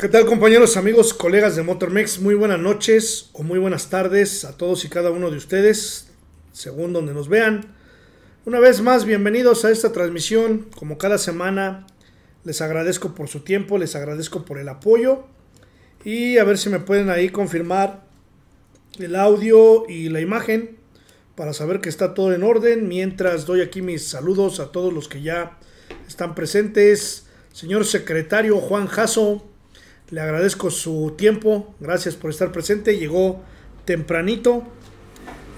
¿Qué tal compañeros, amigos, colegas de Motormex? Muy buenas noches o muy buenas tardes a todos y cada uno de ustedes, según donde nos vean. Una vez más, bienvenidos a esta transmisión. Como cada semana, les agradezco por su tiempo, les agradezco por el apoyo y a ver si me pueden ahí confirmar el audio y la imagen para saber que está todo en orden. Mientras doy aquí mis saludos a todos los que ya están presentes. Señor secretario Juan Jasso, le agradezco su tiempo. Gracias por estar presente. Llegó tempranito.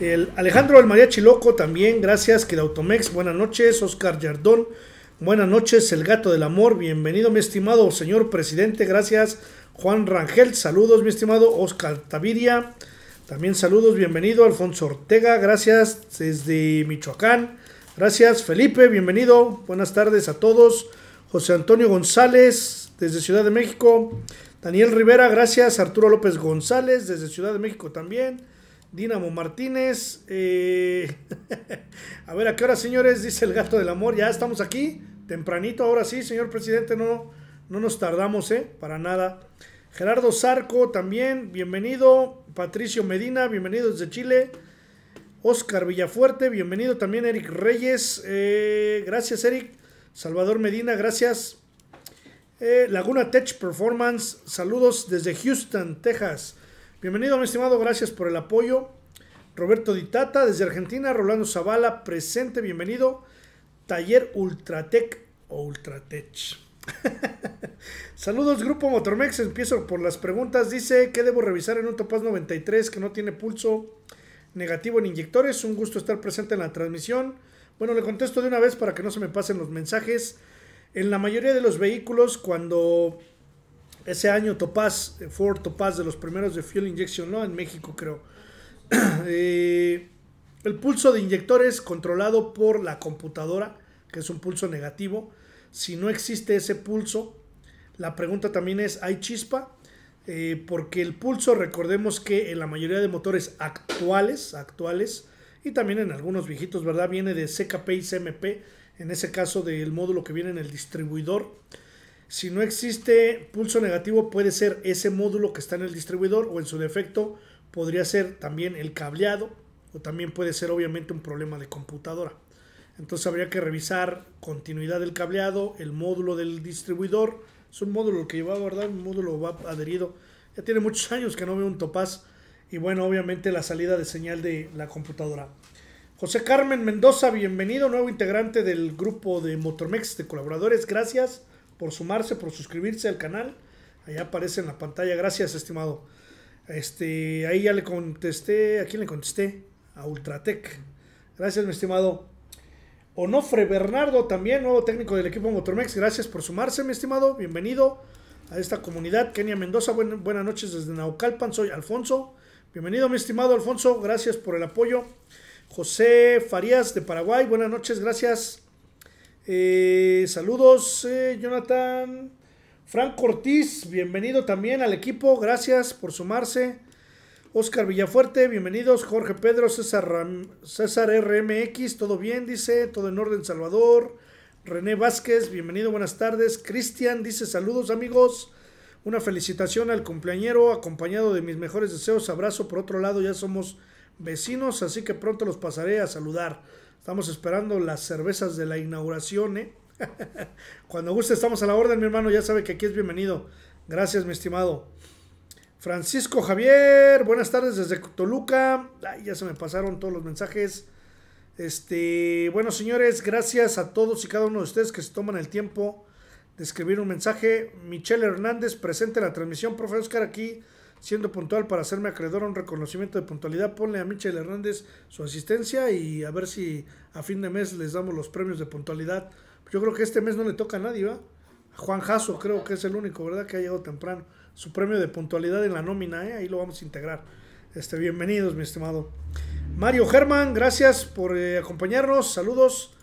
El Alejandro del Mariachi Loco también, gracias. Que de Automex, buenas noches. Oscar Yardón, buenas noches. El Gato del Amor, bienvenido, mi estimado señor presidente, gracias. Juan Rangel, saludos, mi estimado. Oscar Taviria, también saludos, bienvenido. Alfonso Ortega, gracias desde Michoacán. Gracias, Felipe, bienvenido. Buenas tardes a todos. José Antonio González desde Ciudad de México, Daniel Rivera, gracias, Arturo López González desde Ciudad de México también, Dinamo Martínez, eh, a ver a qué hora señores, dice el gato del amor, ya estamos aquí, tempranito, ahora sí, señor presidente, no, no nos tardamos, ¿eh? Para nada. Gerardo Zarco también, bienvenido, Patricio Medina, bienvenido desde Chile. Oscar Villafuerte, bienvenido también Eric Reyes. Eh, gracias Eric. Salvador Medina, gracias. Eh, Laguna Tech Performance, saludos desde Houston, Texas. Bienvenido, mi estimado, gracias por el apoyo. Roberto Ditata, desde Argentina. Rolando Zavala, presente, bienvenido. Taller Ultratech o Ultratech. saludos, Grupo Motormex. Empiezo por las preguntas. Dice: ¿Qué debo revisar en un Topaz 93 que no tiene pulso negativo en inyectores? Un gusto estar presente en la transmisión. Bueno, le contesto de una vez para que no se me pasen los mensajes. En la mayoría de los vehículos, cuando ese año Topaz, eh, Ford Topaz de los primeros de Fuel Injection, ¿no? En México creo. Eh, el pulso de inyector es controlado por la computadora, que es un pulso negativo. Si no existe ese pulso, la pregunta también es, ¿hay chispa? Eh, porque el pulso, recordemos que en la mayoría de motores actuales, actuales, y también en algunos viejitos, ¿verdad? Viene de CKP y CMP, en ese caso del módulo que viene en el distribuidor. Si no existe pulso negativo, puede ser ese módulo que está en el distribuidor o en su defecto podría ser también el cableado o también puede ser obviamente un problema de computadora. Entonces habría que revisar continuidad del cableado, el módulo del distribuidor. Es un módulo que llevaba, ¿verdad? Un módulo va adherido. Ya tiene muchos años que no veo un topaz y bueno, obviamente la salida de señal de la computadora. José Carmen Mendoza, bienvenido, nuevo integrante del grupo de Motormex de colaboradores. Gracias por sumarse, por suscribirse al canal. Allá aparece en la pantalla. Gracias, estimado. Este, ahí ya le contesté. ¿A quién le contesté? A Ultratec. Gracias, mi estimado. Onofre Bernardo, también nuevo técnico del equipo Motormex. Gracias por sumarse, mi estimado. Bienvenido a esta comunidad. Kenia Mendoza, buenas noches desde Naucalpan. Soy Alfonso. Bienvenido, mi estimado Alfonso, gracias por el apoyo. José Farías de Paraguay, buenas noches, gracias. Eh, saludos, eh, Jonathan. Frank Ortiz, bienvenido también al equipo, gracias por sumarse. Oscar Villafuerte, bienvenidos. Jorge Pedro, César, César RMX, todo bien, dice, todo en orden, Salvador. René Vázquez, bienvenido, buenas tardes. Cristian dice, saludos amigos, una felicitación al cumpleañero acompañado de mis mejores deseos. Abrazo. Por otro lado, ya somos vecinos, así que pronto los pasaré a saludar. Estamos esperando las cervezas de la inauguración, ¿eh? Cuando guste, estamos a la orden, mi hermano. Ya sabe que aquí es bienvenido. Gracias, mi estimado. Francisco Javier, buenas tardes desde Toluca. Ay, ya se me pasaron todos los mensajes. Este, bueno, señores, gracias a todos y cada uno de ustedes que se toman el tiempo escribir un mensaje. Michelle Hernández, presente en la transmisión. Profe Oscar, aquí, siendo puntual para hacerme acreedor a un reconocimiento de puntualidad, ponle a Michelle Hernández su asistencia y a ver si a fin de mes les damos los premios de puntualidad. Yo creo que este mes no le toca a nadie, ¿va? A Juan Jasso creo que es el único, ¿verdad? Que ha llegado temprano. Su premio de puntualidad en la nómina, ¿eh? Ahí lo vamos a integrar. Este, bienvenidos, mi estimado. Mario Germán, gracias por eh, acompañarnos. Saludos.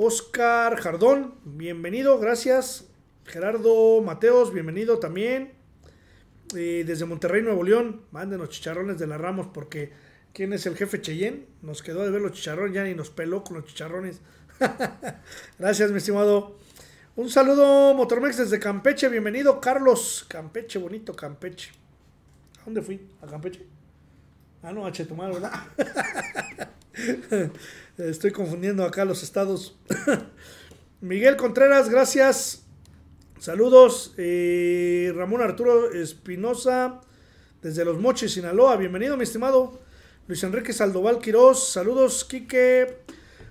Oscar Jardón, bienvenido, gracias. Gerardo Mateos, bienvenido también. Eh, desde Monterrey, Nuevo León, mándenos chicharrones de la Ramos porque ¿quién es el jefe Cheyenne? Nos quedó de ver los chicharrones, ya ni nos peló con los chicharrones. Gracias, mi estimado. Un saludo, Motormex, desde Campeche. Bienvenido, Carlos. Campeche, bonito Campeche. ¿A dónde fui? ¿A Campeche? Ah, no, a Chetumal, ¿verdad? Estoy confundiendo acá los estados. Miguel Contreras, gracias. Saludos, eh, Ramón Arturo Espinosa, desde Los Moches, Sinaloa. Bienvenido, mi estimado Luis Enrique Saldoval Quiroz, Saludos, Quique.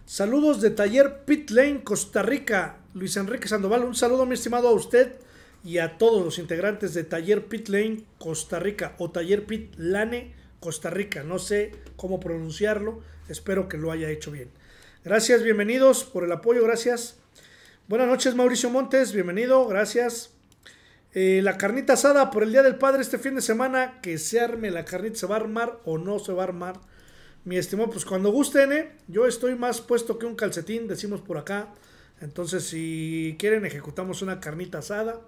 Saludos de Taller Pit Lane, Costa Rica. Luis Enrique Sandoval, un saludo, mi estimado, a usted y a todos los integrantes de Taller Pit Lane, Costa Rica, o Taller Pit Lane, Costa Rica. No sé cómo pronunciarlo, espero que lo haya hecho bien. Gracias, bienvenidos por el apoyo, gracias. Buenas noches, Mauricio Montes, bienvenido, gracias. Eh, la carnita asada por el Día del Padre este fin de semana, que se arme la carnita, ¿se va a armar o no se va a armar? Mi estimado, pues cuando gusten, ¿eh? yo estoy más puesto que un calcetín, decimos por acá. Entonces, si quieren, ejecutamos una carnita asada.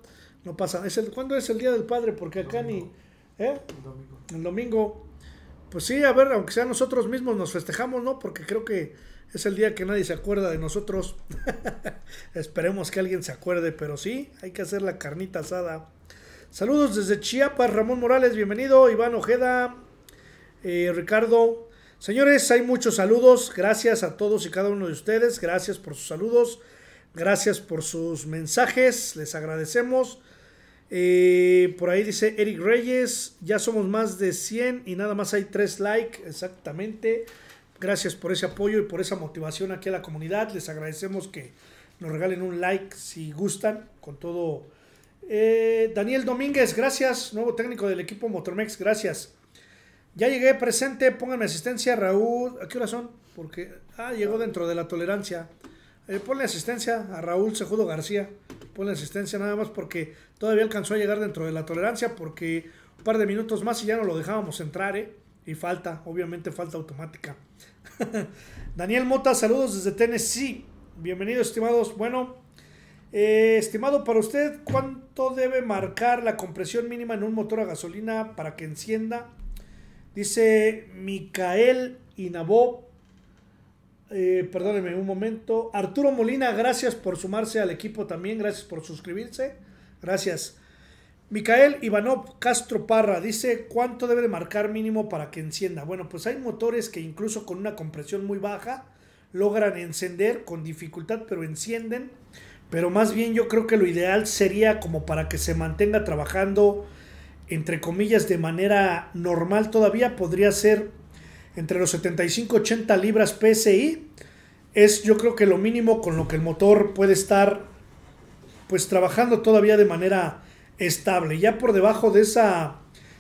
No pasa. ¿Es ¿Cuándo es el Día del Padre? Porque acá ni... ¿eh? El domingo. El domingo. Pues sí, a ver, aunque sea nosotros mismos nos festejamos, ¿no? Porque creo que es el día que nadie se acuerda de nosotros. Esperemos que alguien se acuerde, pero sí, hay que hacer la carnita asada. Saludos desde Chiapas, Ramón Morales, bienvenido. Iván Ojeda, eh, Ricardo. Señores, hay muchos saludos. Gracias a todos y cada uno de ustedes. Gracias por sus saludos. Gracias por sus mensajes. Les agradecemos. Eh, por ahí dice Eric Reyes. Ya somos más de 100 y nada más hay 3 likes. Exactamente. Gracias por ese apoyo y por esa motivación aquí a la comunidad. Les agradecemos que nos regalen un like si gustan, con todo. Eh, Daniel Domínguez, gracias, nuevo técnico del equipo Motormex, gracias. Ya llegué presente, pónganme asistencia, Raúl. ¿A qué hora son? Porque, ah, llegó dentro de la tolerancia. Eh, ponle asistencia a Raúl Sejudo García. Ponle asistencia nada más porque todavía alcanzó a llegar dentro de la tolerancia porque un par de minutos más y ya no lo dejábamos entrar, ¿eh? Y falta, obviamente falta automática. Daniel Mota, saludos desde Tennessee. Bienvenidos, estimados. Bueno, eh, estimado, para usted, ¿cuánto debe marcar la compresión mínima en un motor a gasolina para que encienda? Dice Micael Inabó. Eh, perdóneme un momento. Arturo Molina, gracias por sumarse al equipo también. Gracias por suscribirse. Gracias. Micael Ivanov Castro Parra dice, ¿cuánto debe de marcar mínimo para que encienda? Bueno, pues hay motores que incluso con una compresión muy baja logran encender con dificultad, pero encienden. Pero más bien yo creo que lo ideal sería como para que se mantenga trabajando, entre comillas, de manera normal todavía. Podría ser entre los 75 y 80 libras PSI. Es yo creo que lo mínimo con lo que el motor puede estar pues trabajando todavía de manera estable. Ya por debajo de esa,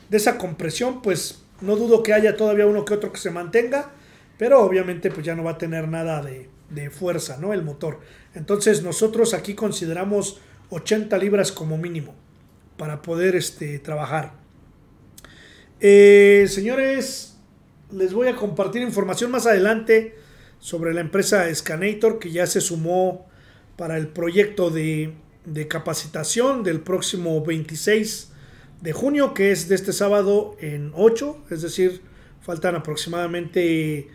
de esa compresión, pues no dudo que haya todavía uno que otro que se mantenga, pero obviamente pues ya no va a tener nada de, fuerza, ¿no? El motor. Entonces nosotros aquí consideramos 80 libras como mínimo para poder este, trabajar. Eh, señores, les voy a compartir información más adelante sobre la empresa Scanator que ya se sumó para el proyecto de de capacitación del próximo 26 de junio, que es de este sábado en 8, es decir, faltan aproximadamente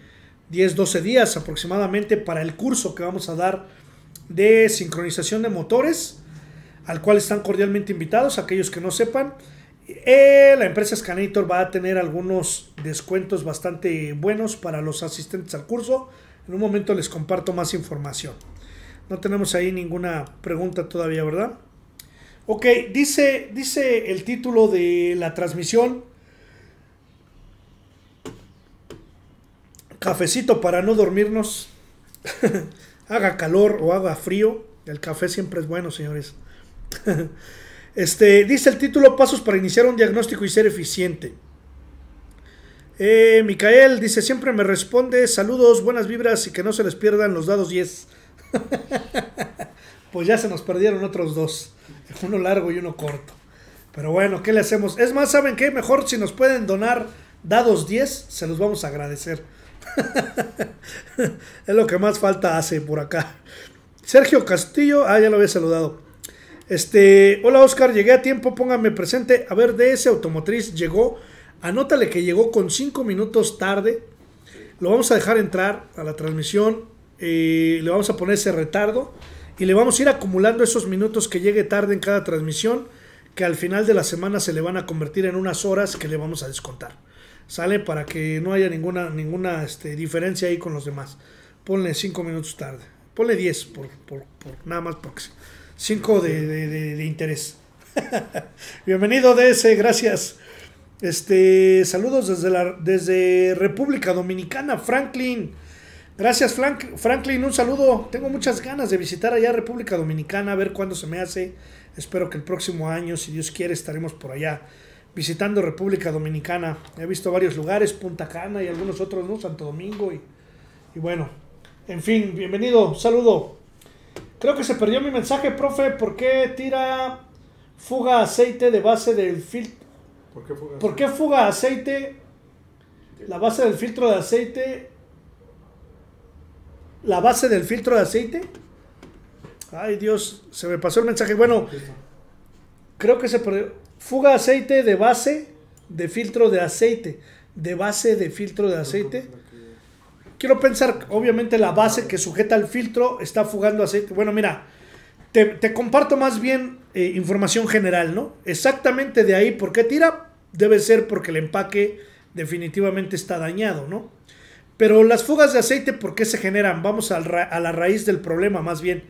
10, 12 días aproximadamente para el curso que vamos a dar de sincronización de motores, al cual están cordialmente invitados aquellos que no sepan. Eh, la empresa Scanator va a tener algunos descuentos bastante buenos para los asistentes al curso. En un momento les comparto más información. No tenemos ahí ninguna pregunta todavía, ¿verdad? Ok, dice, dice el título de la transmisión. Cafecito para no dormirnos. haga calor o haga frío. El café siempre es bueno, señores. este, dice el título Pasos para iniciar un diagnóstico y ser eficiente. Eh, Micael dice, siempre me responde, saludos, buenas vibras y que no se les pierdan los dados 10. pues ya se nos perdieron otros dos, uno largo y uno corto. Pero bueno, ¿qué le hacemos? Es más, ¿saben qué? Mejor si nos pueden donar dados 10, se los vamos a agradecer. es lo que más falta hace por acá. Sergio Castillo, ah, ya lo había saludado. Este, hola Oscar, llegué a tiempo, póngame presente. A ver, DS Automotriz llegó. Anótale que llegó con 5 minutos tarde. Lo vamos a dejar entrar a la transmisión le vamos a poner ese retardo y le vamos a ir acumulando esos minutos que llegue tarde en cada transmisión, que al final de la semana se le van a convertir en unas horas que le vamos a descontar. Sale para que no haya ninguna, ninguna este, diferencia ahí con los demás. Ponle 5 minutos tarde. Ponle 10, por, nada más porque 5 de, de, de, interés. Bienvenido DS, gracias. Este, saludos desde, la, desde República Dominicana, Franklin. Gracias, Frank, Franklin. Un saludo. Tengo muchas ganas de visitar allá República Dominicana, a ver cuándo se me hace. Espero que el próximo año, si Dios quiere, estaremos por allá visitando República Dominicana. He visto varios lugares, Punta Cana y algunos otros, ¿no? Santo Domingo y, y bueno. En fin, bienvenido, saludo. Creo que se perdió mi mensaje, profe. ¿Por qué tira fuga aceite de base del filtro? ¿Por qué fuga aceite? ¿Por qué fuga aceite? La base del filtro de aceite la base del filtro de aceite. Ay Dios, se me pasó el mensaje. Bueno, creo que se... Fuga aceite de base, de filtro de aceite, de base de filtro de aceite. Quiero pensar, obviamente la base que sujeta al filtro está fugando aceite. Bueno, mira, te, comparto más bien eh, información general, ¿no? Exactamente de ahí por qué tira, debe ser porque el empaque definitivamente está dañado, ¿no? Pero las fugas de aceite, ¿por qué se generan? Vamos a la raíz del problema más bien.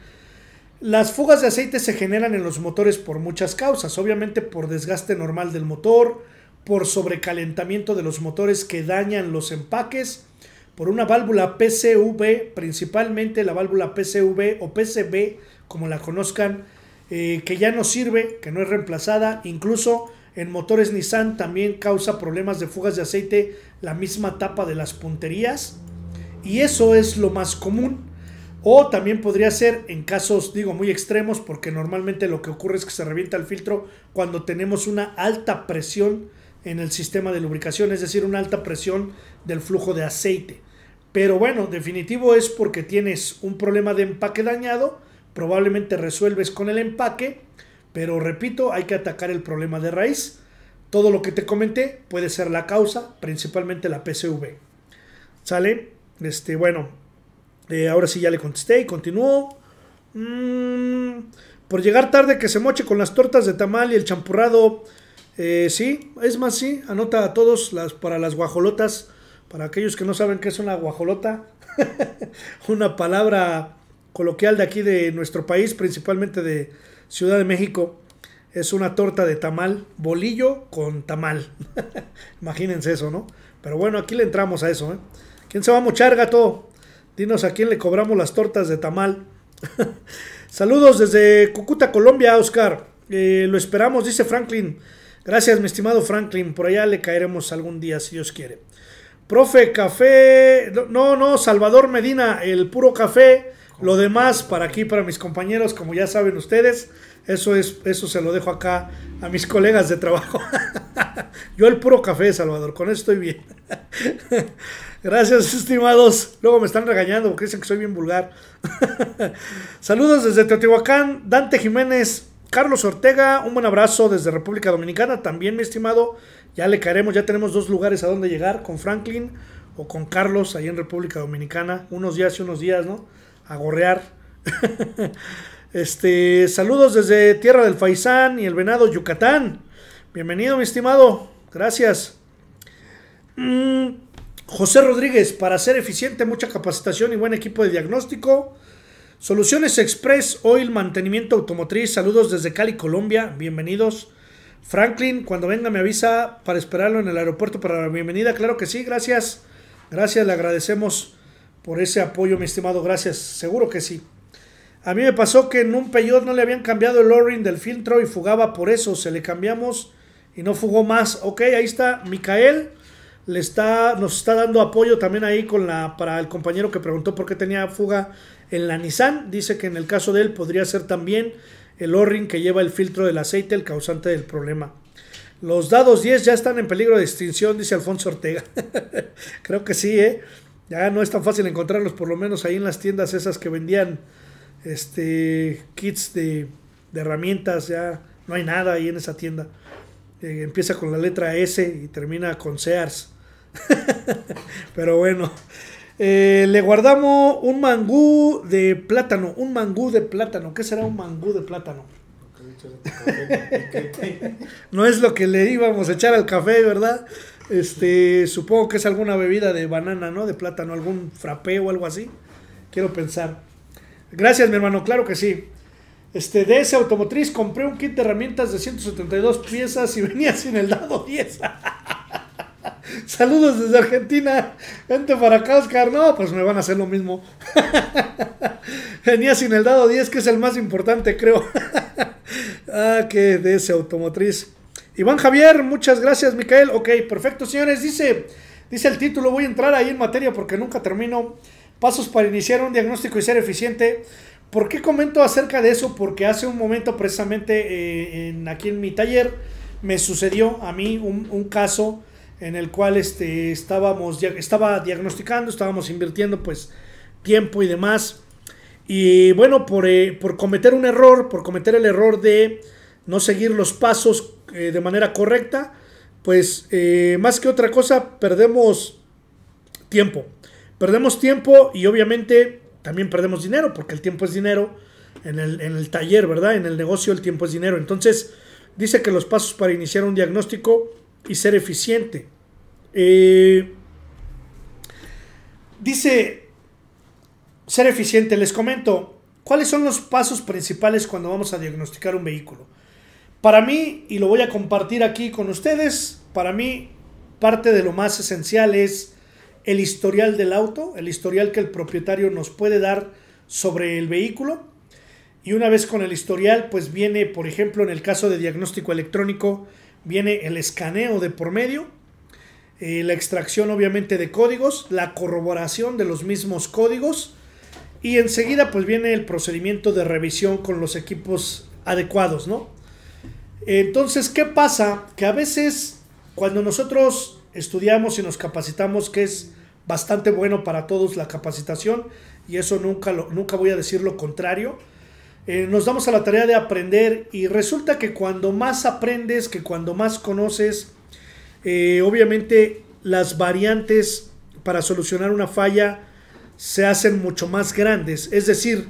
Las fugas de aceite se generan en los motores por muchas causas, obviamente por desgaste normal del motor, por sobrecalentamiento de los motores que dañan los empaques, por una válvula PCV, principalmente la válvula PCV o PCB, como la conozcan, eh, que ya no sirve, que no es reemplazada, incluso en motores Nissan también causa problemas de fugas de aceite la misma tapa de las punterías. Y eso es lo más común. O también podría ser en casos, digo, muy extremos, porque normalmente lo que ocurre es que se revienta el filtro cuando tenemos una alta presión en el sistema de lubricación, es decir, una alta presión del flujo de aceite. Pero bueno, definitivo es porque tienes un problema de empaque dañado, probablemente resuelves con el empaque, pero repito, hay que atacar el problema de raíz. Todo lo que te comenté puede ser la causa, principalmente la PCV. ¿Sale? Este, bueno, eh, ahora sí ya le contesté y continúo. Mm, por llegar tarde que se moche con las tortas de tamal y el champurrado. Eh, sí, es más, sí, anota a todos las, para las guajolotas. Para aquellos que no saben qué es una guajolota, una palabra coloquial de aquí de nuestro país, principalmente de Ciudad de México es una torta de tamal, bolillo con tamal. Imagínense eso, ¿no? Pero bueno, aquí le entramos a eso, ¿eh? ¿Quién se va a mochar, gato? Dinos a quién le cobramos las tortas de tamal. Saludos desde Cucuta, Colombia, Oscar. Eh, lo esperamos, dice Franklin. Gracias, mi estimado Franklin. Por allá le caeremos algún día, si Dios quiere. Profe, café. No, no, Salvador Medina, el puro café. Lo demás para aquí, para mis compañeros, como ya saben ustedes. Eso, es, eso se lo dejo acá a mis colegas de trabajo. Yo el puro café, Salvador, con eso estoy bien. Gracias, estimados. Luego me están regañando porque dicen que soy bien vulgar. Saludos desde Teotihuacán, Dante Jiménez, Carlos Ortega, un buen abrazo desde República Dominicana. También, mi estimado, ya le caeremos, ya tenemos dos lugares a donde llegar, con Franklin o con Carlos ahí en República Dominicana, unos días y unos días, ¿no? A gorrear. Este, saludos desde Tierra del Faisán y el Venado Yucatán. Bienvenido, mi estimado. Gracias. Mm, José Rodríguez, para ser eficiente, mucha capacitación y buen equipo de diagnóstico. Soluciones Express, Oil, mantenimiento automotriz. Saludos desde Cali, Colombia. Bienvenidos. Franklin, cuando venga me avisa para esperarlo en el aeropuerto para la bienvenida. Claro que sí, gracias. Gracias, le agradecemos por ese apoyo, mi estimado. Gracias, seguro que sí. A mí me pasó que en un Peugeot no le habían cambiado el o del filtro y fugaba por eso. Se le cambiamos y no fugó más. Ok, ahí está Micael. Le está, nos está dando apoyo también ahí con la, para el compañero que preguntó por qué tenía fuga en la Nissan. Dice que en el caso de él podría ser también el o que lleva el filtro del aceite el causante del problema. Los dados 10 ya están en peligro de extinción, dice Alfonso Ortega. Creo que sí, ¿eh? Ya no es tan fácil encontrarlos, por lo menos ahí en las tiendas esas que vendían este, kits de, herramientas, ya no hay nada ahí en esa tienda. Eh, empieza con la letra S y termina con Sears. Pero bueno, eh, le guardamos un mangú de plátano, un mangú de plátano. ¿Qué será un mangú de plátano? no es lo que le íbamos a echar al café, ¿verdad? Este, supongo que es alguna bebida de banana, ¿no? De plátano, algún frappé o algo así. Quiero pensar. Gracias, mi hermano, claro que sí. Este, de ese automotriz compré un kit de herramientas de 172 piezas y venía sin el dado 10. Saludos desde Argentina. gente para acá, No, pues me van a hacer lo mismo. Venía sin el dado 10, que es el más importante, creo. ah, que de ese automotriz. Iván Javier, muchas gracias, Micael. Ok, perfecto, señores. Dice, dice el título, voy a entrar ahí en materia porque nunca termino. Pasos para iniciar un diagnóstico y ser eficiente. ¿Por qué comento acerca de eso? Porque hace un momento precisamente eh, en, aquí en mi taller me sucedió a mí un, caso en el cual este, estábamos, estaba diagnosticando, estábamos invirtiendo pues tiempo y demás. Y bueno, eh, por, cometer un error, por cometer el error de no seguir los pasos eh, de manera correcta, pues más que otra cosa perdemos tiempo. Perdemos tiempo y obviamente también perdemos dinero, porque el tiempo es dinero en el, taller, ¿verdad? En el negocio el tiempo es dinero. Entonces, dice que los pasos para iniciar un diagnóstico y ser eficiente. Eh, dice ser eficiente, les comento, ¿cuáles son los pasos principales cuando vamos a diagnosticar un vehículo? Para mí, y lo voy a compartir aquí con ustedes, para mí parte de lo más esencial es el historial del auto, el historial que el propietario nos puede dar sobre el vehículo. Y una vez con el historial, pues viene, por ejemplo, en el caso de diagnóstico electrónico, viene el escaneo de por medio, eh, la extracción obviamente de códigos, la corroboración de los mismos códigos y enseguida pues viene el procedimiento de revisión con los equipos adecuados, ¿no? Entonces, ¿qué pasa? Que a veces cuando nosotros estudiamos y nos capacitamos, que es bastante bueno para todos la capacitación, y eso nunca, lo, nunca voy a decir lo contrario. Eh, nos damos a la tarea de aprender y resulta que cuando más aprendes, que cuando más conoces, eh, obviamente las variantes para solucionar una falla se hacen mucho más grandes. Es decir,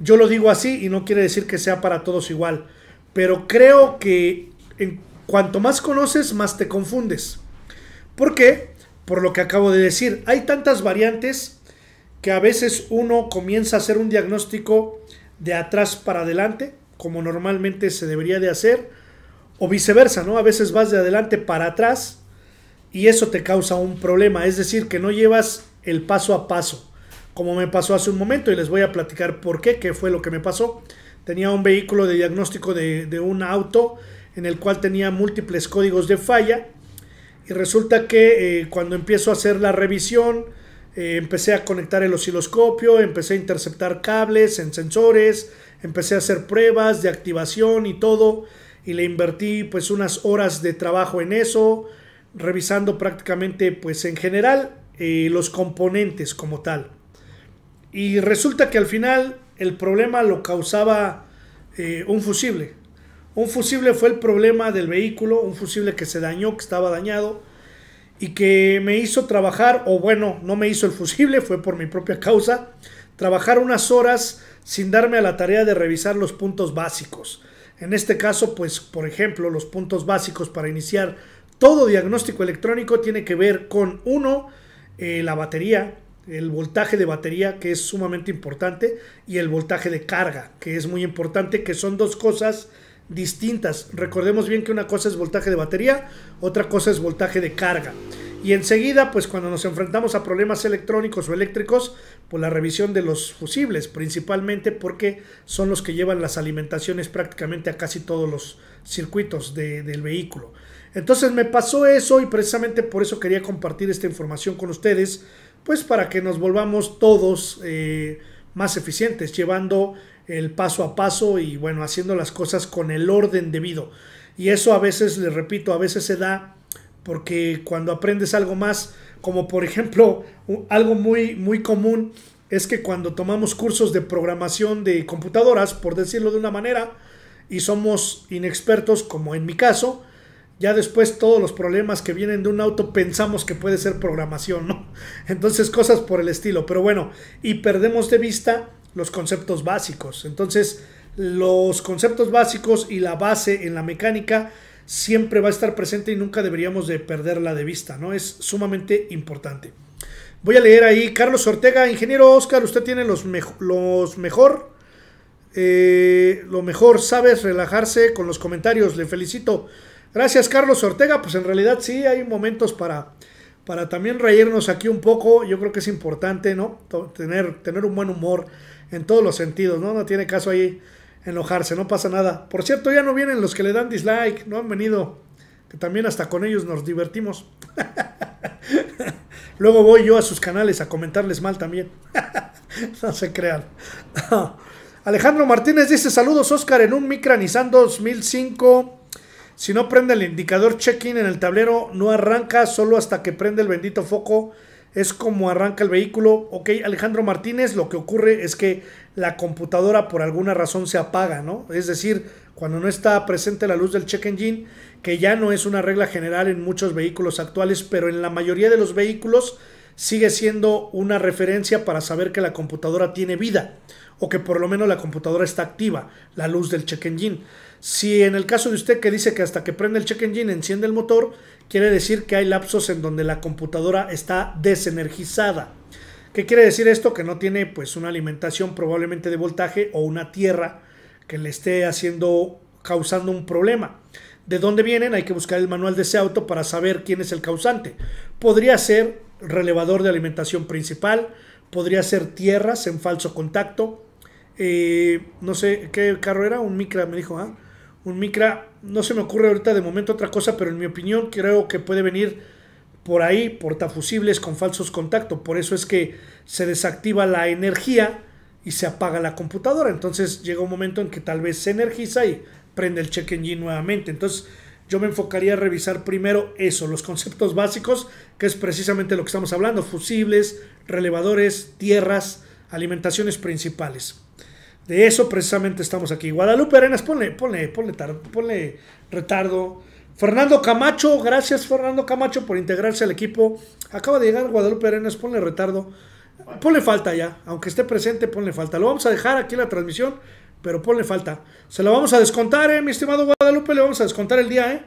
yo lo digo así y no quiere decir que sea para todos igual, pero creo que en cuanto más conoces, más te confundes. ¿Por qué? Por lo que acabo de decir. Hay tantas variantes que a veces uno comienza a hacer un diagnóstico de atrás para adelante, como normalmente se debería de hacer, o viceversa, ¿no? A veces vas de adelante para atrás y eso te causa un problema, es decir, que no llevas el paso a paso, como me pasó hace un momento y les voy a platicar por qué, qué fue lo que me pasó. Tenía un vehículo de diagnóstico de, de un auto en el cual tenía múltiples códigos de falla y resulta que eh, cuando empiezo a hacer la revisión, eh, empecé a conectar el osciloscopio, empecé a interceptar cables en sensores, empecé a hacer pruebas de activación y todo. Y le invertí pues unas horas de trabajo en eso, revisando prácticamente pues en general eh, los componentes como tal. Y resulta que al final el problema lo causaba un fusible. Un fusible fue el problema del vehículo, un fusible que se dañó, que estaba dañado y que me hizo trabajar, o bueno, no me hizo el fusible, fue por mi propia causa, trabajar unas horas sin darme a la tarea de revisar los puntos básicos. En este caso, pues, por ejemplo, los puntos básicos para iniciar todo diagnóstico electrónico tiene que ver con, uno, eh, la batería, el voltaje de batería, que es sumamente importante, y el voltaje de carga, que es muy importante, que son dos cosas distintas. Recordemos bien que una cosa es voltaje de batería, otra cosa es voltaje de carga. Y enseguida, pues cuando nos enfrentamos a problemas electrónicos o eléctricos, pues la revisión de los fusibles, principalmente porque son los que llevan las alimentaciones prácticamente a casi todos los circuitos del vehículo. Entonces me pasó eso y precisamente por eso quería compartir esta información con ustedes, pues para que nos volvamos todos eh, más eficientes, llevando el paso a paso y bueno, haciendo las cosas con el orden debido. Y eso a veces, le repito, a veces se da porque cuando aprendes algo más, como por ejemplo, algo muy, muy común es que cuando tomamos cursos de programación de computadoras, por decirlo de una manera, y somos inexpertos, como en mi caso, ya después todos los problemas que vienen de un auto pensamos que puede ser programación, ¿no? Entonces cosas por el estilo, pero bueno, y perdemos de vista los conceptos básicos. Entonces, los conceptos básicos y la base en la mecánica siempre va a estar presente y nunca deberíamos de perderla de vista, ¿no? Es sumamente importante. Voy a leer ahí, Carlos Ortega, ingeniero Oscar, usted tiene los, los mejor, eh, lo mejor, sabes relajarse con los comentarios, le felicito. Gracias Carlos Ortega, pues en realidad sí, hay momentos para, para también reírnos aquí un poco, yo creo que es importante, ¿no? Tener, tener un buen humor en todos los sentidos, ¿no? No tiene caso ahí enojarse, no pasa nada. Por cierto, ya no vienen los que le dan dislike, no han venido, que también hasta con ellos nos divertimos. Luego voy yo a sus canales a comentarles mal también. no se crean. Alejandro Martínez dice, saludos Oscar en un Micra 2005. Si no prende el indicador check-in en el tablero, no arranca, solo hasta que prende el bendito foco es como arranca el vehículo. Ok, Alejandro Martínez, lo que ocurre es que la computadora por alguna razón se apaga, ¿no? Es decir, cuando no está presente la luz del check engine, que ya no es una regla general en muchos vehículos actuales, pero en la mayoría de los vehículos sigue siendo una referencia para saber que la computadora tiene vida o que por lo menos la computadora está activa, la luz del check engine. Si en el caso de usted que dice que hasta que prende el check engine enciende el motor, quiere decir que hay lapsos en donde la computadora está desenergizada. ¿Qué quiere decir esto? Que no tiene pues una alimentación probablemente de voltaje o una tierra que le esté haciendo causando un problema. ¿De dónde vienen? Hay que buscar el manual de ese auto para saber quién es el causante. Podría ser relevador de alimentación principal, podría ser tierras en falso contacto. Eh, no sé qué carro era, un Micra me dijo, ¿ah? un Micra. No se me ocurre ahorita de momento otra cosa, pero en mi opinión creo que puede venir por ahí, portafusibles con falsos contactos. Por eso es que se desactiva la energía y se apaga la computadora. Entonces llega un momento en que tal vez se energiza y prende el check engine nuevamente. Entonces yo me enfocaría a revisar primero eso, los conceptos básicos, que es precisamente lo que estamos hablando, fusibles, relevadores, tierras, alimentaciones principales. De eso precisamente estamos aquí. Guadalupe Arenas, ponle, ponle, ponle, retardo. Fernando Camacho, gracias Fernando Camacho por integrarse al equipo. Acaba de llegar Guadalupe Arenas, ponle retardo. Ponle falta ya, aunque esté presente, ponle falta. Lo vamos a dejar aquí en la transmisión, pero ponle falta. Se lo vamos a descontar, eh, mi estimado Guadalupe, le vamos a descontar el día, eh.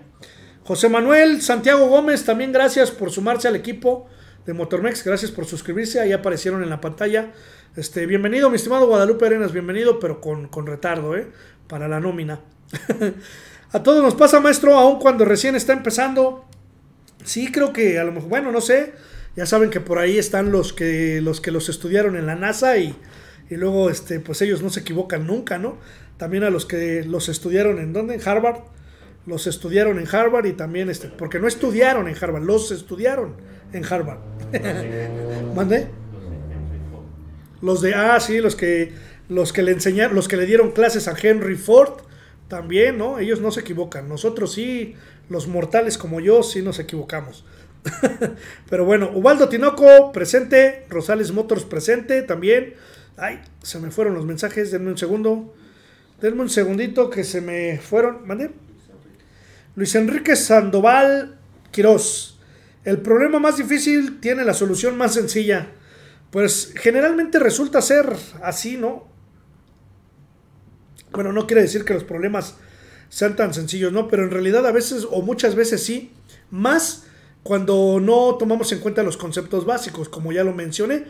José Manuel, Santiago Gómez, también gracias por sumarse al equipo de Motormex, gracias por suscribirse, ahí aparecieron en la pantalla. Este, bienvenido, mi estimado Guadalupe Arenas, bienvenido, pero con, retardo, ¿eh? Para la nómina. a todos nos pasa, maestro, aun cuando recién está empezando. Sí, creo que a lo mejor, bueno, no sé. Ya saben que por ahí están los que los, que los estudiaron en la NASA y, luego, este, pues ellos no se equivocan nunca, ¿no? También a los que los estudiaron en dónde, en Harvard. Los estudiaron en Harvard y también, este, porque no estudiaron en Harvard, los estudiaron en Harvard. ¿Mande? Los de, ah, sí, los que, los que le enseñaron, los que le dieron clases a Henry Ford, también, ¿no? Ellos no se equivocan. Nosotros sí, los mortales como yo, sí nos equivocamos. Pero bueno, Ubaldo Tinoco presente, Rosales Motors presente también. Ay, se me fueron los mensajes, denme un segundo. Denme un segundito que se me fueron. ¿Mande? Luis Enrique Sandoval Quiroz El problema más difícil tiene la solución más sencilla pues generalmente resulta ser así, ¿no? Bueno, no quiere decir que los problemas sean tan sencillos, ¿no? Pero en realidad a veces o muchas veces sí, más cuando no tomamos en cuenta los conceptos básicos, como ya lo mencioné,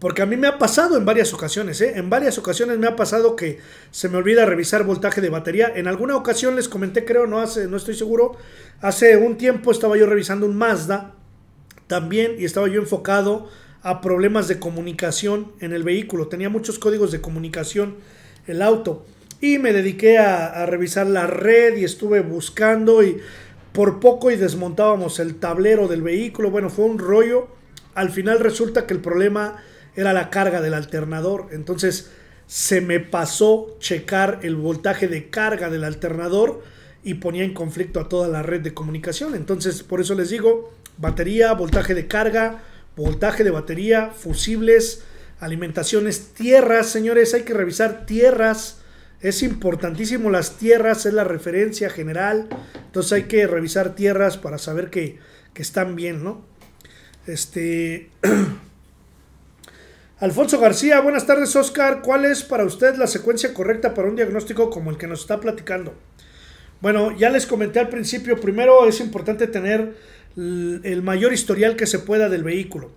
porque a mí me ha pasado en varias ocasiones, ¿eh? en varias ocasiones me ha pasado que se me olvida revisar voltaje de batería. En alguna ocasión les comenté, creo, no hace, no estoy seguro, hace un tiempo estaba yo revisando un Mazda también y estaba yo enfocado a problemas de comunicación en el vehículo. Tenía muchos códigos de comunicación el auto. Y me dediqué a, revisar la red y estuve buscando y por poco y desmontábamos el tablero del vehículo. Bueno, fue un rollo. Al final resulta que el problema era la carga del alternador. Entonces se me pasó checar el voltaje de carga del alternador y ponía en conflicto a toda la red de comunicación. Entonces por eso les digo, batería, voltaje de carga, voltaje de batería, fusibles, alimentaciones, tierras, señores, hay que revisar tierras. Es importantísimo las tierras, es la referencia general. Entonces hay que revisar tierras para saber que, están bien, ¿no? Este. Alfonso García, buenas tardes, Oscar. ¿Cuál es para usted la secuencia correcta para un diagnóstico como el que nos está platicando? Bueno, ya les comenté al principio, primero es importante tener el mayor historial que se pueda del vehículo.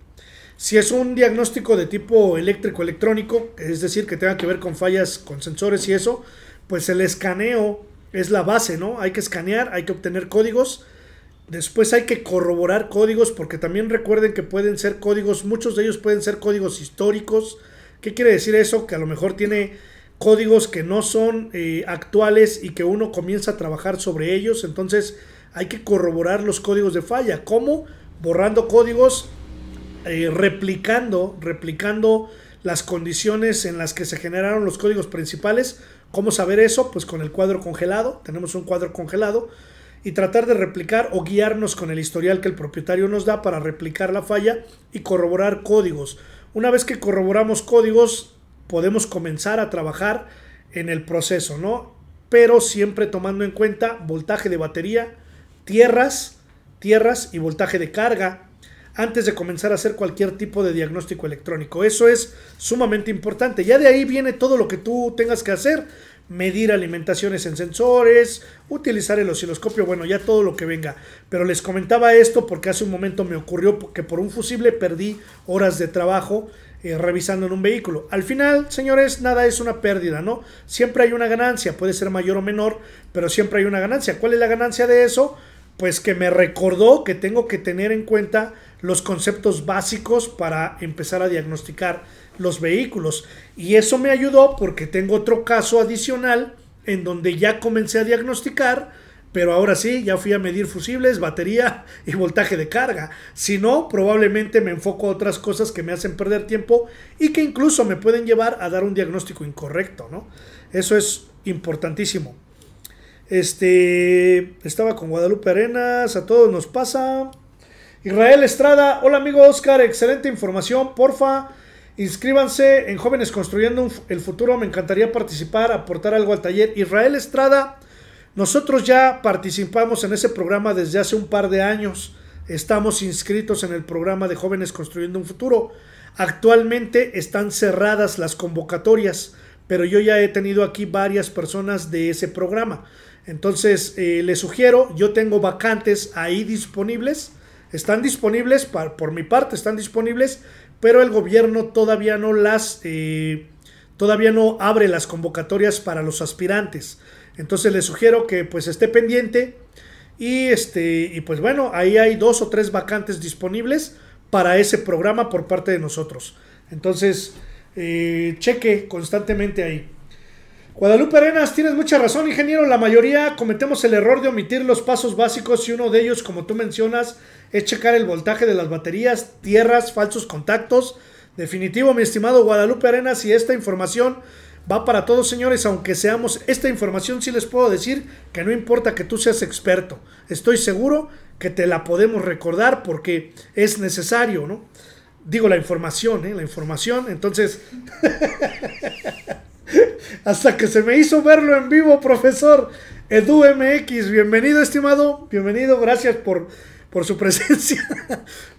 Si es un diagnóstico de tipo eléctrico-electrónico, es decir, que tenga que ver con fallas, con sensores y eso, pues el escaneo es la base, ¿no? Hay que escanear, hay que obtener códigos, después hay que corroborar códigos, porque también recuerden que pueden ser códigos, muchos de ellos pueden ser códigos históricos. ¿Qué quiere decir eso? Que a lo mejor tiene códigos que no son eh, actuales y que uno comienza a trabajar sobre ellos, entonces hay que corroborar los códigos de falla. ¿Cómo? Borrando códigos, eh, replicando, replicando las condiciones en las que se generaron los códigos principales. ¿Cómo saber eso? Pues con el cuadro congelado. Tenemos un cuadro congelado y tratar de replicar o guiarnos con el historial que el propietario nos da para replicar la falla y corroborar códigos. Una vez que corroboramos códigos, podemos comenzar a trabajar en el proceso, ¿no? Pero siempre tomando en cuenta voltaje de batería, tierras, tierras y voltaje de carga antes de comenzar a hacer cualquier tipo de diagnóstico electrónico. Eso es sumamente importante. Ya de ahí viene todo lo que tú tengas que hacer. Medir alimentaciones en sensores, utilizar el osciloscopio, bueno, ya todo lo que venga. Pero les comentaba esto porque hace un momento me ocurrió que por un fusible perdí horas de trabajo eh, revisando en un vehículo. Al final, señores, nada es una pérdida, ¿no? Siempre hay una ganancia, puede ser mayor o menor, pero siempre hay una ganancia. ¿Cuál es la ganancia de eso? pues que me recordó que tengo que tener en cuenta los conceptos básicos para empezar a diagnosticar los vehículos. Y eso me ayudó porque tengo otro caso adicional en donde ya comencé a diagnosticar, pero ahora sí, ya fui a medir fusibles, batería y voltaje de carga. Si no, probablemente me enfoco a otras cosas que me hacen perder tiempo y que incluso me pueden llevar a dar un diagnóstico incorrecto, ¿no? Eso es importantísimo. Este, estaba con Guadalupe Arenas, a todos nos pasa. Israel Estrada, hola amigo Oscar, excelente información, porfa. Inscríbanse en Jóvenes Construyendo el Futuro, me encantaría participar, aportar algo al taller. Israel Estrada, nosotros ya participamos en ese programa desde hace un par de años. Estamos inscritos en el programa de Jóvenes Construyendo un Futuro. Actualmente están cerradas las convocatorias, pero yo ya he tenido aquí varias personas de ese programa. Entonces, le eh, les sugiero, yo tengo vacantes ahí disponibles. Están disponibles, por mi parte, están disponibles, pero el gobierno todavía no las, eh, todavía no abre las convocatorias para los aspirantes. Entonces, les sugiero que pues esté pendiente. Y, este, y pues bueno, ahí hay dos o tres vacantes disponibles para ese programa por parte de nosotros. Entonces, eh, cheque constantemente ahí. Guadalupe Arenas, tienes mucha razón, ingeniero. La mayoría cometemos el error de omitir los pasos básicos y uno de ellos, como tú mencionas, es checar el voltaje de las baterías, tierras, falsos contactos. Definitivo, mi estimado Guadalupe Arenas, y esta información va para todos, señores, aunque seamos esta información, sí les puedo decir que no importa que tú seas experto. Estoy seguro que te la podemos recordar porque es necesario, ¿no? Digo la información, ¿eh? La información, entonces... Hasta que se me hizo verlo en vivo, profesor. Edu MX, bienvenido, estimado. Bienvenido, gracias por, por su presencia.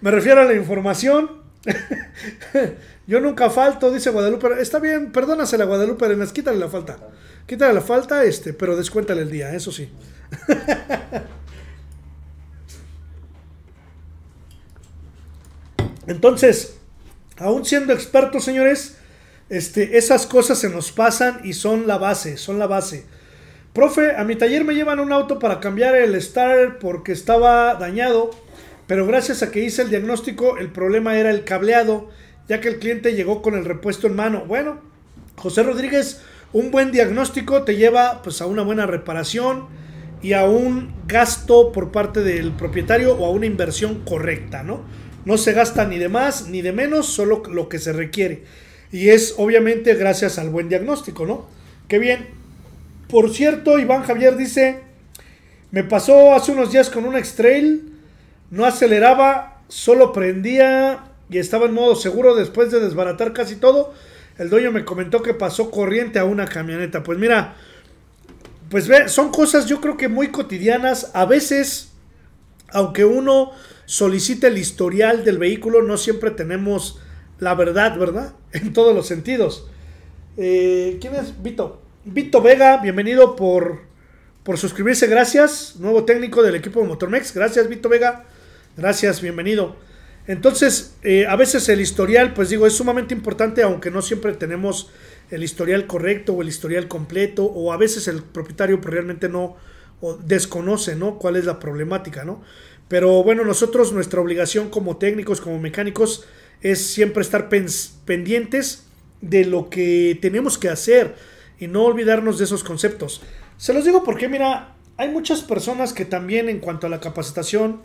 me refiero a la información. Yo nunca falto, dice Guadalupe. Está bien, perdónasela, Guadalupe Arenas, quítale la falta. Quítale la falta, este, pero descuéntale el día, eso sí. Entonces, aún siendo expertos, señores, este, esas cosas se nos pasan y son la base, son la base. Profe, a mi taller me llevan un auto para cambiar el starter porque estaba dañado, pero gracias a que hice el diagnóstico, el problema era el cableado, ya que el cliente llegó con el repuesto en mano. Bueno, José Rodríguez, un buen diagnóstico te lleva pues a una buena reparación y a un gasto por parte del propietario o a una inversión correcta, ¿no? No se gasta ni de más ni de menos, solo lo que se requiere. Y es obviamente gracias al buen diagnóstico, ¿no? Qué bien. Por cierto, Iván Javier dice, me pasó hace unos días con un x no aceleraba, solo prendía y estaba en modo seguro después de desbaratar casi todo. El dueño me comentó que pasó corriente a una camioneta. Pues mira, pues son cosas yo creo que muy cotidianas. A veces, aunque uno solicite el historial del vehículo, no siempre tenemos la verdad, ¿verdad? En todos los sentidos. Eh, ¿Quién es? Vito. Vito Vega, bienvenido por, por suscribirse, gracias. Nuevo técnico del equipo de Motormex, gracias Vito Vega, gracias, bienvenido. Entonces, eh, a veces el historial, pues digo, es sumamente importante, aunque no siempre tenemos el historial correcto o el historial completo, o a veces el propietario pues, realmente no o desconoce, ¿no? Cuál es la problemática, ¿no? Pero bueno, nosotros, nuestra obligación como técnicos, como mecánicos, es siempre estar pendientes de lo que tenemos que hacer y no olvidarnos de esos conceptos. Se los digo porque, mira, hay muchas personas que también en cuanto a la capacitación,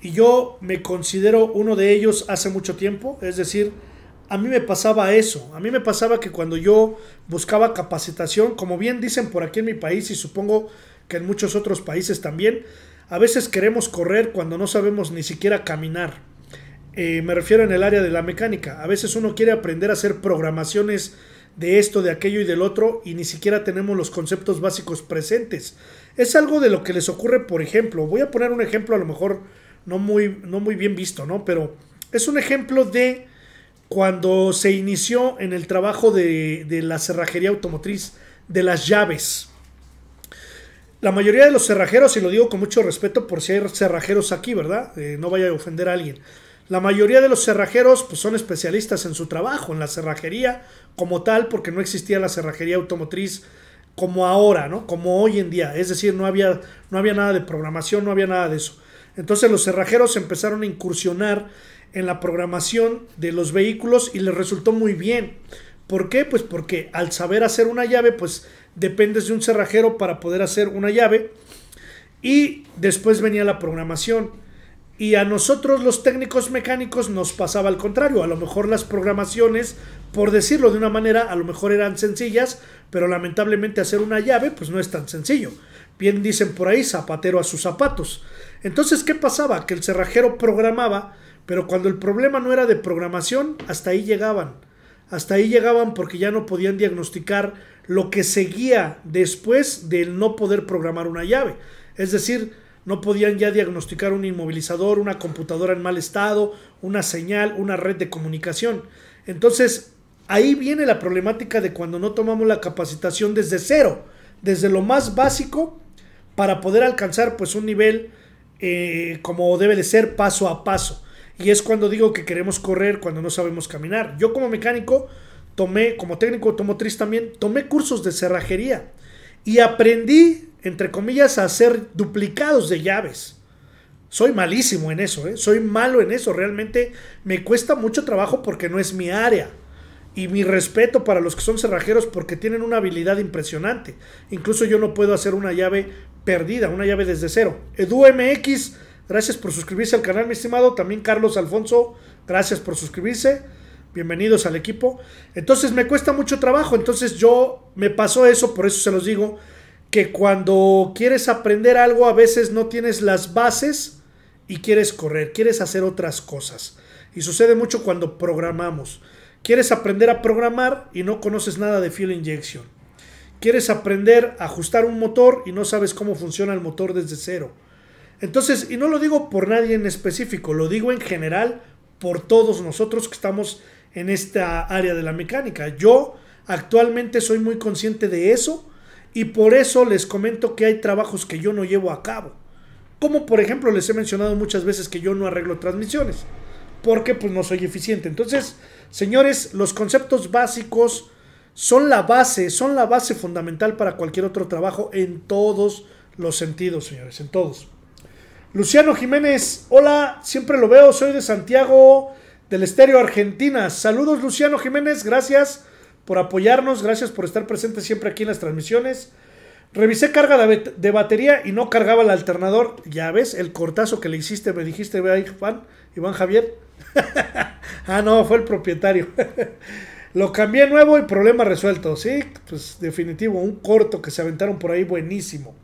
y yo me considero uno de ellos hace mucho tiempo, es decir, a mí me pasaba eso, a mí me pasaba que cuando yo buscaba capacitación, como bien dicen por aquí en mi país y supongo que en muchos otros países también, a veces queremos correr cuando no sabemos ni siquiera caminar. Eh, me refiero en el área de la mecánica. A veces uno quiere aprender a hacer programaciones de esto, de aquello y del otro y ni siquiera tenemos los conceptos básicos presentes. Es algo de lo que les ocurre, por ejemplo, voy a poner un ejemplo a lo mejor no muy, no muy bien visto, ¿no? Pero es un ejemplo de cuando se inició en el trabajo de, la cerrajería automotriz de las llaves. La mayoría de los cerrajeros, y lo digo con mucho respeto por si hay cerrajeros aquí, ¿verdad? Eh, no vaya a ofender a alguien. La mayoría de los cerrajeros pues, son especialistas en su trabajo, en la cerrajería como tal, porque no existía la cerrajería automotriz como ahora, ¿no? Como hoy en día. Es decir, no había, no había nada de programación, no había nada de eso. Entonces los cerrajeros empezaron a incursionar en la programación de los vehículos y les resultó muy bien. ¿Por qué? Pues porque al saber hacer una llave, pues dependes de un cerrajero para poder hacer una llave. Y después venía la programación. Y a nosotros los técnicos mecánicos nos pasaba al contrario. A lo mejor las programaciones, por decirlo de una manera, a lo mejor eran sencillas, pero lamentablemente hacer una llave pues no es tan sencillo. Bien dicen por ahí, zapatero a sus zapatos. Entonces, ¿qué pasaba? Que el cerrajero programaba, pero cuando el problema no era de programación, hasta ahí llegaban. Hasta ahí llegaban porque ya no podían diagnosticar lo que seguía después del no poder programar una llave. Es decir, no podían ya diagnosticar un inmovilizador, una computadora en mal estado, una señal, una red de comunicación. Entonces, ahí viene la problemática de cuando no tomamos la capacitación desde cero, desde lo más básico, para poder alcanzar pues un nivel eh, como debe de ser paso a paso. Y es cuando digo que queremos correr cuando no sabemos caminar. Yo como mecánico tomé, como técnico automotriz también, tomé cursos de cerrajería y aprendí, entre comillas, a hacer duplicados de llaves. Soy malísimo en eso, ¿eh? soy malo en eso, realmente me cuesta mucho trabajo porque no es mi área. Y mi respeto para los que son cerrajeros porque tienen una habilidad impresionante. Incluso yo no puedo hacer una llave perdida, una llave desde cero. MX, gracias por suscribirse al canal, mi estimado. También Carlos Alfonso, gracias por suscribirse bienvenidos al equipo. Entonces me cuesta mucho trabajo, entonces yo me pasó eso, por eso se los digo, que cuando quieres aprender algo a veces no tienes las bases y quieres correr, quieres hacer otras cosas. Y sucede mucho cuando programamos. Quieres aprender a programar y no conoces nada de fuel injection. Quieres aprender a ajustar un motor y no sabes cómo funciona el motor desde cero. Entonces, y no lo digo por nadie en específico, lo digo en general por todos nosotros que estamos en esta área de la mecánica. Yo actualmente soy muy consciente de eso y por eso les comento que hay trabajos que yo no llevo a cabo. Como por ejemplo les he mencionado muchas veces que yo no arreglo transmisiones porque pues no soy eficiente. Entonces, señores, los conceptos básicos son la base, son la base fundamental para cualquier otro trabajo en todos los sentidos, señores, en todos. Luciano Jiménez, hola, siempre lo veo, soy de Santiago del Estéreo Argentina. Saludos Luciano Jiménez, gracias por apoyarnos, gracias por estar presente siempre aquí en las transmisiones. Revisé carga de, batería y no cargaba el alternador. Ya ves, el cortazo que le hiciste, me dijiste, ve ahí, Juan, Iván Javier. ah, no, fue el propietario. Lo cambié nuevo y problema resuelto. Sí, pues definitivo, un corto que se aventaron por ahí buenísimo.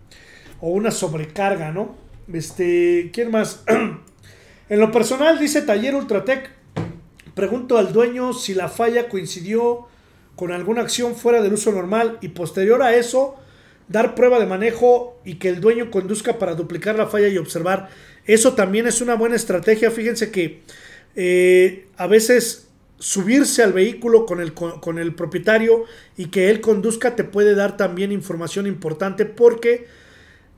O una sobrecarga, ¿no? Este, ¿quién más? en lo personal dice Taller Ultratec. Pregunto al dueño si la falla coincidió con alguna acción fuera del uso normal y posterior a eso dar prueba de manejo y que el dueño conduzca para duplicar la falla y observar. Eso también es una buena estrategia. Fíjense que eh, a veces subirse al vehículo con el, con, el propietario y que él conduzca te puede dar también información importante porque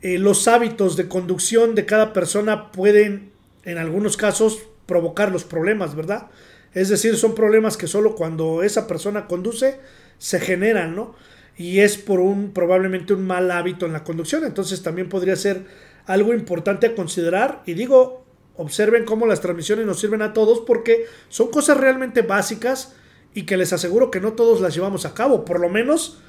eh, los hábitos de conducción de cada persona pueden en algunos casos provocar los problemas, ¿verdad? Es decir, son problemas que solo cuando esa persona conduce se generan, ¿no? Y es por un probablemente un mal hábito en la conducción. Entonces también podría ser algo importante a considerar. Y digo, observen cómo las transmisiones nos sirven a todos porque son cosas realmente básicas y que les aseguro que no todos las llevamos a cabo. Por lo menos,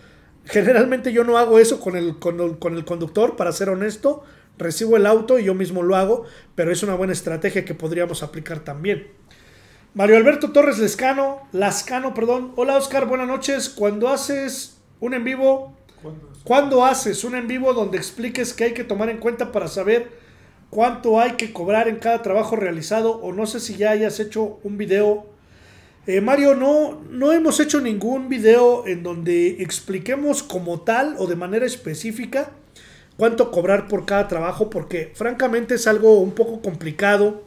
generalmente yo no hago eso con el, con con el conductor, para ser honesto. Recibo el auto y yo mismo lo hago, pero es una buena estrategia que podríamos aplicar también. Mario Alberto Torres Lescano, Lascano, perdón. Hola Oscar, buenas noches. Cuando haces un en vivo, ¿cuándo haces un en vivo donde expliques qué hay que tomar en cuenta para saber cuánto hay que cobrar en cada trabajo realizado? O no sé si ya hayas hecho un video. Eh, Mario, no, no hemos hecho ningún video en donde expliquemos como tal o de manera específica cuánto cobrar por cada trabajo, porque francamente es algo un poco complicado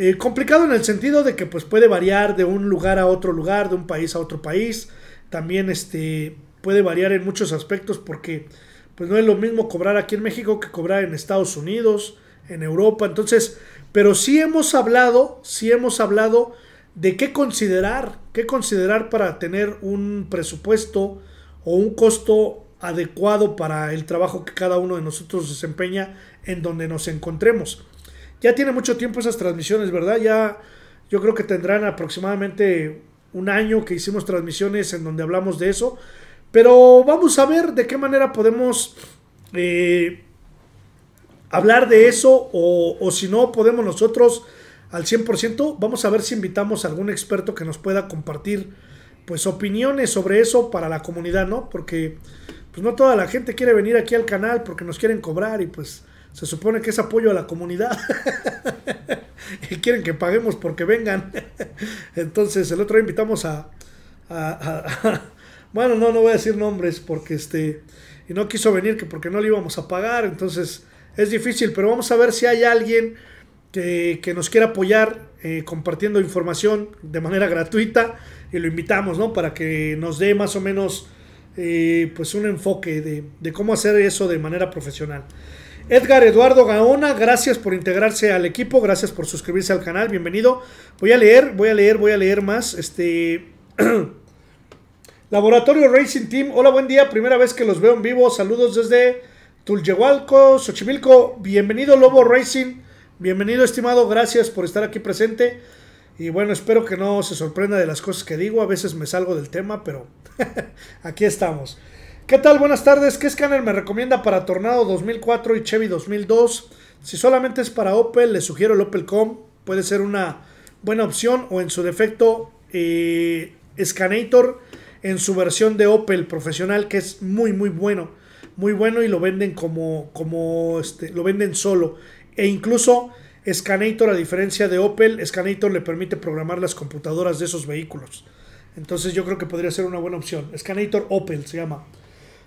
eh, complicado en el sentido de que pues, puede variar de un lugar a otro lugar, de un país a otro país. También este, puede variar en muchos aspectos porque pues, no es lo mismo cobrar aquí en México que cobrar en Estados Unidos, en Europa. Entonces, pero sí hemos hablado, sí hemos hablado de qué considerar, qué considerar para tener un presupuesto o un costo adecuado para el trabajo que cada uno de nosotros desempeña en donde nos encontremos. Ya tiene mucho tiempo esas transmisiones, ¿verdad? Ya yo creo que tendrán aproximadamente un año que hicimos transmisiones en donde hablamos de eso. Pero vamos a ver de qué manera podemos eh, hablar de eso o, o, si no podemos nosotros al 100%, vamos a ver si invitamos a algún experto que nos pueda compartir pues opiniones sobre eso para la comunidad, ¿no? Porque pues no toda la gente quiere venir aquí al canal porque nos quieren cobrar y pues se supone que es apoyo a la comunidad. y quieren que paguemos porque vengan. Entonces, el otro día invitamos a, Bueno, no, no voy a decir nombres porque este... Y no quiso venir que porque no le íbamos a pagar. Entonces, es difícil. Pero vamos a ver si hay alguien que, nos quiera apoyar eh, compartiendo información de manera gratuita. Y lo invitamos, ¿no? Para que nos dé más o menos... Eh, pues un enfoque de, de cómo hacer eso de manera profesional. Edgar Eduardo Gaona, gracias por integrarse al equipo, gracias por suscribirse al canal, bienvenido. Voy a leer, voy a leer, voy a leer más. Este. Laboratorio Racing Team, hola, buen día, primera vez que los veo en vivo, saludos desde Tuljehualco, Xochimilco, bienvenido Lobo Racing, bienvenido estimado, gracias por estar aquí presente. Y bueno, espero que no se sorprenda de las cosas que digo, a veces me salgo del tema, pero aquí estamos. ¿Qué tal? Buenas tardes. ¿Qué escáner me recomienda para Tornado 2004 y Chevy 2002? Si solamente es para Opel, le sugiero el Opel Puede ser una buena opción o en su defecto eh, Scanator en su versión de Opel profesional que es muy muy bueno. Muy bueno y lo venden como, como este, lo venden solo. E incluso Scanator, a diferencia de Opel, Scanator le permite programar las computadoras de esos vehículos. Entonces yo creo que podría ser una buena opción. Scanator Opel se llama.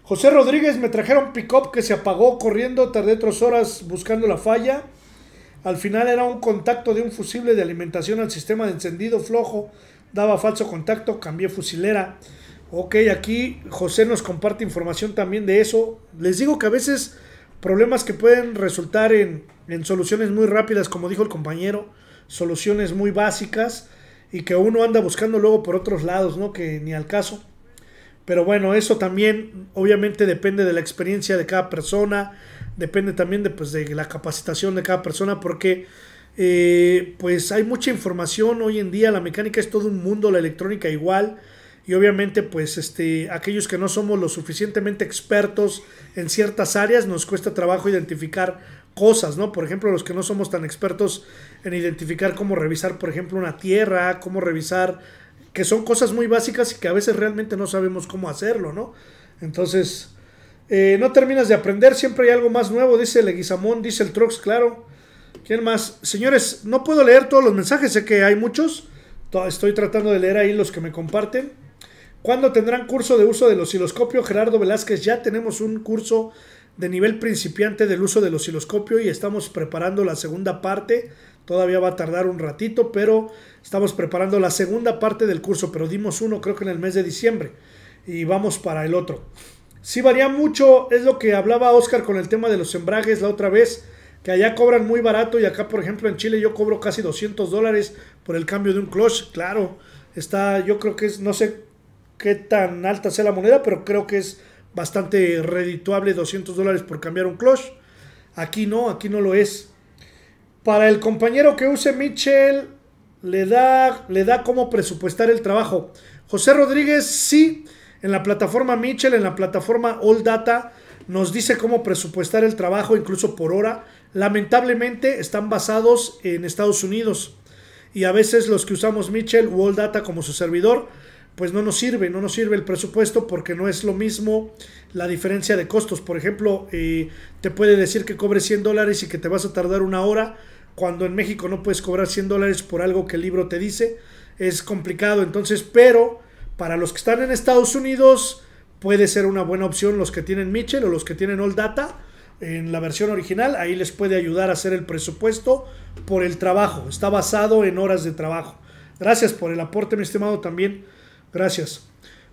José Rodríguez me trajeron pick-up que se apagó corriendo, tardé tres horas buscando la falla. Al final era un contacto de un fusible de alimentación al sistema de encendido flojo, daba falso contacto, cambié fusilera. Ok, aquí José nos comparte información también de eso. Les digo que a veces problemas que pueden resultar en, en soluciones muy rápidas, como dijo el compañero, soluciones muy básicas y que uno anda buscando luego por otros lados, ¿no? Que ni al caso. Pero bueno, eso también obviamente depende de la experiencia de cada persona, depende también de, pues, de la capacitación de cada persona, porque eh, pues hay mucha información hoy en día, la mecánica es todo un mundo, la electrónica igual, y obviamente pues este, aquellos que no somos lo suficientemente expertos en ciertas áreas nos cuesta trabajo identificar cosas, ¿no? Por ejemplo, los que no somos tan expertos en identificar cómo revisar, por ejemplo, una tierra, cómo revisar que son cosas muy básicas y que a veces realmente no sabemos cómo hacerlo, ¿no? Entonces, eh, no terminas de aprender, siempre hay algo más nuevo, dice Leguizamón, dice el Trox, claro. ¿Quién más? Señores, no puedo leer todos los mensajes, sé que hay muchos. Estoy tratando de leer ahí los que me comparten. ¿Cuándo tendrán curso de uso del osciloscopio? Gerardo Velázquez, ya tenemos un curso de nivel principiante del uso del osciloscopio y estamos preparando la segunda parte Todavía va a tardar un ratito, pero estamos preparando la segunda parte del curso, pero dimos uno creo que en el mes de diciembre y vamos para el otro. Sí varía mucho, es lo que hablaba Oscar con el tema de los embragues la otra vez, que allá cobran muy barato y acá por ejemplo en Chile yo cobro casi 200 dólares por el cambio de un clutch, claro, está, yo creo que es, no sé qué tan alta sea la moneda, pero creo que es bastante redituable 200 dólares por cambiar un clutch. Aquí no, aquí no lo es. Para el compañero que use Mitchell, le da, le da cómo presupuestar el trabajo. José Rodríguez, sí, en la plataforma Mitchell, en la plataforma All Data, nos dice cómo presupuestar el trabajo, incluso por hora. Lamentablemente están basados en Estados Unidos y a veces los que usamos Mitchell o All Data como su servidor pues no nos sirve, no nos sirve el presupuesto porque no es lo mismo la diferencia de costos. Por ejemplo, eh, te puede decir que cobres 100 dólares y que te vas a tardar una hora, cuando en México no puedes cobrar 100 dólares por algo que el libro te dice. Es complicado, entonces, pero para los que están en Estados Unidos puede ser una buena opción los que tienen Mitchell o los que tienen All Data en la versión original, ahí les puede ayudar a hacer el presupuesto por el trabajo, está basado en horas de trabajo. Gracias por el aporte, mi estimado, también. Gracias.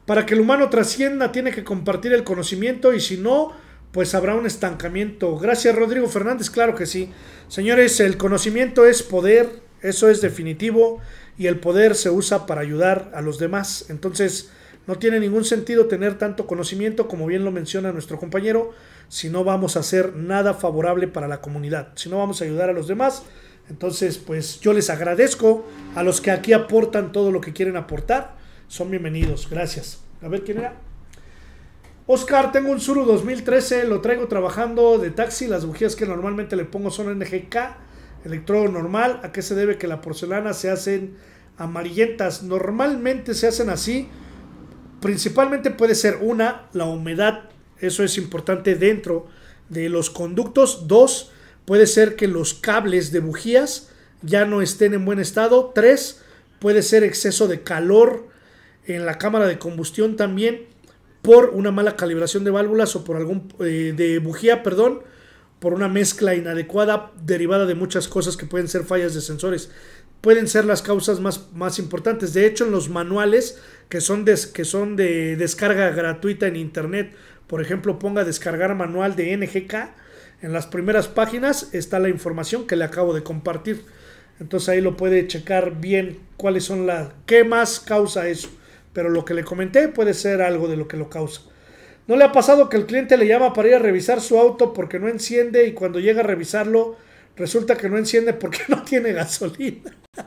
Para que el humano trascienda tiene que compartir el conocimiento y si no, pues habrá un estancamiento. Gracias Rodrigo Fernández, claro que sí. Señores, el conocimiento es poder, eso es definitivo y el poder se usa para ayudar a los demás. Entonces, no tiene ningún sentido tener tanto conocimiento como bien lo menciona nuestro compañero si no vamos a hacer nada favorable para la comunidad, si no vamos a ayudar a los demás. Entonces, pues yo les agradezco a los que aquí aportan todo lo que quieren aportar son bienvenidos. Gracias. A ver quién era. Oscar, tengo un Zuru 2013, lo traigo trabajando de taxi. Las bujías que normalmente le pongo son NGK, electrodo normal. ¿A qué se debe que la porcelana se hacen amarillentas? Normalmente se hacen así. Principalmente puede ser una, la humedad, eso es importante dentro de los conductos. Dos, puede ser que los cables de bujías ya no estén en buen estado. Tres, puede ser exceso de calor en la cámara de combustión también por una mala calibración de válvulas o por algún eh, de bujía, perdón, por una mezcla inadecuada derivada de muchas cosas que pueden ser fallas de sensores. Pueden ser las causas más, más importantes. De hecho, en los manuales que son, de, que son de descarga gratuita en internet, por ejemplo, ponga descargar manual de NGK, en las primeras páginas está la información que le acabo de compartir. Entonces ahí lo puede checar bien cuáles son las... ¿Qué más causa es pero lo que le comenté puede ser algo de lo que lo causa. ¿No le ha pasado que el cliente le llama para ir a revisar su auto porque no enciende y cuando llega a revisarlo resulta que no enciende porque no tiene gasolina?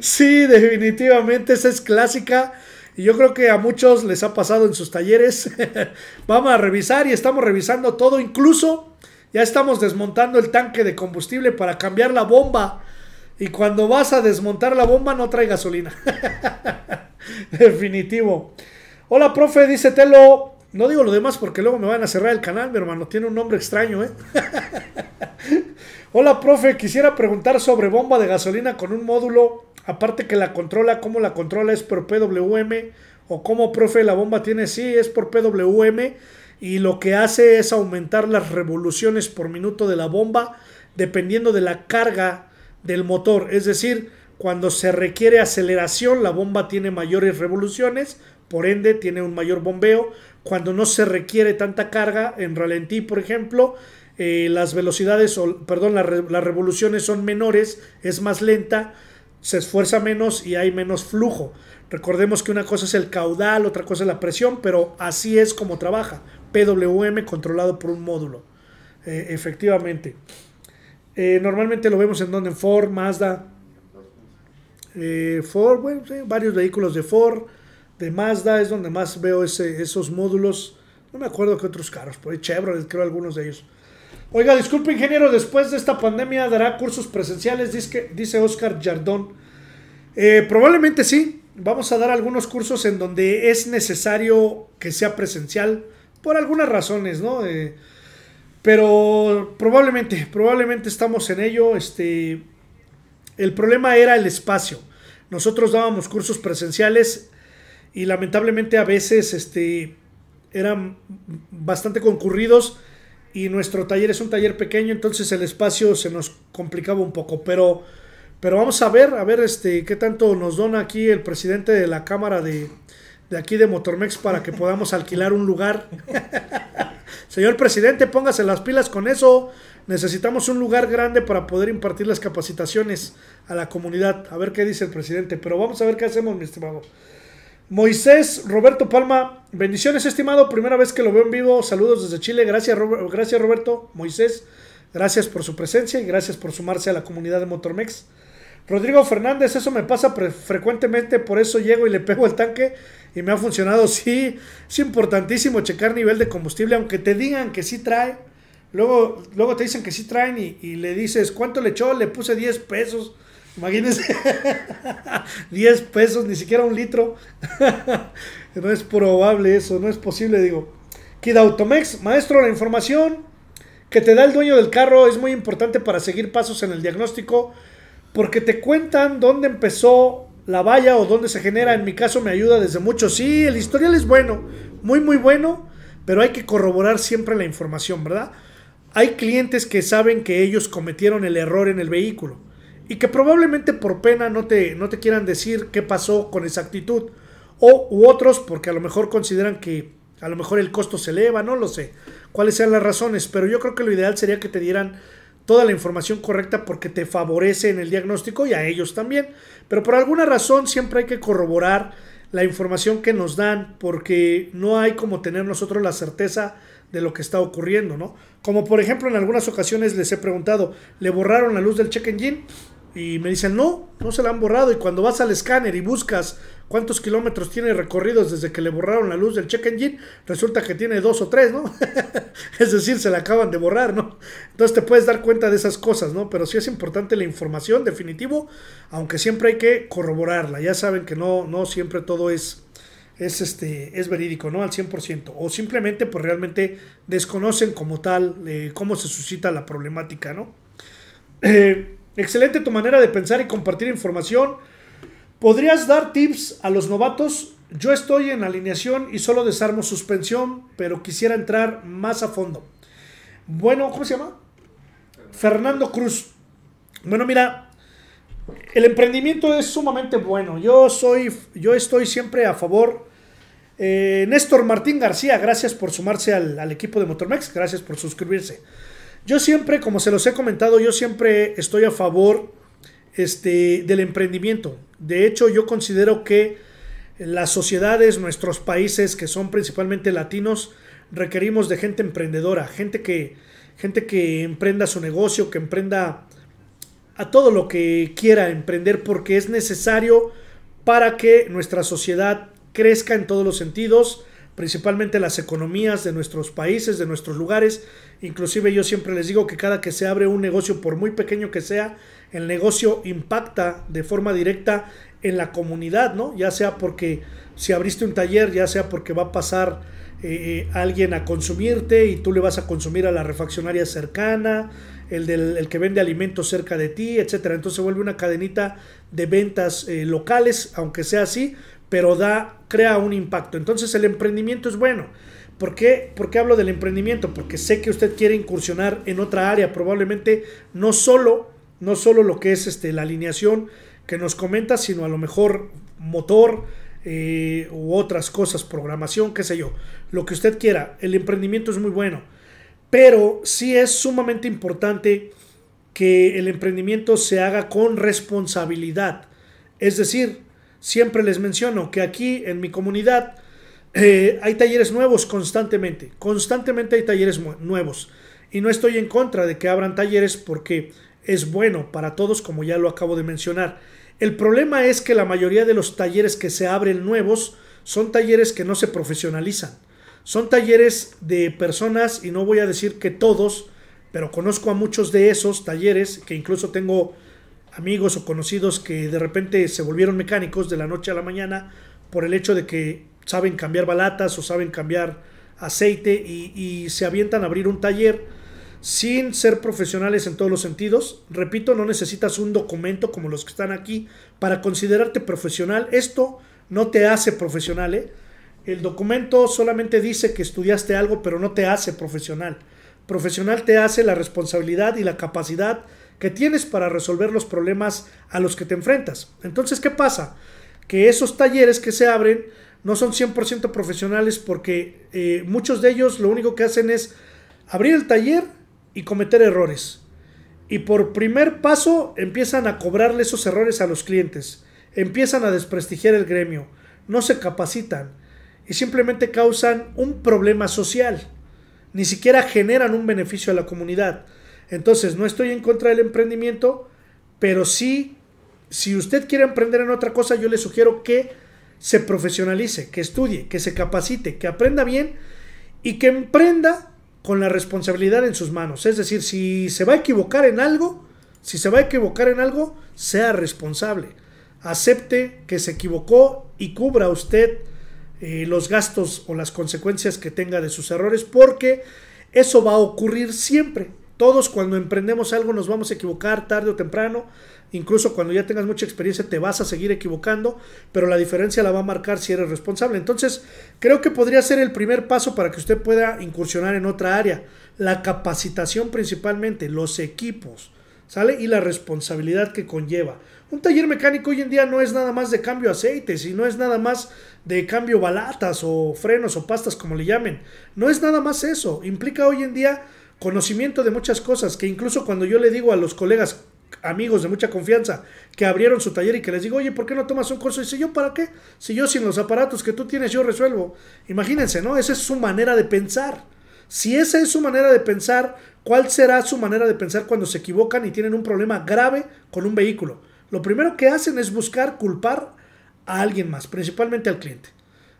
sí, definitivamente, esa es clásica. Y yo creo que a muchos les ha pasado en sus talleres. Vamos a revisar y estamos revisando todo. Incluso ya estamos desmontando el tanque de combustible para cambiar la bomba y cuando vas a desmontar la bomba, no trae gasolina. Definitivo. Hola, profe, dice Telo. No digo lo demás porque luego me van a cerrar el canal, mi hermano. Tiene un nombre extraño, ¿eh? Hola, profe. Quisiera preguntar sobre bomba de gasolina con un módulo. Aparte que la controla, ¿cómo la controla? ¿Es por PWM? ¿O cómo, profe, la bomba tiene? Sí, es por PWM. Y lo que hace es aumentar las revoluciones por minuto de la bomba dependiendo de la carga del motor, es decir, cuando se requiere aceleración, la bomba tiene mayores revoluciones, por ende tiene un mayor bombeo. Cuando no se requiere tanta carga, en ralentí, por ejemplo, eh, las velocidades, o, perdón, las revoluciones son menores, es más lenta, se esfuerza menos y hay menos flujo. Recordemos que una cosa es el caudal, otra cosa es la presión, pero así es como trabaja. PWM controlado por un módulo. Eh, efectivamente. Eh, normalmente lo vemos en donde en Ford, Mazda, eh, Ford, bueno, varios vehículos de Ford, de Mazda, es donde más veo esos módulos. No me acuerdo qué otros carros, por ahí Chevrolet, creo algunos de ellos. Oiga, disculpe ingeniero, después de esta pandemia dará cursos presenciales, dice, Oscar Jardón. Eh, probablemente sí, vamos a dar algunos cursos en donde es necesario que sea presencial, por algunas razones, ¿no? Pero probablemente, probablemente estamos en ello. Este, el problema era el espacio. Nosotros dábamos cursos presenciales y lamentablemente a veces este, eran bastante concurridos y nuestro taller es un taller pequeño, entonces el espacio se nos complicaba un poco, pero, pero vamos a ver, a ver este, qué tanto nos dona aquí el presidente de la Cámara de, de aquí de Motormex para que podamos alquilar un lugar. Señor presidente, póngase las pilas con eso. Necesitamos un lugar grande para poder impartir las capacitaciones a la comunidad. A ver qué dice el presidente. Pero vamos a ver qué hacemos, mi estimado. Moisés Roberto Palma, bendiciones, estimado. Primera vez que lo veo en vivo. Saludos desde Chile. Gracias, gracias Roberto. Moisés, gracias por su presencia y gracias por sumarse a la comunidad de Motormex. Rodrigo Fernández, eso me pasa frecuentemente, por eso llego y le pego el tanque y me ha funcionado. Sí, es importantísimo checar nivel de combustible, aunque te digan que sí trae. Luego, luego te dicen que sí traen y, le dices, ¿cuánto le echó? Le puse 10 pesos. Imagínense, 10 pesos, ni siquiera un litro. no es probable eso, no es posible, digo. Kid Automex, maestro, la información que te da el dueño del carro es muy importante para seguir pasos en el diagnóstico porque te cuentan dónde empezó la valla o dónde se genera. En mi caso me ayuda desde mucho. Sí, el historial es bueno, muy muy bueno, pero hay que corroborar siempre la información, ¿verdad? Hay clientes que saben que ellos cometieron el error en el vehículo y que probablemente por pena no te, no te quieran decir qué pasó con exactitud. O u otros porque a lo mejor consideran que a lo mejor el costo se eleva, no lo sé. Cuáles sean las razones, pero yo creo que lo ideal sería que te dieran toda la información correcta porque te favorece en el diagnóstico y a ellos también. Pero por alguna razón siempre hay que corroborar la información que nos dan porque no hay como tener nosotros la certeza de lo que está ocurriendo, ¿no? Como por ejemplo en algunas ocasiones les he preguntado, ¿le borraron la luz del check engine? Y me dicen, no, no se la han borrado. Y cuando vas al escáner y buscas cuántos kilómetros tiene recorridos desde que le borraron la luz del check engine, resulta que tiene dos o tres, ¿no? es decir, se la acaban de borrar, ¿no? Entonces te puedes dar cuenta de esas cosas, ¿no? Pero sí es importante la información, definitivo, aunque siempre hay que corroborarla. Ya saben que no, no siempre todo es es, este, es verídico, ¿no? Al 100%. O simplemente, pues realmente desconocen como tal eh, cómo se suscita la problemática, ¿no? Eh, excelente tu manera de pensar y compartir información. ¿Podrías dar tips a los novatos? Yo estoy en alineación y solo desarmo suspensión, pero quisiera entrar más a fondo. Bueno, ¿cómo se llama? Fernando Cruz. Bueno, mira, el emprendimiento es sumamente bueno. Yo soy, yo estoy siempre a favor. Eh, Néstor Martín García, gracias por sumarse al, equipo de Motormex, gracias por suscribirse. Yo siempre, como se los he comentado, yo siempre estoy a favor este, del emprendimiento. De hecho, yo considero que las sociedades, nuestros países que son principalmente latinos, requerimos de gente emprendedora, gente que, gente que emprenda su negocio, que emprenda a todo lo que quiera emprender, porque es necesario para que nuestra sociedad crezca en todos los sentidos principalmente las economías de nuestros países, de nuestros lugares. Inclusive yo siempre les digo que cada que se abre un negocio, por muy pequeño que sea, el negocio impacta de forma directa en la comunidad, ¿no? Ya sea porque si abriste un taller, ya sea porque va a pasar eh, eh, alguien a consumirte y tú le vas a consumir a la refaccionaria cercana, el, del, que vende alimentos cerca de ti, etcétera. Entonces se vuelve una cadenita de ventas eh, locales, aunque sea así, pero da, crea un impacto. Entonces el emprendimiento es bueno. ¿Por qué? ¿Por hablo del emprendimiento? Porque sé que usted quiere incursionar en otra área, probablemente no solo, no solo lo que es este, la alineación que nos comenta, sino a lo mejor motor eh, u otras cosas, programación, qué sé yo, lo que usted quiera. El emprendimiento es muy bueno, pero sí es sumamente importante que el emprendimiento se haga con responsabilidad. Es decir, siempre les menciono que aquí en mi comunidad eh, hay talleres nuevos constantemente, constantemente hay talleres nuevos. Y no estoy en contra de que abran talleres porque es bueno para todos, como ya lo acabo de mencionar. El problema es que la mayoría de los talleres que se abren nuevos son talleres que no se profesionalizan. Son talleres de personas, y no voy a decir que todos, pero conozco a muchos de esos talleres, que incluso tengo amigos o conocidos que de repente se volvieron mecánicos de la noche a la mañana por el hecho de que saben cambiar balatas o saben cambiar aceite y, se avientan a abrir un taller sin ser profesionales en todos los sentidos. Repito, no necesitas un documento como los que están aquí para considerarte profesional. Esto no te hace profesional. ¿eh? El documento solamente dice que estudiaste algo, pero no te hace profesional. Profesional te hace la responsabilidad y la capacidad que tienes para resolver los problemas a los que te enfrentas. Entonces, ¿qué pasa? Que esos talleres que se abren no son 100% profesionales porque eh, muchos de ellos lo único que hacen es abrir el taller y cometer errores. Y por primer paso empiezan a cobrarle esos errores a los clientes, empiezan a desprestigiar el gremio, no se capacitan y simplemente causan un problema social. Ni siquiera generan un beneficio a la comunidad. Entonces, no estoy en contra del emprendimiento, pero sí, si usted quiere emprender en otra cosa, yo le sugiero que se profesionalice, que estudie, que se capacite, que aprenda bien y que emprenda con la responsabilidad en sus manos. Es decir, si se va a equivocar en algo, si se va a equivocar en algo, sea responsable. Acepte que se equivocó y cubra usted eh, los gastos o las consecuencias que tenga de sus errores porque eso va a ocurrir siempre. Todos cuando emprendemos algo nos vamos a equivocar tarde o temprano. Incluso cuando ya tengas mucha experiencia te vas a seguir equivocando, pero la diferencia la va a marcar si eres responsable. Entonces, creo que podría ser el primer paso para que usted pueda incursionar en otra área. La capacitación principalmente, los equipos, ¿sale? Y la responsabilidad que conlleva. Un taller mecánico hoy en día no es nada más de cambio aceites y no es nada más de cambio balatas o frenos o pastas como le llamen. No es nada más eso. Implica hoy en día conocimiento de muchas cosas, que incluso cuando yo le digo a los colegas, amigos de mucha confianza, que abrieron su taller y que les digo, oye, ¿por qué no tomas un curso? Y dice, ¿yo para qué? Si yo sin los aparatos que tú tienes, yo resuelvo. Imagínense, ¿no? Esa es su manera de pensar. Si esa es su manera de pensar, ¿cuál será su manera de pensar cuando se equivocan y tienen un problema grave con un vehículo? Lo primero que hacen es buscar culpar a alguien más, principalmente al cliente,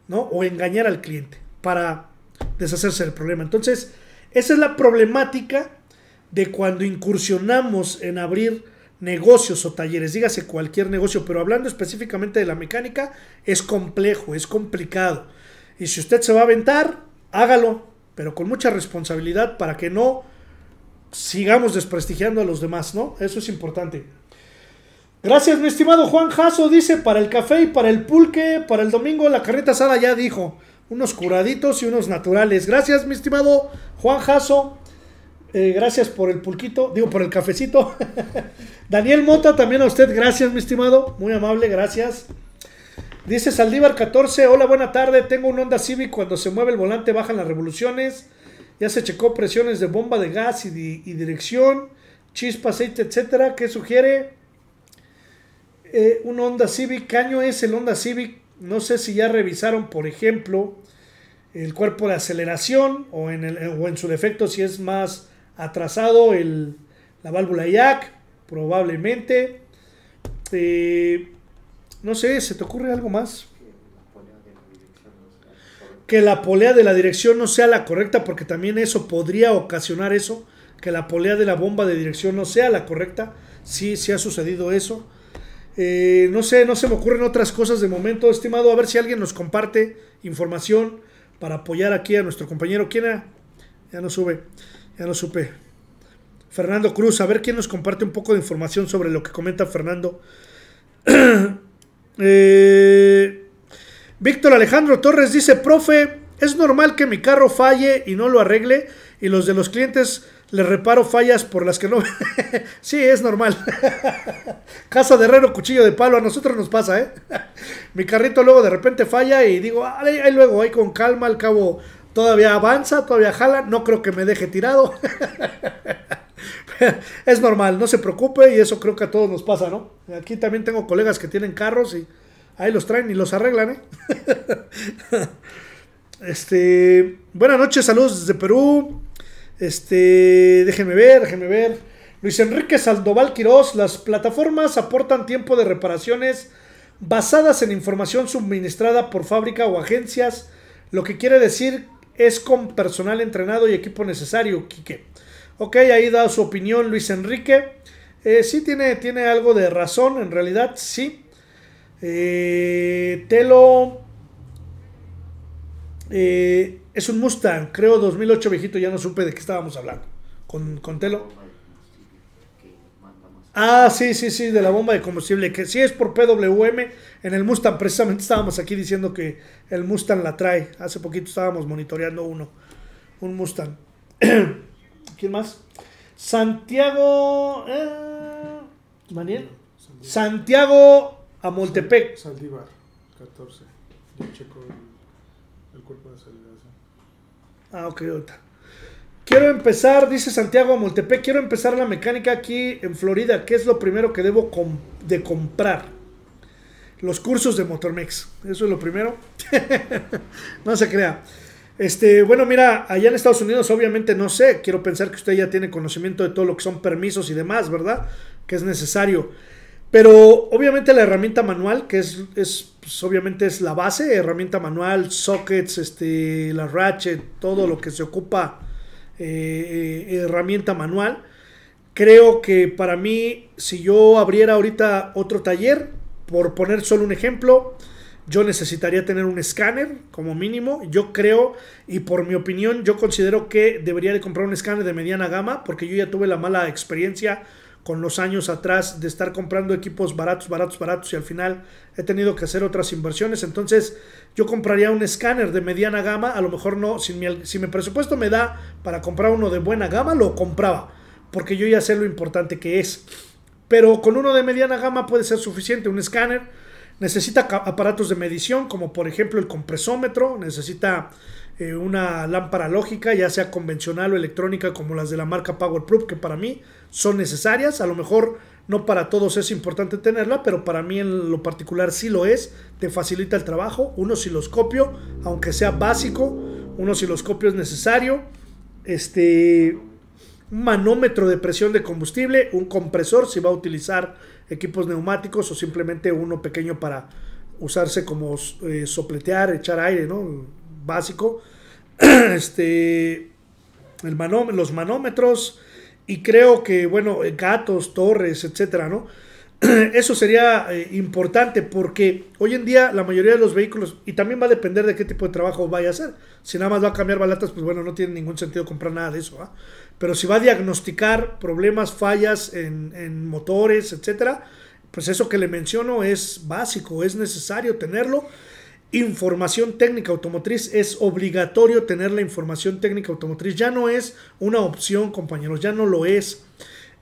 ¿no? O engañar al cliente para deshacerse del problema. Entonces, esa es la problemática de cuando incursionamos en abrir negocios o talleres, dígase cualquier negocio, pero hablando específicamente de la mecánica, es complejo, es complicado. Y si usted se va a aventar, hágalo, pero con mucha responsabilidad para que no sigamos desprestigiando a los demás, ¿no? Eso es importante. Gracias, mi estimado Juan Jasso, dice, para el café y para el pulque, para el domingo la carreta asada ya dijo unos curaditos y unos naturales. Gracias, mi estimado Juan Jasso. Eh, gracias por el pulquito, digo por el cafecito. Daniel Mota, también a usted, gracias, mi estimado. Muy amable, gracias. Dice Saldívar 14, hola, buena tarde. Tengo un Honda Civic, cuando se mueve el volante bajan las revoluciones. Ya se checó presiones de bomba de gas y, dirección, chispa, aceite, etcétera. ¿Qué sugiere? Eh, un Honda Civic, ¿qué año es el Honda Civic? No sé si ya revisaron, por ejemplo, el cuerpo de aceleración o en, el, en su defecto si es más atrasado el, la válvula IAC, probablemente. no sé, ¿se te ocurre algo más? Que la polea de la dirección no sea la correcta, porque también eso podría ocasionar eso, que la polea de la bomba de dirección no sea la correcta. si ha sucedido eso. Eh, no sé, no se me ocurren otras cosas de momento, estimado. A ver si alguien nos comparte información para apoyar aquí a nuestro compañero. ¿Quién era? Ya no sube, ya no supe. Fernando Cruz, a ver quién nos comparte un poco de información sobre lo que comenta Fernando. Eh, Víctor Alejandro Torres dice, profe, es normal que mi carro falle y no lo arregle y los de los clientes le reparo fallas por las que no. sí, es normal. Casa de herrero, cuchillo de palo, a nosotros nos pasa, ¿eh? Mi carrito luego de repente falla y digo, ah, ahí, ahí luego, ahí con calma, al cabo todavía avanza, todavía jala, no creo que me deje tirado. es normal, no se preocupe y eso creo que a todos nos pasa, ¿no? Aquí también tengo colegas que tienen carros y ahí los traen y los arreglan, ¿eh? este, buenas noches, saludos desde Perú. Este, déjenme ver, déjenme ver. Luis Enrique Saldoval Quirós, las plataformas aportan tiempo de reparaciones basadas en información suministrada por fábrica o agencias, lo que quiere decir es con personal entrenado y equipo necesario, Quique. Ok, ahí da su opinión Luis Enrique. Eh, sí tiene, tiene algo de razón, en realidad sí. Eh, Telo... Eh, es un Mustang, creo 2008 viejito, ya no supe de qué estábamos hablando. Con, con Telo. Ah, sí, sí, sí, de la bomba de combustible, que sí es por PWM. En el Mustang, precisamente estábamos aquí diciendo que el Mustang la trae. Hace poquito estábamos monitoreando uno, un Mustang. ¿Quién más? Santiago. Maniel. Eh, Santiago a Montepec. Saldívar, 14. checo el, cuerpo de salida. Ah, ok, ahorita. Quiero empezar, dice Santiago Montepe, quiero empezar la mecánica aquí en Florida. ¿Qué es lo primero que debo de comprar? Los cursos de Motormex. Eso es lo primero. no se crea. Este, bueno, mira, allá en Estados Unidos obviamente no sé, quiero pensar que usted ya tiene conocimiento de todo lo que son permisos y demás, ¿verdad? Que es necesario. Pero obviamente la herramienta manual, que es, es pues, obviamente es la base, herramienta manual, sockets, este, la ratchet, todo lo que se ocupa eh, eh, herramienta manual. Creo que para mí, si yo abriera ahorita otro taller, por poner solo un ejemplo, yo necesitaría tener un escáner como mínimo. Yo creo, y por mi opinión, yo considero que debería de comprar un escáner de mediana gama, porque yo ya tuve la mala experiencia con los años atrás de estar comprando equipos baratos, baratos, baratos y al final he tenido que hacer otras inversiones. Entonces yo compraría un escáner de mediana gama, a lo mejor no, si mi, presupuesto me da para comprar uno de buena gama, lo compraba, porque yo ya sé lo importante que es. Pero con uno de mediana gama puede ser suficiente, un escáner. Necesita aparatos de medición, como por ejemplo el compresómetro, necesita eh, una lámpara lógica, ya sea convencional o electrónica, como las de la marca Powerproof, que para mí son necesarias. A lo mejor no para todos es importante tenerla, pero para mí en lo particular sí lo es. Te facilita el trabajo. Un osciloscopio, aunque sea básico, un osciloscopio es necesario. Este, un manómetro de presión de combustible, un compresor si va a utilizar equipos neumáticos o simplemente uno pequeño para usarse como eh, sopletear, echar aire, ¿no? básico, este, el manó, los manómetros y creo que, bueno, eh, gatos, torres, etcétera, ¿no? Eso sería eh, importante porque hoy en día la mayoría de los vehículos, y también va a depender de qué tipo de trabajo vaya a hacer. Si nada más va a cambiar balatas, pues bueno, no tiene ningún sentido comprar nada de eso. Pero si va a diagnosticar problemas, fallas en, en motores, etcétera, pues eso que le menciono es básico, es necesario tenerlo información técnica automotriz, es obligatorio tener la información técnica automotriz. Ya no es una opción, compañeros, ya no lo es.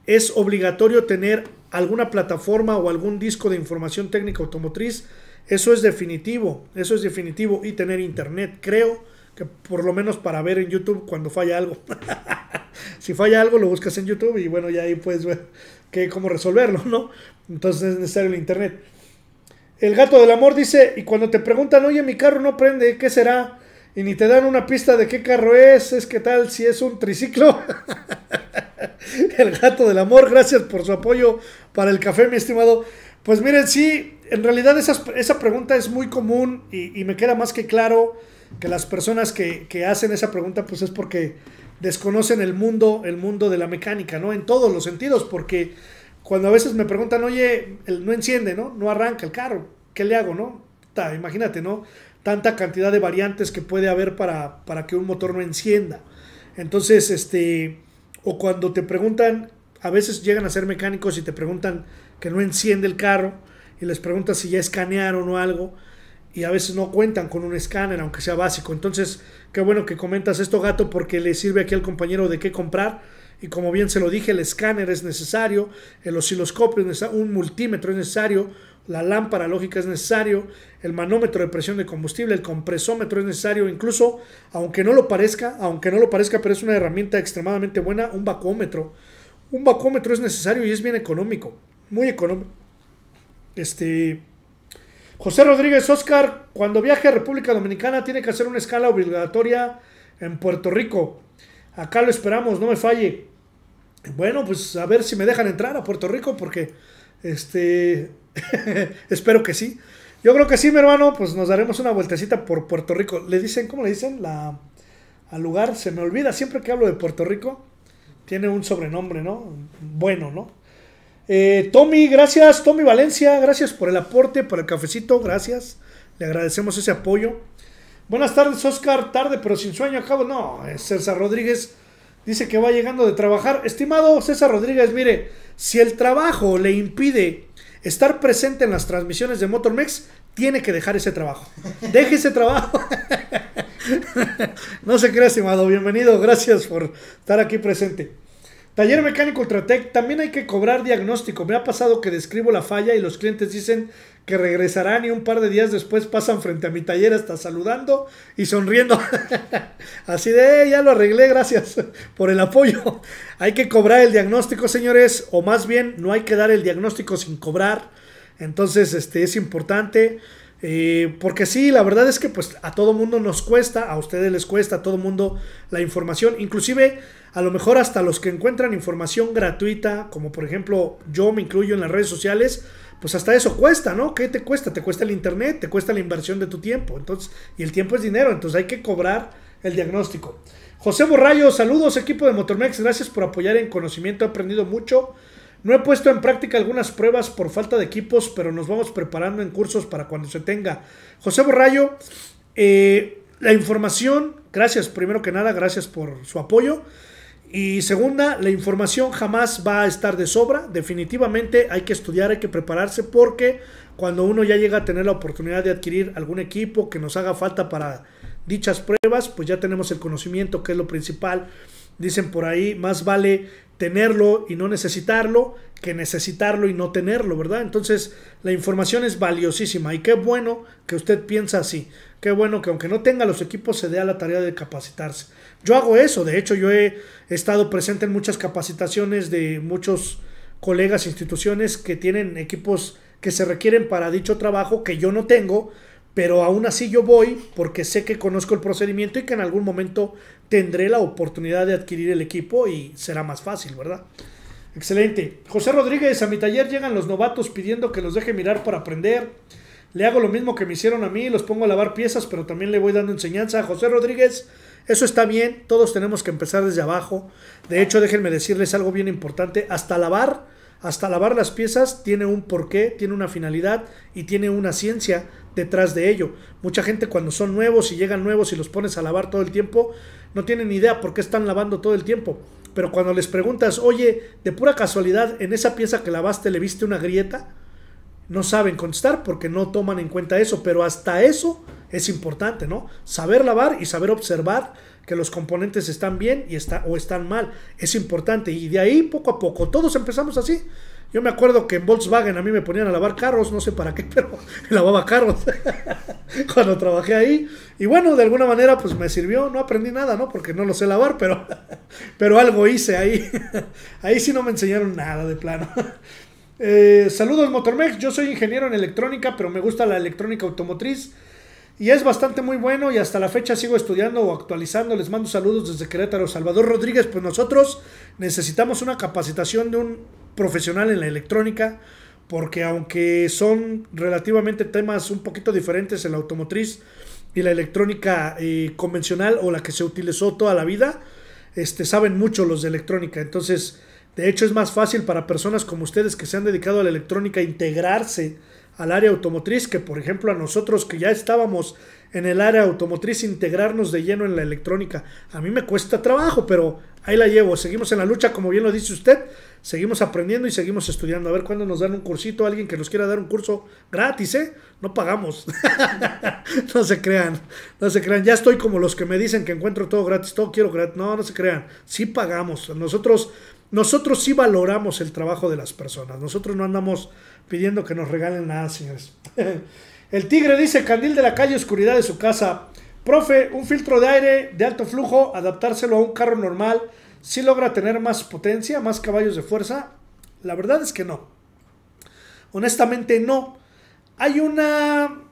Es obligatorio tener alguna plataforma o algún disco de información técnica automotriz. Eso es definitivo, eso es definitivo. Y tener internet, creo que por lo menos para ver en YouTube cuando falla algo. si falla algo, lo buscas en YouTube y bueno, ya ahí puedes ver que, cómo resolverlo, ¿no? Entonces es necesario el internet. El gato del amor dice, y cuando te preguntan, oye, mi carro no prende, ¿qué será? Y ni te dan una pista de qué carro es, es que tal si es un triciclo. el gato del amor, gracias por su apoyo para el café, mi estimado. Pues miren, sí, en realidad esa pregunta es muy común y, me queda más que claro que las personas que, que hacen esa pregunta pues es porque desconocen el mundo, el mundo de la mecánica, ¿no? En todos los sentidos, porque cuando a veces me preguntan, oye, no enciende, ¿no? No arranca el carro, ¿qué le hago, no? imagínate, ¿no? Tanta cantidad de variantes que puede haber para, para que un motor no encienda. Entonces, este, o cuando te preguntan, a veces llegan a ser mecánicos y te preguntan que no enciende el carro y les preguntas si ya escanearon o algo y a veces no cuentan con un escáner, aunque sea básico. Entonces, qué bueno que comentas esto, gato, porque le sirve aquí al compañero de qué comprar y como bien se lo dije, el escáner es necesario, el osciloscopio es necesario, un multímetro es necesario, la lámpara lógica es necesario, el manómetro de presión de combustible, el compresómetro es necesario, incluso, aunque no lo parezca, aunque no lo parezca, pero es una herramienta extremadamente buena, un vacuómetro. Un vacuómetro es necesario y es bien económico, muy económico. Este. José Rodríguez Oscar, cuando viaje a República Dominicana, tiene que hacer una escala obligatoria en Puerto Rico. Acá lo esperamos, no me falle. Bueno, pues a ver si me dejan entrar a Puerto Rico porque, este, espero que sí. Yo creo que sí, mi hermano, pues nos daremos una vueltecita por Puerto Rico. Le dicen, ¿cómo le dicen? La, al lugar, se me olvida siempre que hablo de Puerto Rico. Tiene un sobrenombre, ¿no? Bueno, ¿no? Eh, Tommy, gracias. Tommy Valencia, gracias por el aporte, por el cafecito, gracias. Le agradecemos ese apoyo. Buenas tardes, Oscar. Tarde, pero sin sueño. Acabo. No, eh, César Rodríguez dice que va llegando de trabajar. Estimado César Rodríguez, mire, si el trabajo le impide estar presente en las transmisiones de Motormex, tiene que dejar ese trabajo. Deje ese trabajo. no se crea, estimado. Bienvenido. Gracias por estar aquí presente. Taller mecánico Ultratec, también hay que cobrar diagnóstico. Me ha pasado que describo la falla y los clientes dicen que regresarán y un par de días después pasan frente a mi taller hasta saludando y sonriendo. Así de, eh, ya lo arreglé, gracias por el apoyo. Hay que cobrar el diagnóstico, señores, o más bien no hay que dar el diagnóstico sin cobrar. Entonces, este es importante. Eh, porque sí, la verdad es que pues a todo mundo nos cuesta, a ustedes les cuesta, a todo mundo la información, inclusive a lo mejor hasta los que encuentran información gratuita, como por ejemplo yo me incluyo en las redes sociales, pues hasta eso cuesta, ¿no? ¿Qué te cuesta? Te cuesta el internet, te cuesta la inversión de tu tiempo, entonces, y el tiempo es dinero, entonces hay que cobrar el diagnóstico. José Borrayo, saludos equipo de Motormex, gracias por apoyar en conocimiento, he aprendido mucho no he puesto en práctica algunas pruebas por falta de equipos, pero nos vamos preparando en cursos para cuando se tenga. José Borrayo, eh, la información, gracias primero que nada, gracias por su apoyo. Y segunda, la información jamás va a estar de sobra. Definitivamente hay que estudiar, hay que prepararse porque cuando uno ya llega a tener la oportunidad de adquirir algún equipo que nos haga falta para dichas pruebas, pues ya tenemos el conocimiento que es lo principal. Dicen por ahí, más vale tenerlo y no necesitarlo que necesitarlo y no tenerlo, ¿verdad? Entonces la información es valiosísima y qué bueno que usted piensa así, qué bueno que aunque no tenga los equipos se dé a la tarea de capacitarse. Yo hago eso, de hecho yo he estado presente en muchas capacitaciones de muchos colegas, instituciones que tienen equipos que se requieren para dicho trabajo que yo no tengo, pero aún así yo voy porque sé que conozco el procedimiento y que en algún momento tendré la oportunidad de adquirir el equipo y será más fácil, ¿verdad? Excelente. José Rodríguez, a mi taller llegan los novatos pidiendo que los deje mirar para aprender. Le hago lo mismo que me hicieron a mí, los pongo a lavar piezas, pero también le voy dando enseñanza. José Rodríguez, eso está bien, todos tenemos que empezar desde abajo. De hecho, déjenme decirles algo bien importante, hasta lavar, hasta lavar las piezas tiene un porqué, tiene una finalidad y tiene una ciencia detrás de ello. Mucha gente cuando son nuevos y llegan nuevos y los pones a lavar todo el tiempo, no tienen ni idea por qué están lavando todo el tiempo. Pero cuando les preguntas, oye, de pura casualidad, en esa pieza que lavaste le viste una grieta, no saben contestar porque no toman en cuenta eso. Pero hasta eso es importante, ¿no? Saber lavar y saber observar que los componentes están bien y está, o están mal. Es importante. Y de ahí, poco a poco, todos empezamos así. Yo me acuerdo que en Volkswagen a mí me ponían a lavar carros, no sé para qué, pero lavaba carros cuando trabajé ahí. Y bueno, de alguna manera pues me sirvió, no aprendí nada, ¿no? Porque no lo sé lavar, pero, pero algo hice ahí. Ahí sí no me enseñaron nada de plano. Eh, saludos Motormex, yo soy ingeniero en electrónica, pero me gusta la electrónica automotriz. Y es bastante muy bueno y hasta la fecha sigo estudiando o actualizando. Les mando saludos desde Querétaro. Salvador Rodríguez, pues nosotros necesitamos una capacitación de un profesional en la electrónica, porque aunque son relativamente temas un poquito diferentes en la automotriz y la electrónica eh, convencional o la que se utilizó toda la vida, este, saben mucho los de electrónica. Entonces, de hecho es más fácil para personas como ustedes que se han dedicado a la electrónica integrarse al área automotriz que, por ejemplo, a nosotros que ya estábamos en el área automotriz, integrarnos de lleno en la electrónica. A mí me cuesta trabajo, pero ahí la llevo. Seguimos en la lucha, como bien lo dice usted seguimos aprendiendo y seguimos estudiando. A ver cuándo nos dan un cursito, alguien que nos quiera dar un curso gratis, ¿eh? No pagamos. no se crean, no se crean. Ya estoy como los que me dicen que encuentro todo gratis, todo quiero gratis. No, no se crean. Sí pagamos. Nosotros, nosotros sí valoramos el trabajo de las personas. Nosotros no andamos pidiendo que nos regalen nada, señores. el tigre dice, candil de la calle, oscuridad de su casa. Profe, un filtro de aire de alto flujo, adaptárselo a un carro normal si logra tener más potencia, más caballos de fuerza? La verdad es que no. Honestamente no. Hay una...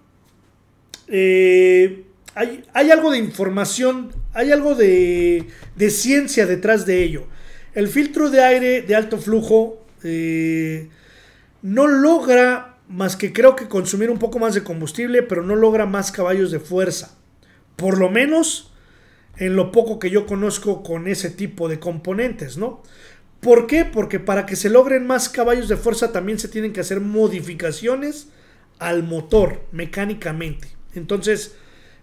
Eh, hay, algo de información, hay algo de, de, ciencia detrás de ello. El filtro de aire de alto flujo eh, no logra más que creo que consumir un poco más de combustible, pero no logra más caballos de fuerza. Por lo menos en lo poco que yo conozco con ese tipo de componentes, ¿no? ¿Por qué? Porque para que se logren más caballos de fuerza también se tienen que hacer modificaciones al motor mecánicamente. Entonces,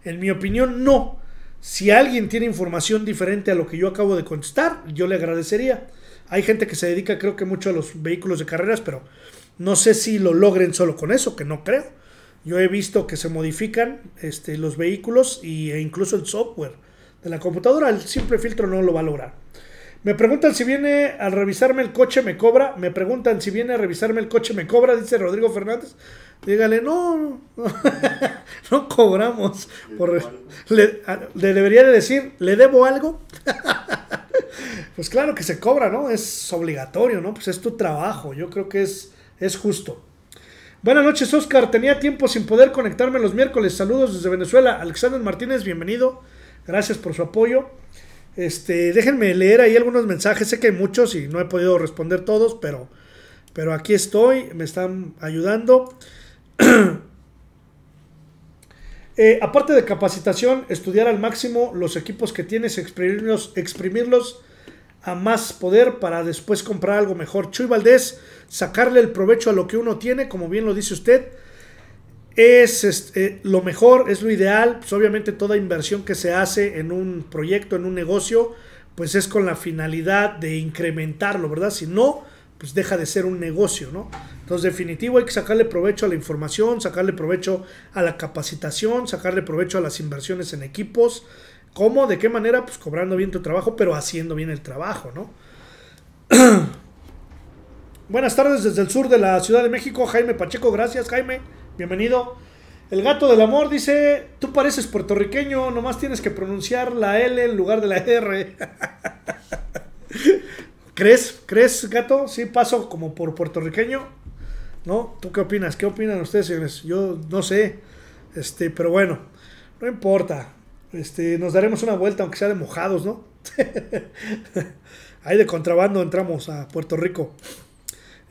en mi opinión, no. Si alguien tiene información diferente a lo que yo acabo de contestar, yo le agradecería. Hay gente que se dedica creo que mucho a los vehículos de carreras, pero no sé si lo logren solo con eso, que no creo. Yo he visto que se modifican este, los vehículos y, e incluso el software de la computadora, el simple filtro no lo va a lograr. Me preguntan si viene a revisarme el coche, me cobra. Me preguntan si viene a revisarme el coche, me cobra, dice Rodrigo Fernández. Dígale, no, no, cobramos. le, debería de decir, ¿le debo algo? pues claro que se cobra, ¿no? Es obligatorio, ¿no? Pues es tu trabajo, yo creo que es, es justo. Buenas noches, Oscar. Tenía tiempo sin poder conectarme los miércoles. Saludos desde Venezuela. Alexander Martínez, bienvenido. Gracias por su apoyo. Este, déjenme leer ahí algunos mensajes. Sé que hay muchos y no he podido responder todos, pero, pero aquí estoy. Me están ayudando. Eh, aparte de capacitación, estudiar al máximo los equipos que tienes, exprimirlos, exprimirlos a más poder para después comprar algo mejor. Chuy Valdés, sacarle el provecho a lo que uno tiene, como bien lo dice usted. Es eh, lo mejor, es lo ideal. Pues obviamente toda inversión que se hace en un proyecto, en un negocio, pues es con la finalidad de incrementarlo, ¿verdad? Si no, pues deja de ser un negocio, ¿no? Entonces, definitivo, hay que sacarle provecho a la información, sacarle provecho a la capacitación, sacarle provecho a las inversiones en equipos. ¿Cómo? ¿De qué manera? Pues cobrando bien tu trabajo, pero haciendo bien el trabajo, ¿no? Buenas tardes desde el sur de la Ciudad de México, Jaime Pacheco, gracias Jaime. Bienvenido. El gato del amor dice, tú pareces puertorriqueño, nomás tienes que pronunciar la L en lugar de la R. ¿Crees? ¿Crees, gato? Sí, paso como por puertorriqueño. ¿No? ¿Tú qué opinas? ¿Qué opinan ustedes, señores? Yo no sé. Este, pero bueno, no importa. Este, nos daremos una vuelta, aunque sea de mojados, ¿no? Ahí de contrabando entramos a Puerto Rico.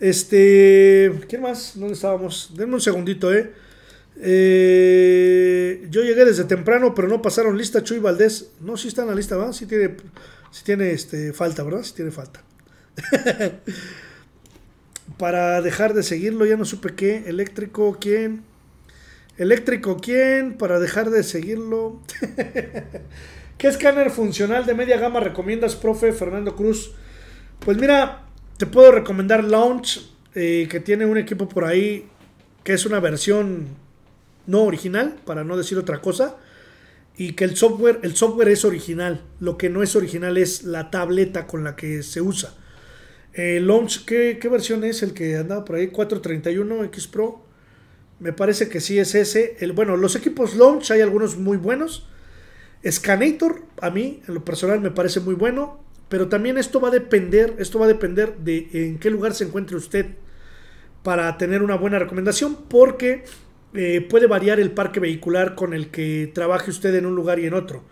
Este, ¿quién más? ¿Dónde estábamos? Denme un segundito, ¿eh? ¿eh? yo llegué desde temprano, pero no pasaron lista Chuy Valdés. No, si está en la lista, ¿va? si tiene, tiene este, falta, ¿verdad? si tiene falta. Para dejar de seguirlo, ya no supe qué. Eléctrico, ¿quién? Eléctrico, ¿quién? Para dejar de seguirlo. ¿Qué escáner funcional de media gama recomiendas, profe Fernando Cruz? Pues mira, te puedo recomendar Launch, eh, que tiene un equipo por ahí que es una versión no original, para no decir otra cosa, y que el software, el software es original. Lo que no es original es la tableta con la que se usa. Eh, Launch, ¿qué, versión es el que andaba por ahí? 431 X Pro. Me parece que sí es ese. El, bueno, los equipos Launch hay algunos muy buenos. Scanator, a mí, en lo personal, me parece muy bueno. Pero también esto va a depender, esto va a depender de en qué lugar se encuentre usted para tener una buena recomendación, porque eh, puede variar el parque vehicular con el que trabaje usted en un lugar y en otro.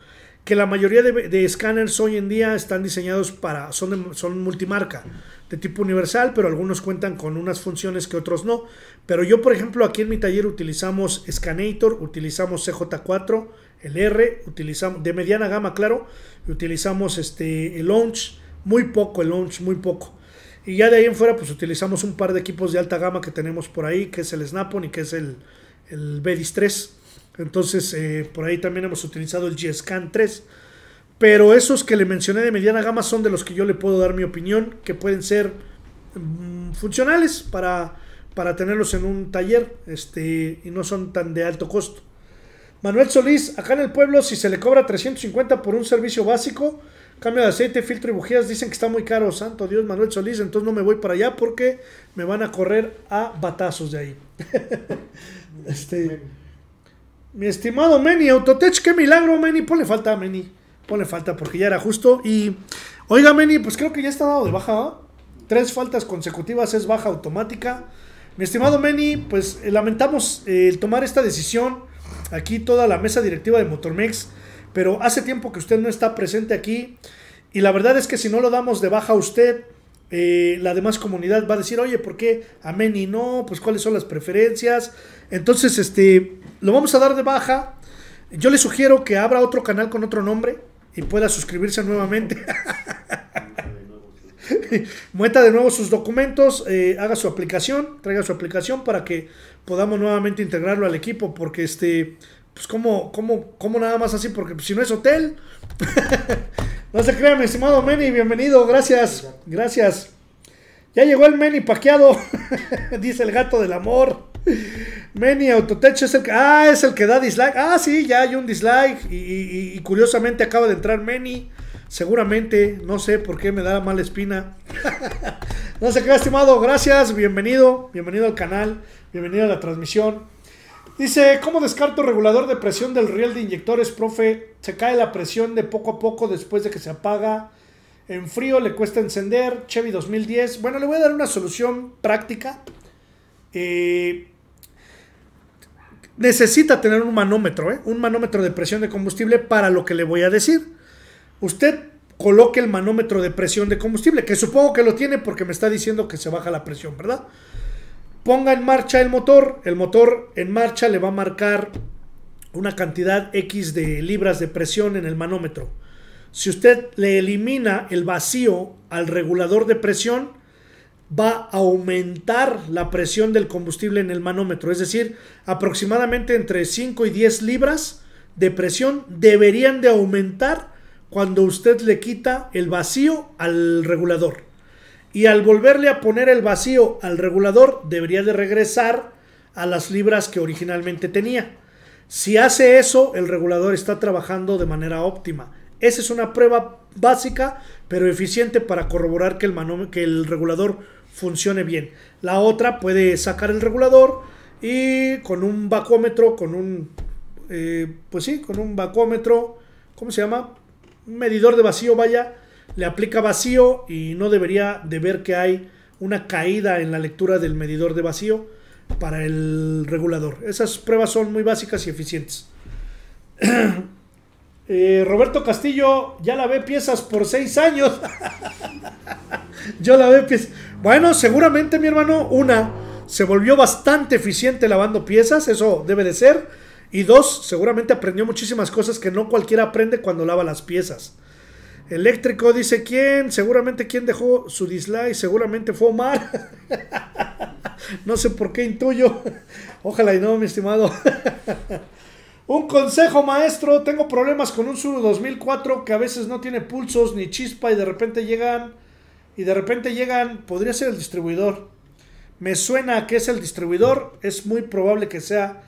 Que la mayoría de, escáneres hoy en día están diseñados para, son, son multimarca, de tipo universal, pero algunos cuentan con unas funciones que otros no. Pero yo, por ejemplo, aquí en mi taller utilizamos Scanator, utilizamos CJ4, el R, utilizamos de mediana gama, claro, utilizamos este el launch, muy poco el launch, muy poco. Y ya de ahí en fuera pues utilizamos un par de equipos de alta gama que tenemos por ahí, que es el Snap-on y que es el, el 3. Entonces eh, por ahí también hemos utilizado el G-Scan 3. Pero esos que le mencioné de mediana gama son de los que yo le puedo dar mi opinión, que pueden ser mm, funcionales para, para tenerlos en un taller este, y no son tan de alto costo. Manuel Solís, acá en el pueblo, si se le cobra 350 por un servicio básico, cambio de aceite, filtro y bujías, dicen que está muy caro. Santo Dios, Manuel Solís, entonces no me voy para allá porque me van a correr a batazos de ahí. este, mi estimado Meni, Autotech, qué milagro, Meni. Ponle falta Meni. Ponle falta porque ya era justo. Y, oiga, Meni, pues creo que ya está dado de baja. Tres faltas consecutivas es baja automática. Mi estimado Meni, pues eh, lamentamos eh, el tomar esta decisión aquí toda la mesa directiva de Motormex, pero hace tiempo que usted no está presente aquí y la verdad es que si no lo damos de baja a usted, eh, la demás comunidad va a decir, oye, ¿por qué a y no? Pues cuáles son las preferencias. Entonces, este, lo vamos a dar de baja. Yo le sugiero que abra otro canal con otro nombre y pueda suscribirse nuevamente. Mueta de nuevo sus documentos, eh, haga su aplicación, traiga su aplicación para que podamos nuevamente integrarlo al equipo, porque este, pues como, como, como nada más así, porque pues, si no es hotel, no se crean, mi estimado Meni, bienvenido, gracias, gracias. Ya llegó el Meni paqueado, dice el gato del amor. Meni Autotecho, es el que, ah, es el que da dislike. Ah, sí, ya hay un dislike. Y, curiosamente acaba de entrar Meni. Seguramente, no sé por qué me da mala espina. no se crea, estimado. Gracias, bienvenido, bienvenido al canal. Bienvenido a la transmisión. Dice, ¿cómo descarto regulador de presión del riel de inyectores, profe? Se cae la presión de poco a poco después de que se apaga. En frío le cuesta encender. Chevy 2010. Bueno, le voy a dar una solución práctica. Eh, necesita tener un manómetro, ¿eh? un manómetro de presión de combustible para lo que le voy a decir. Usted coloque el manómetro de presión de combustible, que supongo que lo tiene porque me está diciendo que se baja la presión, ¿verdad? ponga en marcha el motor, el motor en marcha le va a marcar una cantidad X de libras de presión en el manómetro. Si usted le elimina el vacío al regulador de presión, va a aumentar la presión del combustible en el manómetro, es decir, aproximadamente entre 5 y 10 libras de presión deberían de aumentar cuando usted le quita el vacío al regulador y al volverle a poner el vacío al regulador debería de regresar a las libras que originalmente tenía. Si hace eso, el regulador está trabajando de manera óptima. Esa es una prueba básica pero eficiente para corroborar que el, regulador funcione bien. La otra puede sacar el regulador y con un vacuómetro, con un, eh, pues sí, con un vacuómetro, ¿cómo se llama? Un medidor de vacío, vaya, le aplica vacío y no debería de ver que hay una caída en la lectura del medidor de vacío para el regulador. Esas pruebas son muy básicas y eficientes. Eh, Roberto Castillo ya la ve piezas por seis años. Yo la ve piezas. Bueno, seguramente mi hermano, una, se volvió bastante eficiente lavando piezas, eso debe de ser. Y dos, seguramente aprendió muchísimas cosas que no cualquiera aprende cuando lava las piezas. Eléctrico dice quién, seguramente quién dejó su dislike, seguramente fue Omar. no sé por qué intuyo. Ojalá y no, mi estimado. Un consejo, maestro. Tengo problemas con un Subaru 2004 que a veces no tiene pulsos ni chispa y de repente llegan. Y de repente llegan. Podría ser el distribuidor. Me suena que es el distribuidor. Es muy probable que sea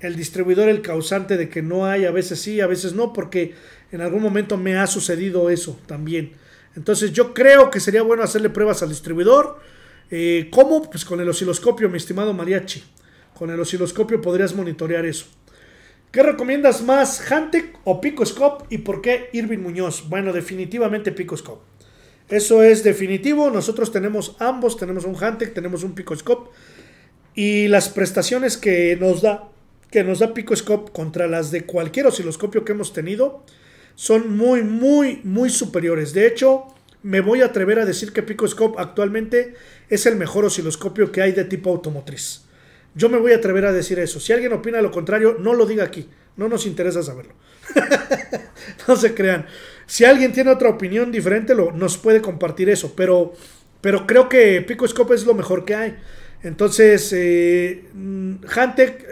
el distribuidor el causante de que no hay. A veces sí, a veces no. Porque en algún momento me ha sucedido eso también. Entonces yo creo que sería bueno hacerle pruebas al distribuidor. Eh, ¿Cómo? Pues con el osciloscopio, mi estimado mariachi. Con el osciloscopio podrías monitorear eso. ¿Qué recomiendas más, Hantec o Picoscope? ¿Y por qué Irving Muñoz? Bueno, definitivamente Picoscope. Eso es definitivo. Nosotros tenemos ambos, tenemos un Hantec, tenemos un Picoscope. Y las prestaciones que nos da, que nos da Picoscope contra las de cualquier osciloscopio que hemos tenido, son muy, muy, muy superiores. De hecho, me voy a atrever a decir que Picoscope actualmente es el mejor osciloscopio que hay de tipo automotriz. Yo me voy a atrever a decir eso. Si alguien opina lo contrario, no lo diga aquí. No nos interesa saberlo. no se crean. Si alguien tiene otra opinión diferente, lo, nos puede compartir eso. Pero, pero creo que Picoscope es lo mejor que hay. Entonces, eh, mm,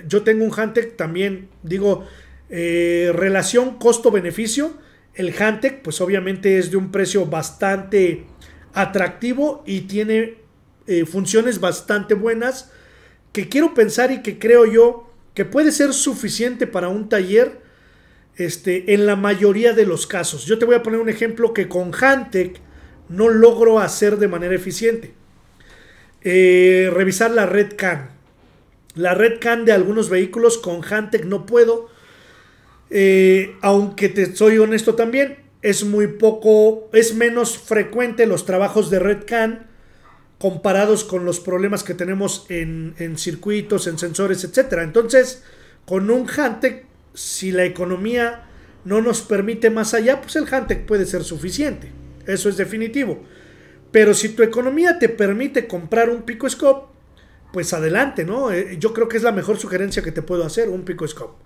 yo tengo un Hantec también, digo, eh, relación costo-beneficio, el Hantec pues obviamente es de un precio bastante atractivo y tiene eh, funciones bastante buenas que quiero pensar y que creo yo que puede ser suficiente para un taller este, en la mayoría de los casos. Yo te voy a poner un ejemplo que con Hantec no logro hacer de manera eficiente. Eh, revisar la red CAN. La red CAN de algunos vehículos con Hantec no puedo eh, aunque te soy honesto también, es muy poco, es menos frecuente los trabajos de Red comparados con los problemas que tenemos en, circuitos, en sensores, etcétera Entonces, con un Hantec, si la economía no nos permite más allá, pues el Hantec puede ser suficiente. Eso es definitivo. Pero si tu economía te permite comprar un Pico Scope, pues adelante, ¿no? Eh, yo creo que es la mejor sugerencia que te puedo hacer, un Pico Scope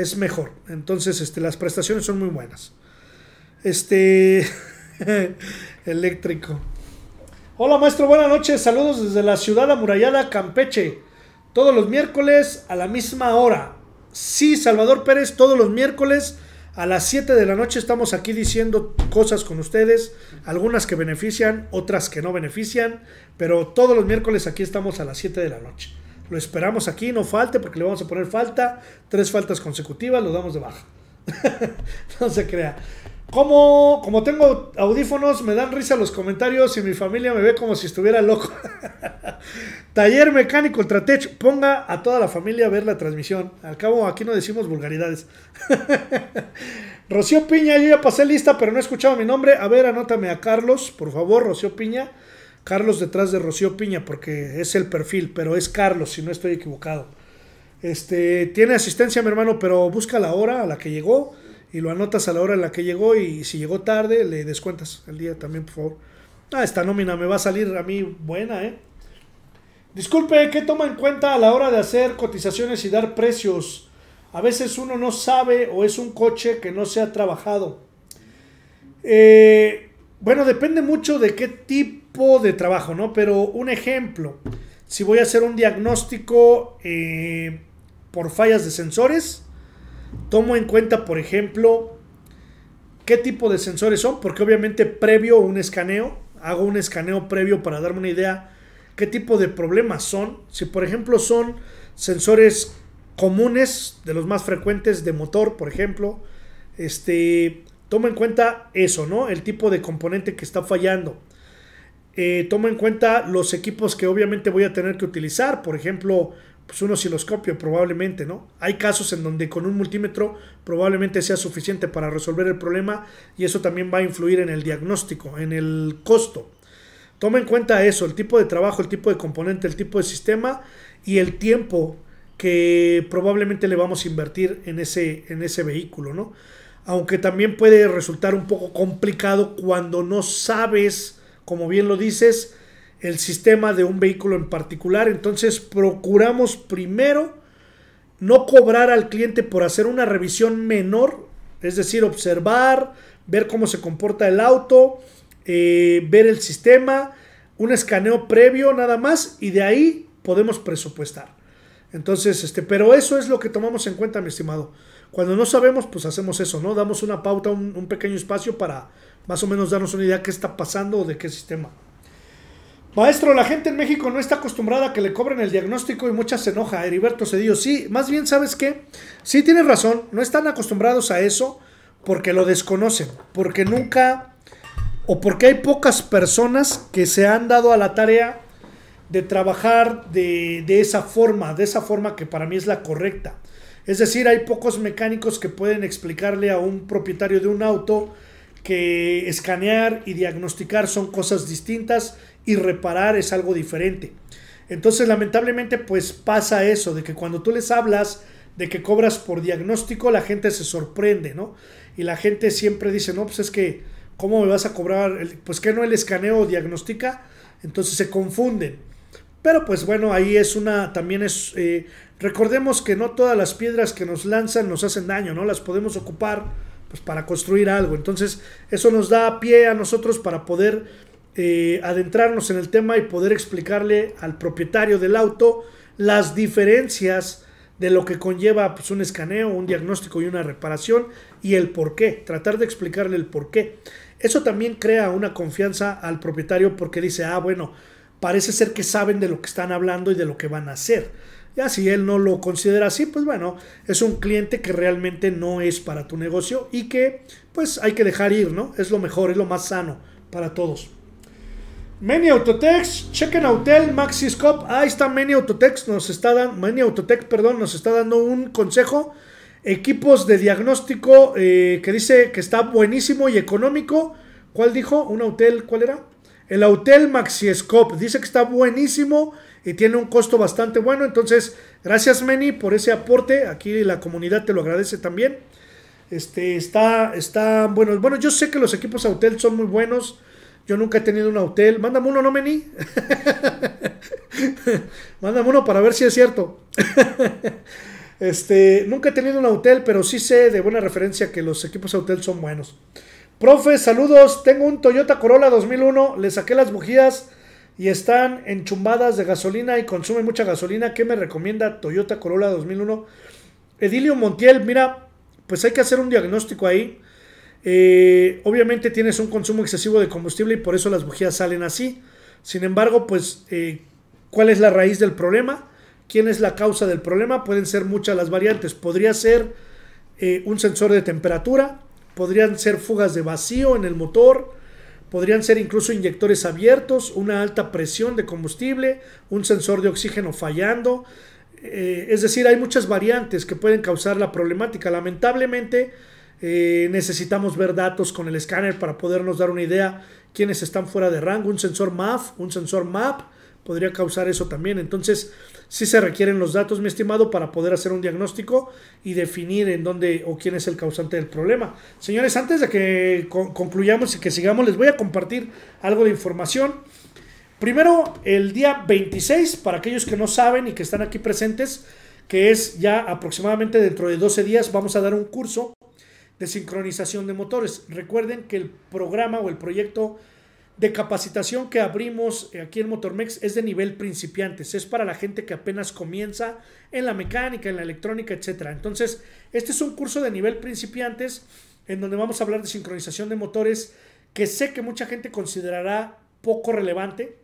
es mejor. Entonces, este, las prestaciones son muy buenas. Este eléctrico. Hola maestro, buenas noches. Saludos desde la ciudad amurallada Campeche. Todos los miércoles a la misma hora. Sí, Salvador Pérez, todos los miércoles a las 7 de la noche estamos aquí diciendo cosas con ustedes, algunas que benefician, otras que no benefician, pero todos los miércoles aquí estamos a las 7 de la noche. Lo esperamos aquí, no falte, porque le vamos a poner falta. Tres faltas consecutivas, lo damos de baja. no se crea. Como, como tengo audífonos, me dan risa los comentarios y mi familia me ve como si estuviera loco. Taller mecánico Ultratech, ponga a toda la familia a ver la transmisión. Al cabo, aquí no decimos vulgaridades. Rocío Piña, yo ya pasé lista, pero no he escuchado mi nombre. A ver, anótame a Carlos, por favor, Rocío Piña. Carlos detrás de Rocío Piña, porque es el perfil, pero es Carlos, si no estoy equivocado. Este, tiene asistencia, mi hermano, pero busca la hora a la que llegó y lo anotas a la hora en la que llegó y si llegó tarde, le descuentas el día también, por favor. Ah, esta nómina me va a salir a mí buena, ¿eh? Disculpe, ¿qué toma en cuenta a la hora de hacer cotizaciones y dar precios? A veces uno no sabe o es un coche que no se ha trabajado. Eh, bueno, depende mucho de qué tipo de trabajo, ¿no? Pero un ejemplo, si voy a hacer un diagnóstico eh, por fallas de sensores, tomo en cuenta, por ejemplo, qué tipo de sensores son, porque obviamente previo un escaneo, hago un escaneo previo para darme una idea qué tipo de problemas son. Si por ejemplo son sensores comunes, de los más frecuentes de motor, por ejemplo, este, toma en cuenta eso, ¿no? El tipo de componente que está fallando. Eh, toma en cuenta los equipos que obviamente voy a tener que utilizar, por ejemplo, pues un osciloscopio probablemente, ¿no? Hay casos en donde con un multímetro probablemente sea suficiente para resolver el problema y eso también va a influir en el diagnóstico, en el costo. Toma en cuenta eso, el tipo de trabajo, el tipo de componente, el tipo de sistema y el tiempo que probablemente le vamos a invertir en ese, en ese vehículo, ¿no? Aunque también puede resultar un poco complicado cuando no sabes como bien lo dices, el sistema de un vehículo en particular. Entonces procuramos primero no cobrar al cliente por hacer una revisión menor, es decir, observar, ver cómo se comporta el auto, eh, ver el sistema, un escaneo previo nada más y de ahí podemos presupuestar. Entonces, este, pero eso es lo que tomamos en cuenta, mi estimado. Cuando no sabemos, pues hacemos eso, ¿no? Damos una pauta, un pequeño espacio para, más o menos darnos una idea de qué está pasando o de qué sistema. Maestro, la gente en México no está acostumbrada a que le cobren el diagnóstico y muchas se enoja. Heriberto Cedillo, sí, más bien, ¿sabes qué? Sí, tienes razón, no están acostumbrados a eso porque lo desconocen, porque nunca o porque hay pocas personas que se han dado a la tarea de trabajar de, de esa forma, de esa forma que para mí es la correcta. Es decir, hay pocos mecánicos que pueden explicarle a un propietario de un auto que escanear y diagnosticar son cosas distintas y reparar es algo diferente. Entonces, lamentablemente, pues pasa eso, de que cuando tú les hablas de que cobras por diagnóstico, la gente se sorprende, ¿no? Y la gente siempre dice, no, pues es que, ¿cómo me vas a cobrar? Pues que no el escaneo diagnostica, entonces se confunden. Pero pues bueno, ahí es una, también es, eh, recordemos que no todas las piedras que nos lanzan nos hacen daño, ¿no? Las podemos ocupar pues para construir algo. Entonces, eso nos da pie a nosotros para poder eh, adentrarnos en el tema y poder explicarle al propietario del auto las diferencias de lo que conlleva pues, un escaneo, un diagnóstico y una reparación y el por qué, tratar de explicarle el por qué. Eso también crea una confianza al propietario porque dice, ah, bueno, parece ser que saben de lo que están hablando y de lo que van a hacer. Ya si él no lo considera así, pues bueno, es un cliente que realmente no es para tu negocio y que pues hay que dejar ir, ¿no? Es lo mejor, es lo más sano para todos. Many Autotex, en Autel, Maxiscope. Ahí está Many Autotex, nos está dando, Many Autotex, perdón, nos está dando un consejo. Equipos de diagnóstico eh, que dice que está buenísimo y económico. ¿Cuál dijo? ¿Un hotel ¿Cuál era? El Autel Maxiscope. Dice que está buenísimo y tiene un costo bastante bueno. Entonces, gracias Meni por ese aporte. Aquí la comunidad te lo agradece también. Este, está, está bueno. Bueno, yo sé que los equipos hotel son muy buenos. Yo nunca he tenido un Autel. Mándame uno, ¿no, Meni? Mándame uno para ver si es cierto. este, nunca he tenido un Autel, pero sí sé de buena referencia que los equipos hotel son buenos. Profe, saludos. Tengo un Toyota Corolla 2001. Le saqué las bujías y están enchumbadas de gasolina y consumen mucha gasolina. ¿Qué me recomienda Toyota Corolla 2001? Edilio Montiel, mira, pues hay que hacer un diagnóstico ahí. Eh, obviamente tienes un consumo excesivo de combustible y por eso las bujías salen así. Sin embargo, pues, eh, ¿cuál es la raíz del problema? ¿Quién es la causa del problema? Pueden ser muchas las variantes. Podría ser eh, un sensor de temperatura, podrían ser fugas de vacío en el motor, Podrían ser incluso inyectores abiertos, una alta presión de combustible, un sensor de oxígeno fallando. Eh, es decir, hay muchas variantes que pueden causar la problemática. Lamentablemente eh, necesitamos ver datos con el escáner para podernos dar una idea quiénes están fuera de rango. Un sensor MAF, un sensor MAP podría causar eso también. Entonces, si se requieren los datos, mi estimado, para poder hacer un diagnóstico y definir en dónde o quién es el causante del problema. Señores, antes de que concluyamos y que sigamos, les voy a compartir algo de información. Primero, el día 26, para aquellos que no saben y que están aquí presentes, que es ya aproximadamente dentro de 12 días, vamos a dar un curso de sincronización de motores. Recuerden que el programa o el proyecto de capacitación que abrimos eh, aquí en Motormex es de nivel principiantes, es para la gente que apenas comienza en la mecánica, en la electrónica, etc. Entonces, este es un curso de nivel principiantes en donde vamos a hablar de sincronización de motores que sé que mucha gente considerará poco relevante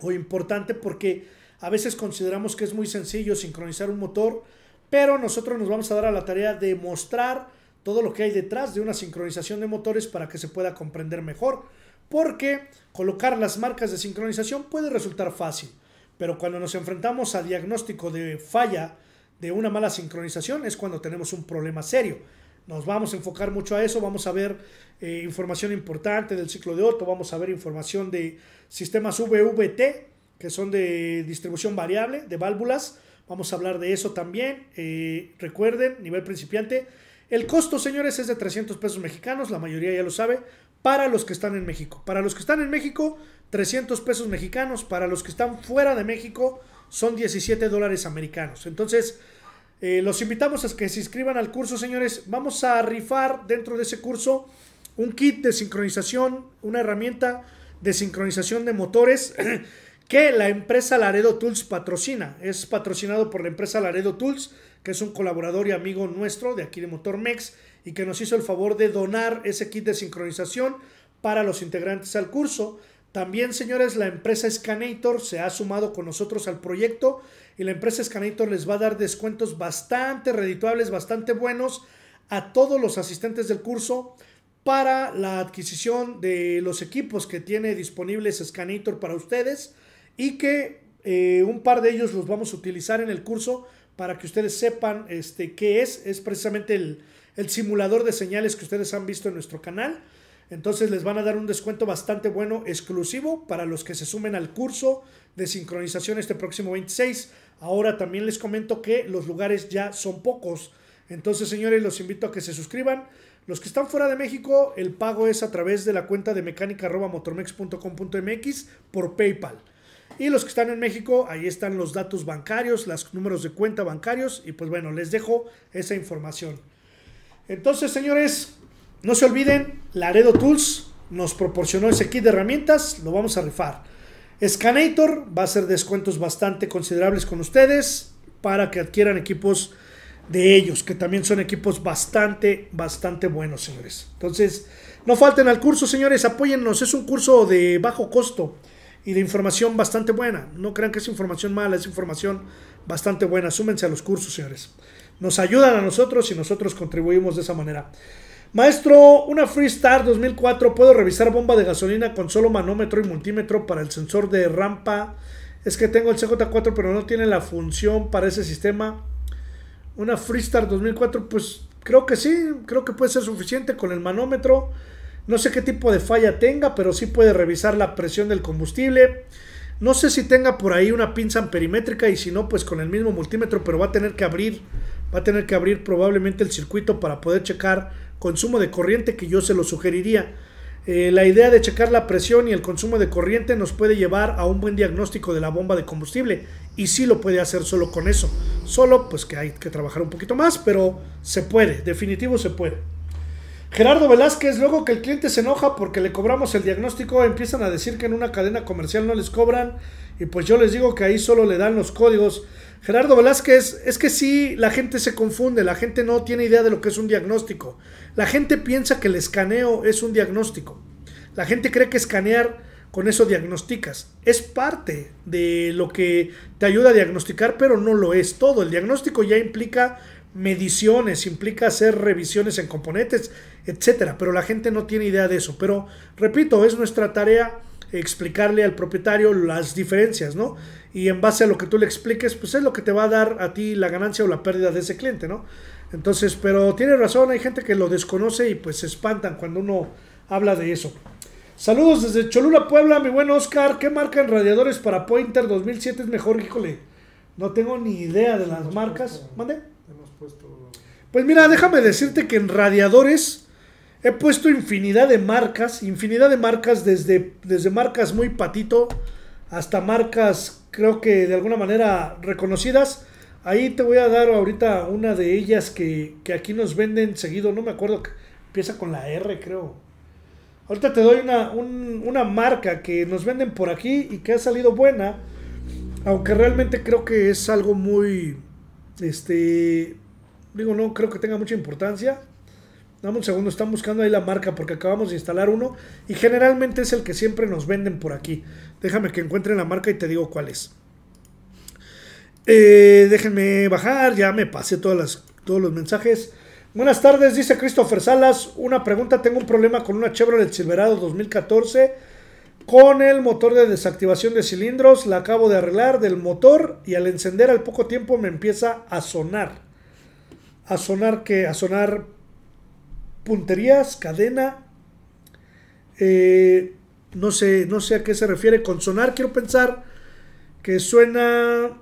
o importante porque a veces consideramos que es muy sencillo sincronizar un motor, pero nosotros nos vamos a dar a la tarea de mostrar todo lo que hay detrás de una sincronización de motores para que se pueda comprender mejor porque colocar las marcas de sincronización puede resultar fácil, pero cuando nos enfrentamos al diagnóstico de falla de una mala sincronización es cuando tenemos un problema serio. Nos vamos a enfocar mucho a eso, vamos a ver eh, información importante del ciclo de Otto, vamos a ver información de sistemas VVT, que son de distribución variable, de válvulas, vamos a hablar de eso también. Eh, recuerden, nivel principiante, el costo, señores, es de 300 pesos mexicanos, la mayoría ya lo sabe, para los que están en México. Para los que están en México, 300 pesos mexicanos. Para los que están fuera de México, son 17 dólares americanos. Entonces, eh, los invitamos a que se inscriban al curso, señores. Vamos a rifar dentro de ese curso un kit de sincronización, una herramienta de sincronización de motores que la empresa Laredo Tools patrocina. Es patrocinado por la empresa Laredo Tools, que es un colaborador y amigo nuestro de aquí de Motor y que nos hizo el favor de donar ese kit de sincronización para los integrantes al curso. También, señores, la empresa Scanator se ha sumado con nosotros al proyecto y la empresa Scanator les va a dar descuentos bastante redituables, bastante buenos a todos los asistentes del curso para la adquisición de los equipos que tiene disponibles Scanator para ustedes y que eh, un par de ellos los vamos a utilizar en el curso para que ustedes sepan este, qué es. Es precisamente el, el simulador de señales que ustedes han visto en nuestro canal. Entonces les van a dar un descuento bastante bueno exclusivo para los que se sumen al curso de sincronización este próximo 26. Ahora también les comento que los lugares ya son pocos. Entonces señores, los invito a que se suscriban. Los que están fuera de México, el pago es a través de la cuenta de mecánica.motormex.com.mx por PayPal. Y los que están en México, ahí están los datos bancarios, los números de cuenta bancarios. Y pues bueno, les dejo esa información. Entonces, señores, no se olviden, Laredo Tools nos proporcionó ese kit de herramientas, lo vamos a rifar. Scanator va a hacer descuentos bastante considerables con ustedes para que adquieran equipos de ellos, que también son equipos bastante, bastante buenos, señores. Entonces, no falten al curso, señores, apóyennos, es un curso de bajo costo y de información bastante buena. No crean que es información mala, es información bastante buena. Súmense a los cursos, señores nos ayudan a nosotros y nosotros contribuimos de esa manera. Maestro, una Freestar 2004, ¿puedo revisar bomba de gasolina con solo manómetro y multímetro para el sensor de rampa? Es que tengo el CJ4 pero no tiene la función para ese sistema. Una Freestar 2004, pues creo que sí, creo que puede ser suficiente con el manómetro. No sé qué tipo de falla tenga, pero sí puede revisar la presión del combustible. No sé si tenga por ahí una pinza amperimétrica y si no, pues con el mismo multímetro, pero va a tener que abrir va a tener que abrir probablemente el circuito para poder checar consumo de corriente que yo se lo sugeriría. Eh, la idea de checar la presión y el consumo de corriente nos puede llevar a un buen diagnóstico de la bomba de combustible y sí lo puede hacer solo con eso. Solo pues que hay que trabajar un poquito más, pero se puede, definitivo se puede. Gerardo Velázquez, luego que el cliente se enoja porque le cobramos el diagnóstico, empiezan a decir que en una cadena comercial no les cobran y pues yo les digo que ahí solo le dan los códigos. Gerardo Velázquez, es que sí, la gente se confunde, la gente no tiene idea de lo que es un diagnóstico. La gente piensa que el escaneo es un diagnóstico. La gente cree que escanear con eso diagnosticas. Es parte de lo que te ayuda a diagnosticar, pero no lo es todo. El diagnóstico ya implica mediciones, implica hacer revisiones en componentes, etcétera, pero la gente no tiene idea de eso. Pero repito, es nuestra tarea explicarle al propietario las diferencias, ¿no? y en base a lo que tú le expliques, pues es lo que te va a dar a ti la ganancia o la pérdida de ese cliente, ¿no? Entonces, pero tiene razón, hay gente que lo desconoce y pues se espantan cuando uno habla de eso. Saludos desde Cholula, Puebla, mi buen Oscar. ¿Qué marca en radiadores para Pointer 2007 es mejor? Híjole, no tengo ni idea de las marcas. ¿Mande? Pues mira, déjame decirte que en radiadores he puesto infinidad de marcas, infinidad de marcas desde, desde marcas muy patito hasta marcas creo que de alguna manera reconocidas. Ahí te voy a dar ahorita una de ellas que, aquí nos venden seguido, no me acuerdo, que empieza con la R creo. Ahorita te doy una, una marca que nos venden por aquí y que ha salido buena, aunque realmente creo que es algo muy, este, digo, no creo que tenga mucha importancia. Dame un segundo, están buscando ahí la marca porque acabamos de instalar uno y generalmente es el que siempre nos venden por aquí. Déjame que encuentre la marca y te digo cuál es. Eh, déjenme bajar, ya me pasé todas las, todos los mensajes. Buenas tardes, dice Christopher Salas. Una pregunta, tengo un problema con una Chevrolet Silverado 2014 con el motor de desactivación de cilindros. La acabo de arreglar del motor y al encender al poco tiempo me empieza a sonar. A sonar que, a sonar punterías, cadena, eh, no, sé, no sé a qué se refiere con sonar, quiero pensar que suena,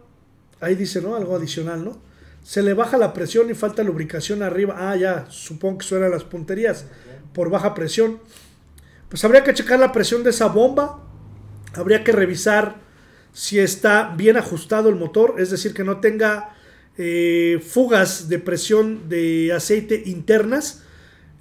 ahí dice, ¿no? Algo adicional, ¿no? Se le baja la presión y falta lubricación arriba. Ah, ya, supongo que suenan las punterías por baja presión. Pues habría que checar la presión de esa bomba. Habría que revisar si está bien ajustado el motor, es decir, que no tenga eh, fugas de presión de aceite internas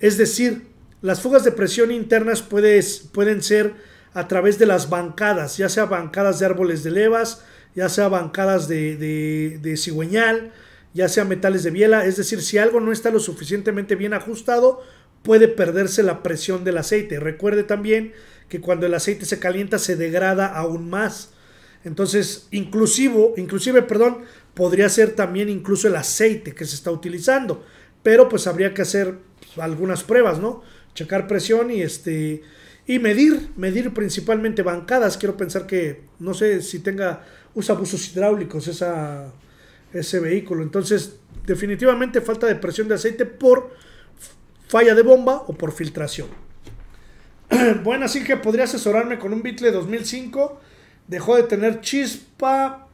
es decir, las fugas de presión internas pueden ser a través de las bancadas, ya sea bancadas de árboles de levas, ya sea bancadas de, cigüeñal, ya sea metales de biela, es decir, si algo no está lo suficientemente bien ajustado, puede perderse la presión del aceite. Recuerde también que cuando el aceite se calienta se degrada aún más. Entonces, inclusivo, inclusive, perdón, podría ser también incluso el aceite que se está utilizando, pero pues habría que hacer algunas pruebas, ¿no? Checar presión y este y medir, medir principalmente bancadas. Quiero pensar que no sé si tenga usa abusos hidráulicos ese vehículo. Entonces, definitivamente falta de presión de aceite por falla de bomba o por filtración. bueno, así que podría asesorarme con un Bitle 2005. Dejó de tener chispa.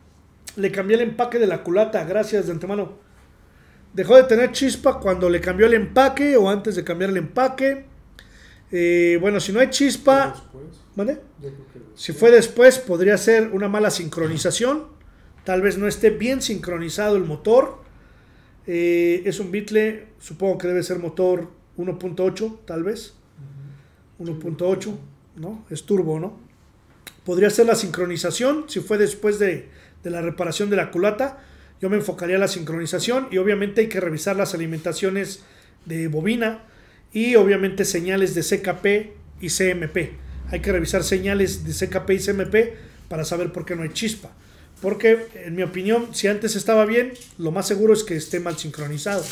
Le cambié el empaque de la culata. Gracias de antemano. Dejó de tener chispa cuando le cambió el empaque o antes de cambiar el empaque. Eh, bueno, si no hay chispa, si fue después, podría ser una mala sincronización. Tal vez no esté bien sincronizado el motor. Eh, es un bitle, supongo que debe ser motor 1.8, tal vez. 1.8, ¿no? Es turbo, ¿no? Podría ser la sincronización, si fue después de, de la reparación de la culata. Yo me enfocaría a la sincronización y obviamente hay que revisar las alimentaciones de bobina y obviamente señales de CKP y CMP. Hay que revisar señales de CKP y CMP para saber por qué no hay chispa. Porque, en mi opinión, si antes estaba bien, lo más seguro es que esté mal sincronizado.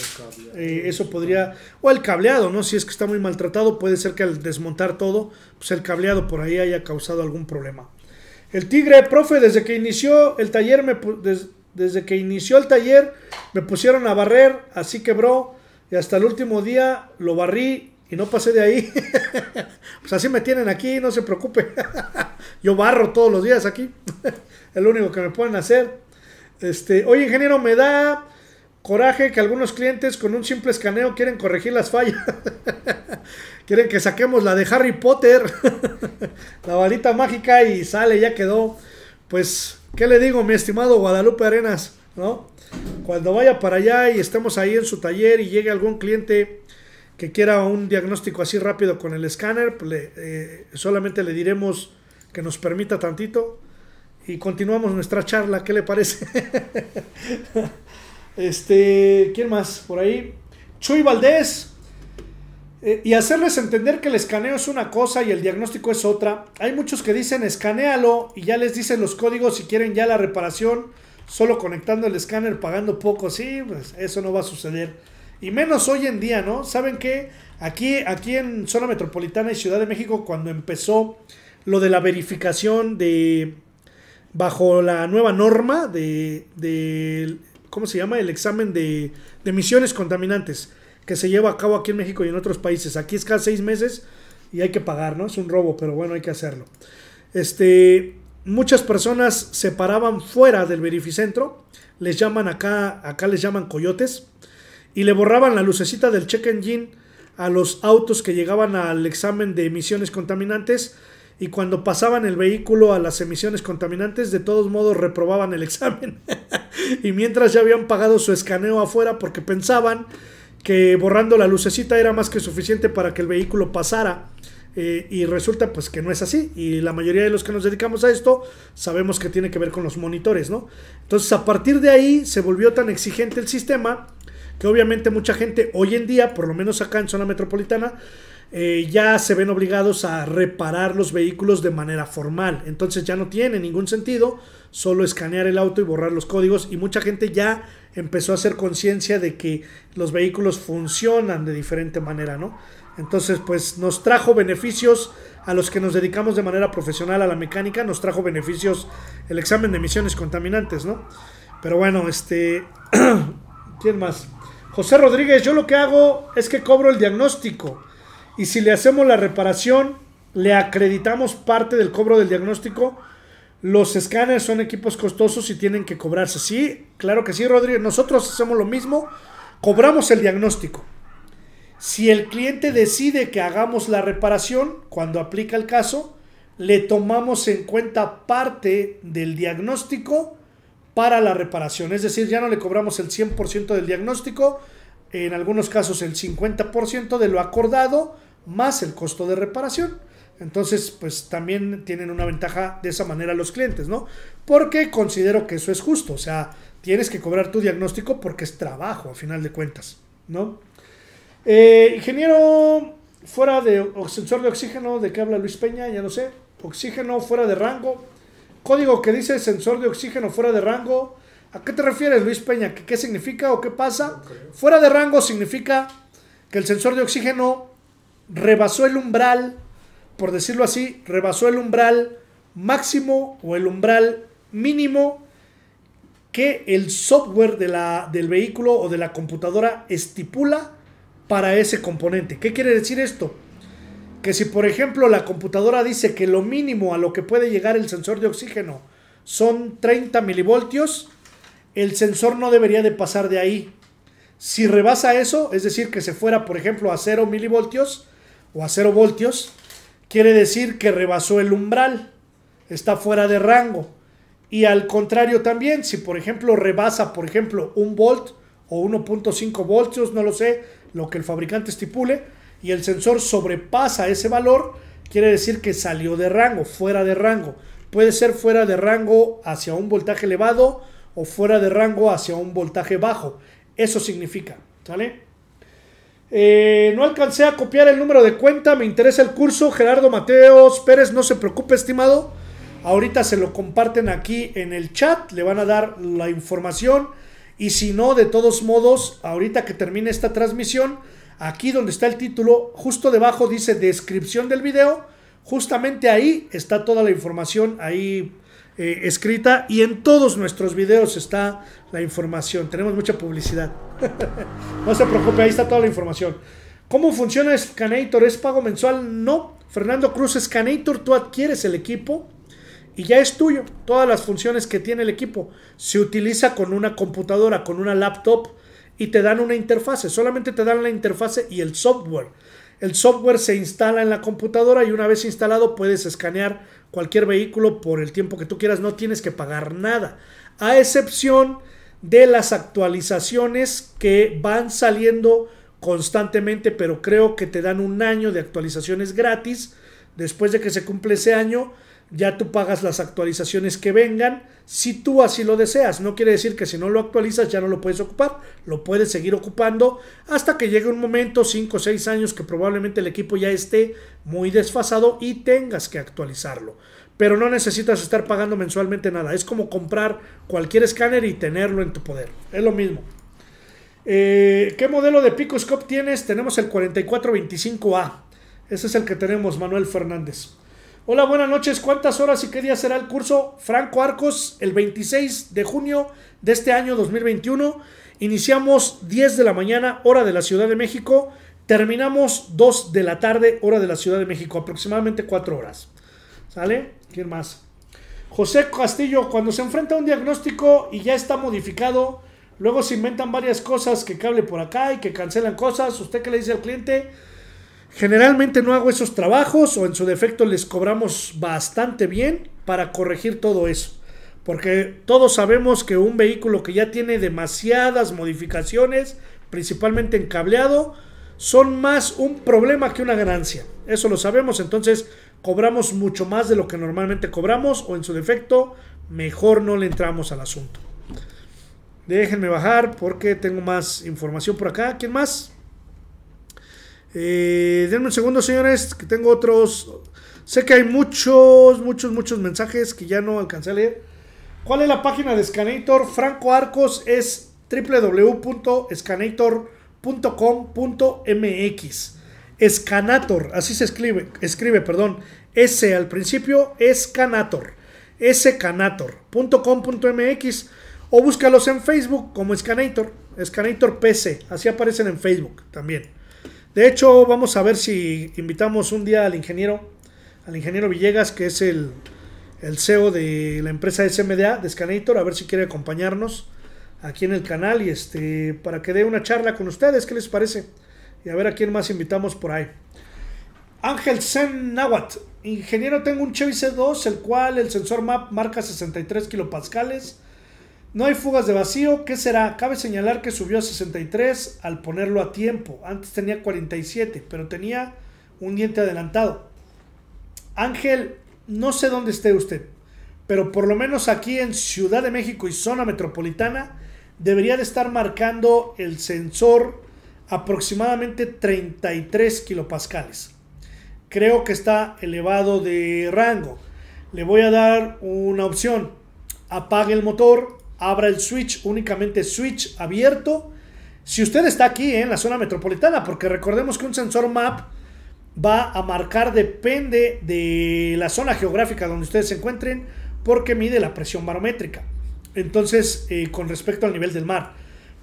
Eh, eso podría... O el cableado, ¿no? Si es que está muy maltratado, puede ser que al desmontar todo, pues el cableado por ahí haya causado algún problema. El Tigre, profe, desde que inició el taller, me, desde que inició el taller me pusieron a barrer, así quebró, y hasta el último día lo barrí y no pasé de ahí. pues así me tienen aquí, no se preocupe. Yo barro todos los días aquí. es lo único que me pueden hacer. Este, oye ingeniero, me da coraje que algunos clientes con un simple escaneo quieren corregir las fallas. quieren que saquemos la de Harry Potter, la varita mágica y sale, ya quedó. Pues ¿Qué le digo, mi estimado Guadalupe Arenas? ¿No? Cuando vaya para allá y estemos ahí en su taller y llegue algún cliente que quiera un diagnóstico así rápido con el escáner, pues eh, solamente le diremos que nos permita tantito y continuamos nuestra charla. ¿Qué le parece? este, ¿quién más por ahí? Chuy Valdés. Eh, y hacerles entender que el escaneo es una cosa y el diagnóstico es otra. Hay muchos que dicen escanealo y ya les dicen los códigos si quieren ya la reparación, solo conectando el escáner, pagando poco. Sí, pues eso no va a suceder. Y menos hoy en día, ¿no? ¿Saben qué? Aquí, aquí en zona metropolitana y Ciudad de México, cuando empezó lo de la verificación de. bajo la nueva norma de. de ¿Cómo se llama? El examen de, de emisiones contaminantes que se lleva a cabo aquí en México y en otros países. Aquí es cada seis meses y hay que pagar, ¿no? Es un robo, pero bueno, hay que hacerlo. Este, muchas personas se paraban fuera del verificentro, les llaman acá, acá les llaman coyotes, y le borraban la lucecita del check engine a los autos que llegaban al examen de emisiones contaminantes y cuando pasaban el vehículo a las emisiones contaminantes, de todos modos reprobaban el examen. y mientras ya habían pagado su escaneo afuera porque pensaban que borrando la lucecita era más que suficiente para que el vehículo pasara. Eh, y resulta pues que no es así. Y la mayoría de los que nos dedicamos a esto sabemos que tiene que ver con los monitores, ¿no? Entonces a partir de ahí se volvió tan exigente el sistema que obviamente mucha gente hoy en día, por lo menos acá en zona metropolitana, eh, ya se ven obligados a reparar los vehículos de manera formal. Entonces ya no tiene ningún sentido solo escanear el auto y borrar los códigos y mucha gente ya empezó a hacer conciencia de que los vehículos funcionan de diferente manera, ¿no? Entonces, pues nos trajo beneficios a los que nos dedicamos de manera profesional a la mecánica, nos trajo beneficios el examen de emisiones contaminantes, ¿no? Pero bueno, este, ¿quién más? José Rodríguez, yo lo que hago es que cobro el diagnóstico y si le hacemos la reparación, le acreditamos parte del cobro del diagnóstico los escáneres son equipos costosos y tienen que cobrarse. Sí, claro que sí, Rodrigo. Nosotros hacemos lo mismo. Cobramos el diagnóstico. Si el cliente decide que hagamos la reparación, cuando aplica el caso, le tomamos en cuenta parte del diagnóstico para la reparación. Es decir, ya no le cobramos el 100% del diagnóstico, en algunos casos el 50% de lo acordado, más el costo de reparación. Entonces, pues también tienen una ventaja de esa manera los clientes, ¿no? Porque considero que eso es justo, o sea, tienes que cobrar tu diagnóstico porque es trabajo, a final de cuentas, ¿no? Eh, ingeniero fuera de sensor de oxígeno, ¿de qué habla Luis Peña? Ya no sé. Oxígeno fuera de rango. Código que dice sensor de oxígeno fuera de rango. ¿A qué te refieres, Luis Peña? ¿Qué, significa o qué pasa? fuera de rango significa que el sensor de oxígeno rebasó el umbral por decirlo así, rebasó el umbral máximo o el umbral mínimo que el software del vehículo o de la computadora estipula para ese componente. ¿Qué quiere decir esto? Que si por ejemplo la computadora dice que lo mínimo a lo que puede llegar el sensor de oxígeno son 30 milivoltios, el sensor no debería de pasar de ahí. Si rebasa eso, es decir, que se fuera por ejemplo a 0 milivoltios o a 0 voltios, quiere decir que rebasó el umbral, está fuera de rango. Y al contrario también, si por ejemplo rebasa, por ejemplo, un volt o 1.5 voltios, no lo sé, lo que el fabricante estipule, y el sensor sobrepasa ese valor, quiere decir que salió de rango, fuera de rango. Puede ser fuera de rango hacia un voltaje elevado o fuera de rango hacia un voltaje bajo. Eso significa, ¿sale? Eh, no alcancé a copiar el número de cuenta, me interesa el curso. Gerardo Mateos Pérez, no se preocupe, estimado. Ahorita se lo comparten aquí en el chat, le van a dar la información. Y si no, de todos modos, ahorita que termine esta transmisión, aquí donde está el título, justo debajo dice descripción del video. Justamente ahí está toda la información ahí eh, escrita y en todos nuestros videos está la información. Tenemos mucha publicidad. no se preocupe, ahí está toda la información. ¿Cómo funciona Scanator? ¿Es pago mensual? No. Fernando Cruz, Scanator, tú adquieres el equipo y ya es tuyo. Todas las funciones que tiene el equipo se utiliza con una computadora, con una laptop y te dan una interfase. Solamente te dan la interfase y el software. El software se instala en la computadora y una vez instalado puedes escanear cualquier vehículo por el tiempo que tú quieras, no tienes que pagar nada, a excepción de las actualizaciones que van saliendo constantemente, pero creo que te dan un año de actualizaciones gratis. Después de que se cumple ese año, ya tú pagas las actualizaciones que vengan si tú así lo deseas. No quiere decir que si no lo actualizas ya no lo puedes ocupar, lo puedes seguir ocupando hasta que llegue un momento, 5 o 6 años, que probablemente el equipo ya esté muy desfasado y tengas que actualizarlo. Pero no necesitas estar pagando mensualmente nada. Es como comprar cualquier escáner y tenerlo en tu poder. Es lo mismo. Eh, ¿Qué modelo de Picoscope tienes? Tenemos el 4425A. Ese es el que tenemos, Manuel Fernández. Hola, buenas noches. ¿Cuántas horas y qué día será el curso Franco Arcos el 26 de junio de este año 2021? Iniciamos 10 de la mañana, hora de la Ciudad de México. Terminamos 2 de la tarde, hora de la Ciudad de México, aproximadamente 4 horas. ¿Sale? ¿Quién más? José Castillo, cuando se enfrenta a un diagnóstico y ya está modificado, luego se inventan varias cosas que cable por acá y que cancelan cosas. ¿Usted qué le dice al cliente? Generalmente no hago esos trabajos o en su defecto les cobramos bastante bien para corregir todo eso. Porque todos sabemos que un vehículo que ya tiene demasiadas modificaciones, principalmente en cableado, son más un problema que una ganancia. Eso lo sabemos, entonces cobramos mucho más de lo que normalmente cobramos o en su defecto, mejor no le entramos al asunto. Déjenme bajar porque tengo más información por acá. ¿Quién más? Eh, denme un segundo, señores, que tengo otros. Sé que hay muchos, muchos, muchos mensajes que ya no alcancé a leer. ¿Cuál es la página de Scanator? Franco Arcos es www.scanator.com.mx. Scanator, así se escribe, escribe, perdón. S al principio, Scanator. scanator.com.mx o búscalos en Facebook como Scanator, Scanator PC, así aparecen en Facebook también. De hecho, vamos a ver si invitamos un día al ingeniero, al ingeniero Villegas, que es el, CEO de la empresa SMDA, de Scanator, a ver si quiere acompañarnos aquí en el canal y este para que dé una charla con ustedes, ¿qué les parece? Y a ver a quién más invitamos por ahí. Ángel Sen Nawat, ingeniero, tengo un Chevy C2, el cual el sensor MAP marca 63 kilopascales no hay fugas de vacío. ¿Qué será? Cabe señalar que subió a 63 al ponerlo a tiempo. Antes tenía 47, pero tenía un diente adelantado. Ángel, no sé dónde esté usted, pero por lo menos aquí en Ciudad de México y zona metropolitana debería de estar marcando el sensor aproximadamente 33 kilopascales. Creo que está elevado de rango. Le voy a dar una opción. Apague el motor abra el switch, únicamente switch abierto. Si usted está aquí eh, en la zona metropolitana, porque recordemos que un sensor map va a marcar, depende de la zona geográfica donde ustedes se encuentren, porque mide la presión barométrica. Entonces, eh, con respecto al nivel del mar.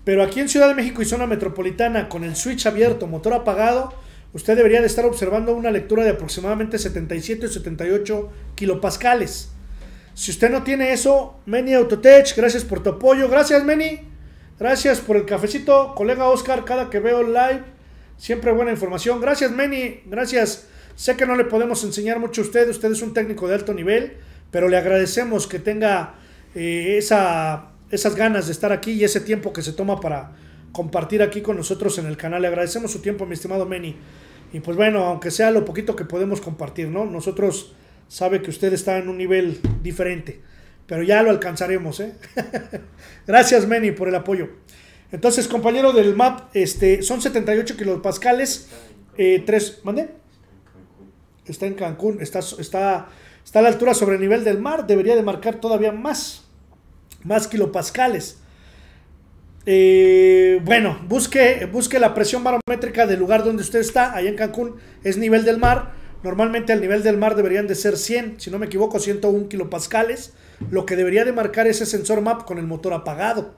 Pero aquí en Ciudad de México y zona metropolitana, con el switch abierto, motor apagado, usted debería de estar observando una lectura de aproximadamente 77 y 78 kilopascales. Si usted no tiene eso, Meni Autotech, gracias por tu apoyo. Gracias, Meni. Gracias por el cafecito, colega Oscar, cada que veo live. Siempre buena información. Gracias, Meni. Gracias. Sé que no le podemos enseñar mucho a usted. Usted es un técnico de alto nivel, pero le agradecemos que tenga eh, esa, esas ganas de estar aquí y ese tiempo que se toma para compartir aquí con nosotros en el canal. Le agradecemos su tiempo, mi estimado Meni. Y pues bueno, aunque sea lo poquito que podemos compartir, ¿no? Nosotros sabe que usted está en un nivel diferente. Pero ya lo alcanzaremos, ¿eh? Gracias, Meni, por el apoyo. Entonces, compañero del MAP, este, son 78 kilopascales. 3, eh, ¿mande? Está en Cancún, está, está, está a la altura sobre el nivel del mar, debería de marcar todavía más, más kilopascales. Eh, bueno, busque, busque la presión barométrica del lugar donde usted está, allá en Cancún, es nivel del mar Normalmente al nivel del mar deberían de ser 100, si no me equivoco, 101 kilopascales, lo que debería de marcar ese sensor MAP con el motor apagado.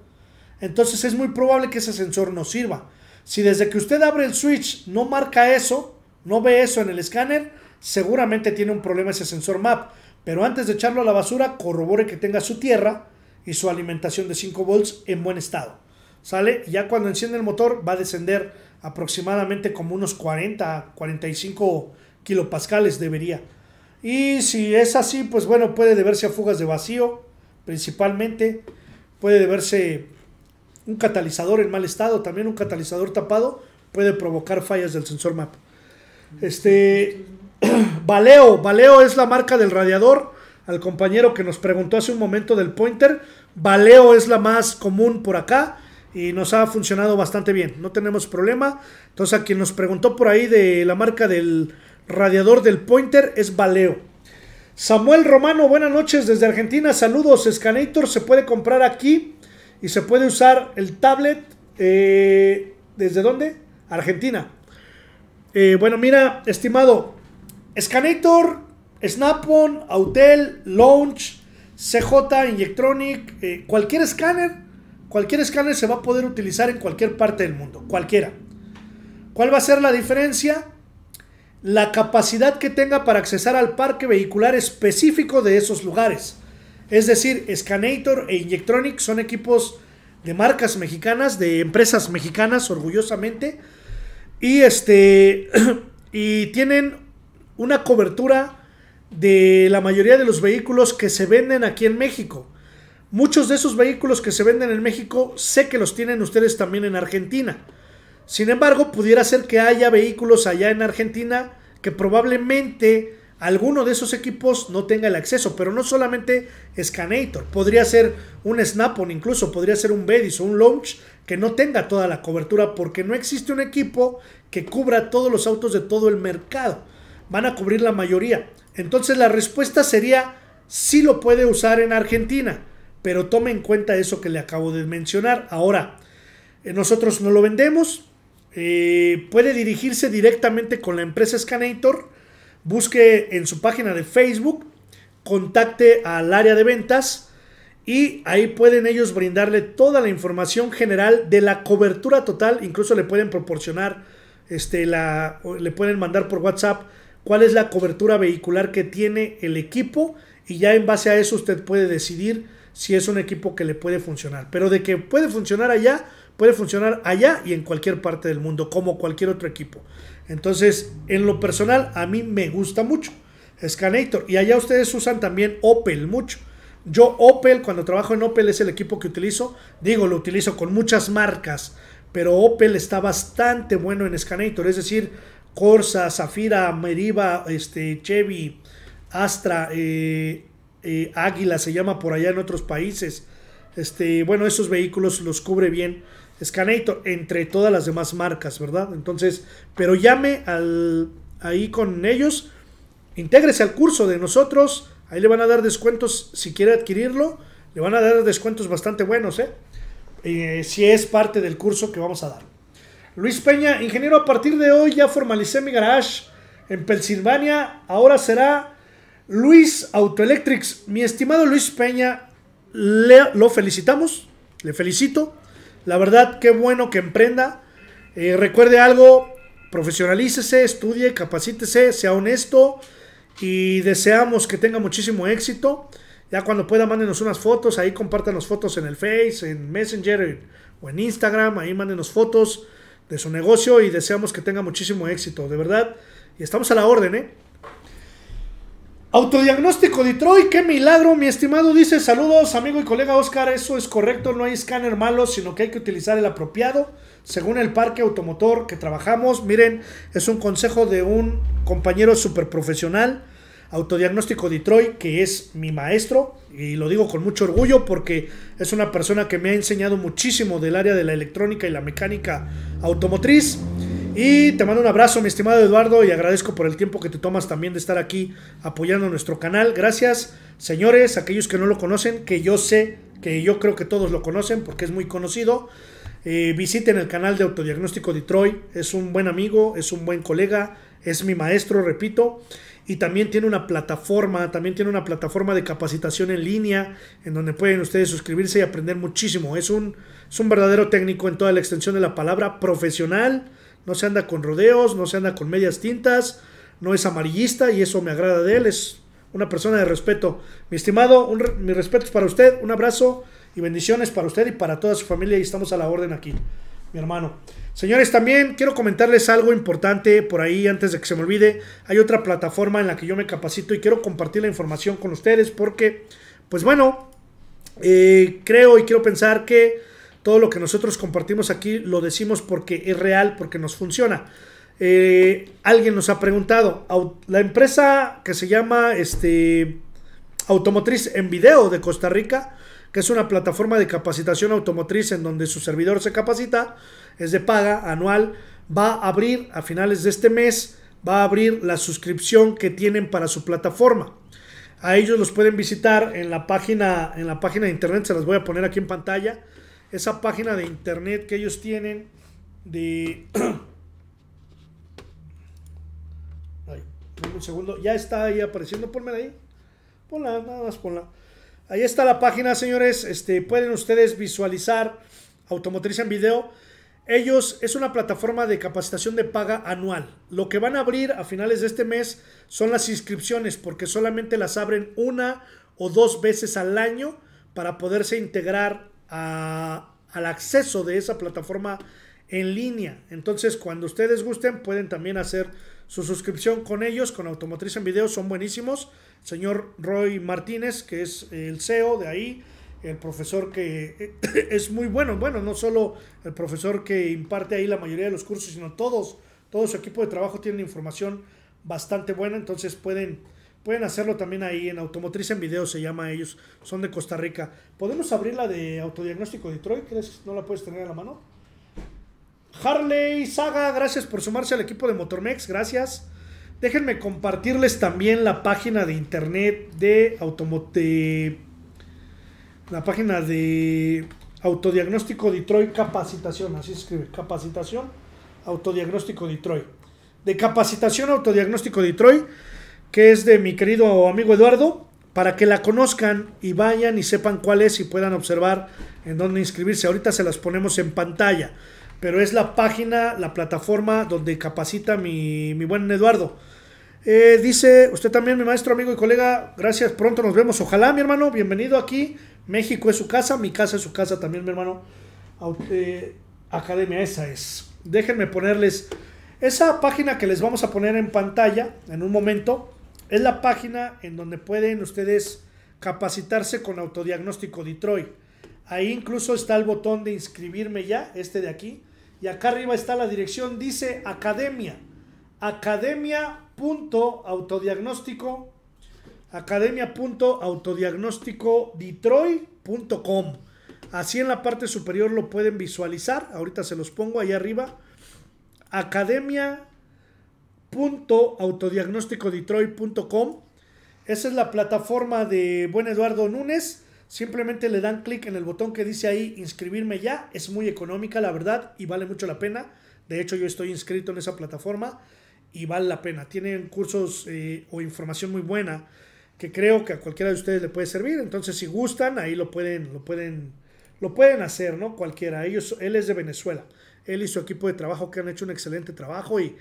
Entonces es muy probable que ese sensor no sirva. Si desde que usted abre el switch no marca eso, no ve eso en el escáner, seguramente tiene un problema ese sensor MAP. Pero antes de echarlo a la basura, corrobore que tenga su tierra y su alimentación de 5 volts en buen estado. ¿Sale? Ya cuando enciende el motor va a descender aproximadamente como unos 40, 45 kilopascales debería. Y si es así, pues bueno, puede deberse a fugas de vacío, principalmente. Puede deberse un catalizador en mal estado, también un catalizador tapado puede provocar fallas del sensor map. Este Valeo, Valeo es la marca del radiador. Al compañero que nos preguntó hace un momento del pointer, Valeo es la más común por acá y nos ha funcionado bastante bien. No tenemos problema. Entonces a quien nos preguntó por ahí de la marca del Radiador del pointer es Baleo. Samuel Romano, buenas noches desde Argentina. Saludos, Scanator se puede comprar aquí y se puede usar el tablet. Eh, ¿Desde dónde? Argentina. Eh, bueno, mira, estimado, Scanator, Snap-on, Autel, Launch, CJ, Injectronic, eh, cualquier escáner, cualquier escáner se va a poder utilizar en cualquier parte del mundo, cualquiera. ¿Cuál va a ser la diferencia? la capacidad que tenga para accesar al parque vehicular específico de esos lugares. Es decir, Scanator e Injectronic son equipos de marcas mexicanas, de empresas mexicanas, orgullosamente. Y este. Y tienen una cobertura de la mayoría de los vehículos que se venden aquí en México. Muchos de esos vehículos que se venden en México, sé que los tienen ustedes también en Argentina. Sin embargo, pudiera ser que haya vehículos allá en Argentina que probablemente alguno de esos equipos no tenga el acceso, pero no solamente Scanator, podría ser un Snap-on incluso, podría ser un Bedis o un Launch que no tenga toda la cobertura porque no existe un equipo que cubra todos los autos de todo el mercado. Van a cubrir la mayoría. Entonces la respuesta sería sí lo puede usar en Argentina, pero tome en cuenta eso que le acabo de mencionar. Ahora, eh, nosotros no lo vendemos, eh, puede dirigirse directamente con la empresa Scanator, busque en su página de Facebook, contacte al área de ventas y ahí pueden ellos brindarle toda la información general de la cobertura total, incluso le pueden proporcionar, este, la, le pueden mandar por WhatsApp cuál es la cobertura vehicular que tiene el equipo y ya en base a eso usted puede decidir si es un equipo que le puede funcionar. Pero de que puede funcionar allá, puede funcionar allá y en cualquier parte del mundo, como cualquier otro equipo. Entonces, en lo personal, a mí me gusta mucho Scanator. Y allá ustedes usan también Opel mucho. Yo Opel, cuando trabajo en Opel, es el equipo que utilizo. Digo, lo utilizo con muchas marcas, pero Opel está bastante bueno en Scanator. Es decir, Corsa, Zafira, Meriva, este, Chevy, Astra, eh, eh, Águila se llama por allá en otros países. Este, bueno, esos vehículos los cubre bien Scanator entre todas las demás marcas, ¿verdad? Entonces, pero llame ahí con ellos, intégrese al curso de nosotros, ahí le van a dar descuentos si quiere adquirirlo, le van a dar descuentos bastante buenos, ¿eh? ¿eh? si es parte del curso que vamos a dar. Luis Peña, ingeniero, a partir de hoy ya formalicé mi garage en Pensilvania, ahora será Luis Autoelectrics. Mi estimado Luis Peña, le, lo felicitamos, le felicito la verdad, qué bueno que emprenda. Eh, recuerde algo, profesionalícese, estudie, capacítese, sea honesto y deseamos que tenga muchísimo éxito. Ya cuando pueda, mándenos unas fotos, ahí compartan las fotos en el Face, en Messenger o en Instagram, ahí mándenos fotos de su negocio y deseamos que tenga muchísimo éxito, de verdad. Y estamos a la orden, ¿eh? Autodiagnóstico Detroit, qué milagro, mi estimado dice, saludos amigo y colega Oscar, eso es correcto, no hay escáner malo, sino que hay que utilizar el apropiado, según el parque automotor que trabajamos, miren, es un consejo de un compañero súper profesional, Autodiagnóstico Detroit, que es mi maestro, y lo digo con mucho orgullo porque es una persona que me ha enseñado muchísimo del área de la electrónica y la mecánica automotriz. Y te mando un abrazo, mi estimado Eduardo, y agradezco por el tiempo que te tomas también de estar aquí apoyando nuestro canal. Gracias, señores, aquellos que no lo conocen, que yo sé, que yo creo que todos lo conocen porque es muy conocido. Eh, visiten el canal de Autodiagnóstico Detroit, es un buen amigo, es un buen colega, es mi maestro, repito y también tiene una plataforma, también tiene una plataforma de capacitación en línea en donde pueden ustedes suscribirse y aprender muchísimo. Es un, es un verdadero técnico en toda la extensión de la palabra, profesional, no se anda con rodeos, no se anda con medias tintas, no es amarillista y eso me agrada de él, es una persona de respeto. Mi estimado, mi respeto es para usted, un abrazo y bendiciones para usted y para toda su familia y estamos a la orden aquí, mi hermano. Señores, también quiero comentarles algo importante por ahí antes de que se me olvide. Hay otra plataforma en la que yo me capacito y quiero compartir la información con ustedes porque, pues bueno, eh, creo y quiero pensar que todo lo que nosotros compartimos aquí lo decimos porque es real, porque nos funciona. Eh, alguien nos ha preguntado, la empresa que se llama este, Automotriz en Video de Costa Rica, que es una plataforma de capacitación automotriz en donde su servidor se capacita, es de paga anual, va a abrir a finales de este mes, va a abrir la suscripción que tienen para su plataforma. A ellos los pueden visitar en la página, en la página de internet, se las voy a poner aquí en pantalla esa página de internet que ellos tienen de... un segundo, ya está ahí apareciendo, de ahí. Ponla, nada más ponla. Ahí está la página, señores. Este, pueden ustedes visualizar Automotriz en Video. Ellos es una plataforma de capacitación de paga anual. Lo que van a abrir a finales de este mes son las inscripciones, porque solamente las abren una o dos veces al año para poderse integrar al acceso de esa plataforma en línea. Entonces, cuando ustedes gusten, pueden también hacer su suscripción con ellos, con Automotriz en Video, son buenísimos. señor Roy Martínez, que es el CEO de ahí, el profesor que eh, es muy bueno, bueno, no solo el profesor que imparte ahí la mayoría de los cursos, sino todos, todo su equipo de trabajo tiene información bastante buena, entonces pueden Pueden hacerlo también ahí en Automotriz en Video, se llama ellos, son de Costa Rica. ¿Podemos abrir la de Autodiagnóstico Detroit? ¿Crees no la puedes tener a la mano? Harley Saga, gracias por sumarse al equipo de Motormex, gracias. Déjenme compartirles también la página de internet de Automotriz... La página de Autodiagnóstico Detroit Capacitación, así se escribe, Capacitación Autodiagnóstico Detroit. De Capacitación Autodiagnóstico Detroit que es de mi querido amigo Eduardo, para que la conozcan y vayan y sepan cuál es y puedan observar en dónde inscribirse. Ahorita se las ponemos en pantalla, pero es la página, la plataforma donde capacita mi, buen Eduardo. Eh, dice usted también, mi maestro, amigo y colega, gracias, pronto nos vemos. Ojalá, mi hermano, bienvenido aquí. México es su casa, mi casa es su casa también, mi hermano. Eh, academia, esa es. Déjenme ponerles esa página que les vamos a poner en pantalla en un momento. Es la página en donde pueden ustedes capacitarse con autodiagnóstico Detroit. Ahí incluso está el botón de inscribirme ya, este de aquí. Y acá arriba está la dirección, dice academia. Academia.autodiagnóstico. Academia.autodiagnósticodetroit.com. Así en la parte superior lo pueden visualizar. Ahorita se los pongo ahí arriba. Academia www.autodiagnosticodetroit.com. Esa es la plataforma de Buen Eduardo Núñez. Simplemente le dan clic en el botón que dice ahí inscribirme ya. Es muy económica, la verdad, y vale mucho la pena. De hecho, yo estoy inscrito en esa plataforma y vale la pena. Tienen cursos eh, o información muy buena que creo que a cualquiera de ustedes le puede servir. Entonces, si gustan, ahí lo pueden, lo pueden, lo pueden hacer, ¿no? Cualquiera. Ellos, él es de Venezuela. Él y su equipo de trabajo que han hecho un excelente trabajo y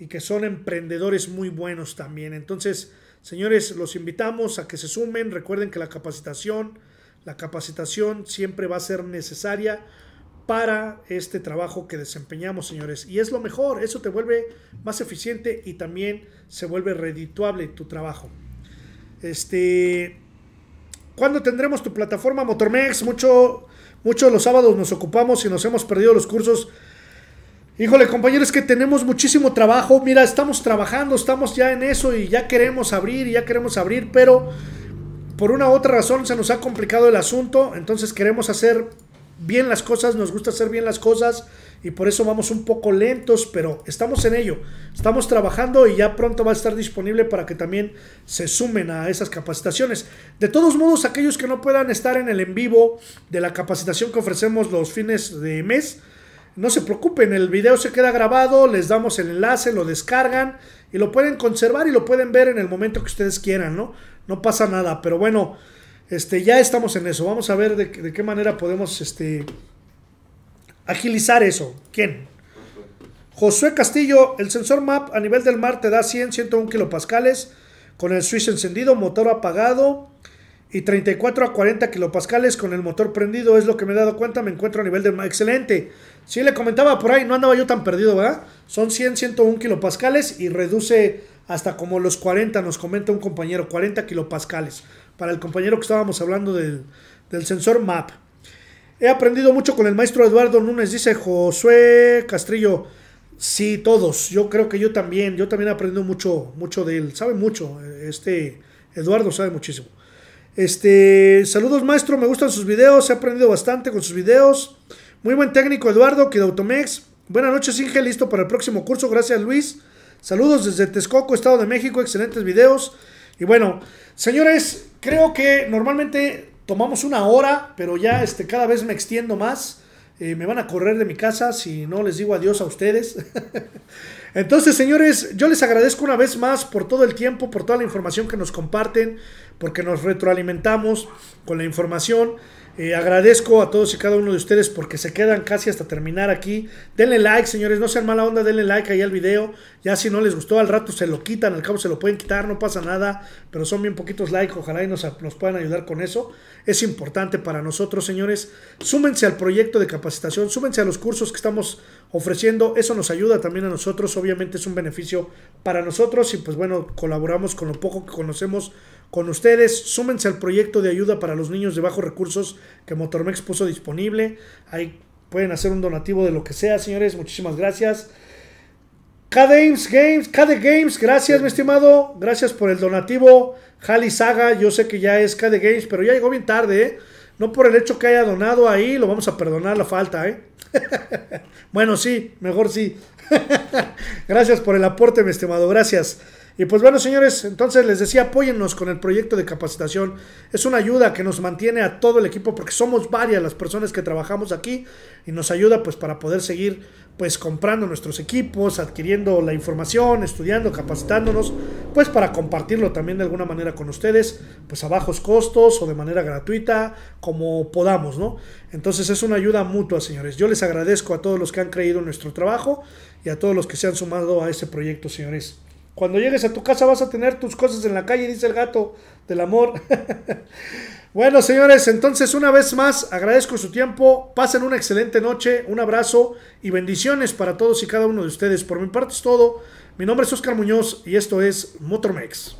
y que son emprendedores muy buenos también. Entonces, señores, los invitamos a que se sumen. Recuerden que la capacitación, la capacitación siempre va a ser necesaria para este trabajo que desempeñamos, señores. Y es lo mejor, eso te vuelve más eficiente y también se vuelve redituable tu trabajo. Este, ¿Cuándo tendremos tu plataforma Motormex? Mucho, mucho los sábados nos ocupamos y nos hemos perdido los cursos Híjole, compañeros, que tenemos muchísimo trabajo. Mira, estamos trabajando, estamos ya en eso y ya queremos abrir y ya queremos abrir, pero por una u otra razón se nos ha complicado el asunto. Entonces queremos hacer bien las cosas, nos gusta hacer bien las cosas y por eso vamos un poco lentos, pero estamos en ello. Estamos trabajando y ya pronto va a estar disponible para que también se sumen a esas capacitaciones. De todos modos, aquellos que no puedan estar en el en vivo de la capacitación que ofrecemos los fines de mes, no se preocupen, el video se queda grabado, les damos el enlace, lo descargan y lo pueden conservar y lo pueden ver en el momento que ustedes quieran, ¿no? No pasa nada, pero bueno, este, ya estamos en eso. Vamos a ver de, qué manera podemos este, agilizar eso. ¿Quién? Josué Castillo, el sensor MAP a nivel del mar te da 100, 101 kilopascales con el switch encendido, motor apagado y 34 a 40 kilopascales con el motor prendido. Es lo que me he dado cuenta, me encuentro a nivel de... Excelente. si le comentaba por ahí, no andaba yo tan perdido, ¿verdad? Son 100, 101 kilopascales y reduce hasta como los 40, nos comenta un compañero, 40 kilopascales. Para el compañero que estábamos hablando del, sensor MAP. He aprendido mucho con el maestro Eduardo Núñez, dice Josué Castrillo. Sí, todos. Yo creo que yo también. Yo también he aprendido mucho, mucho de él. Sabe mucho. Este Eduardo sabe muchísimo. Este, saludos maestro, me gustan sus videos, he aprendido bastante con sus videos. Muy buen técnico Eduardo, que de Automex. Buenas noches Inge, listo para el próximo curso, gracias Luis. Saludos desde Texcoco, Estado de México, excelentes videos. Y bueno, señores, creo que normalmente tomamos una hora, pero ya este, cada vez me extiendo más. Eh, me van a correr de mi casa si no les digo adiós a ustedes. Entonces, señores, yo les agradezco una vez más por todo el tiempo, por toda la información que nos comparten porque nos retroalimentamos con la información. Eh, agradezco a todos y cada uno de ustedes porque se quedan casi hasta terminar aquí. Denle like, señores, no sean mala onda, denle like ahí al video. Ya si no les gustó, al rato se lo quitan, al cabo se lo pueden quitar, no pasa nada, pero son bien poquitos likes, ojalá y nos, nos puedan ayudar con eso. Es importante para nosotros, señores. Súmense al proyecto de capacitación, súmense a los cursos que estamos ofreciendo, eso nos ayuda también a nosotros, obviamente es un beneficio para nosotros y pues bueno, colaboramos con lo poco que conocemos con ustedes. Súmense al proyecto de ayuda para los niños de bajos recursos que Motormex puso disponible. Ahí pueden hacer un donativo de lo que sea, señores. Muchísimas gracias. Cadames Games, KD Games, gracias, mi estimado. Gracias por el donativo. Jali Saga, yo sé que ya es KD Games, pero ya llegó bien tarde, ¿eh? No por el hecho que haya donado ahí, lo vamos a perdonar la falta, ¿eh? bueno, sí, mejor sí. gracias por el aporte, mi estimado. Gracias. Y pues bueno, señores, entonces les decía, apóyennos con el proyecto de capacitación. Es una ayuda que nos mantiene a todo el equipo porque somos varias las personas que trabajamos aquí y nos ayuda pues para poder seguir pues comprando nuestros equipos, adquiriendo la información, estudiando, capacitándonos, pues para compartirlo también de alguna manera con ustedes, pues a bajos costos o de manera gratuita, como podamos, ¿no? Entonces es una ayuda mutua, señores. Yo les agradezco a todos los que han creído en nuestro trabajo y a todos los que se han sumado a este proyecto, señores. Cuando llegues a tu casa vas a tener tus cosas en la calle, dice el gato del amor. bueno, señores, entonces una vez más agradezco su tiempo. Pasen una excelente noche, un abrazo y bendiciones para todos y cada uno de ustedes. Por mi parte es todo. Mi nombre es Oscar Muñoz y esto es Motormex.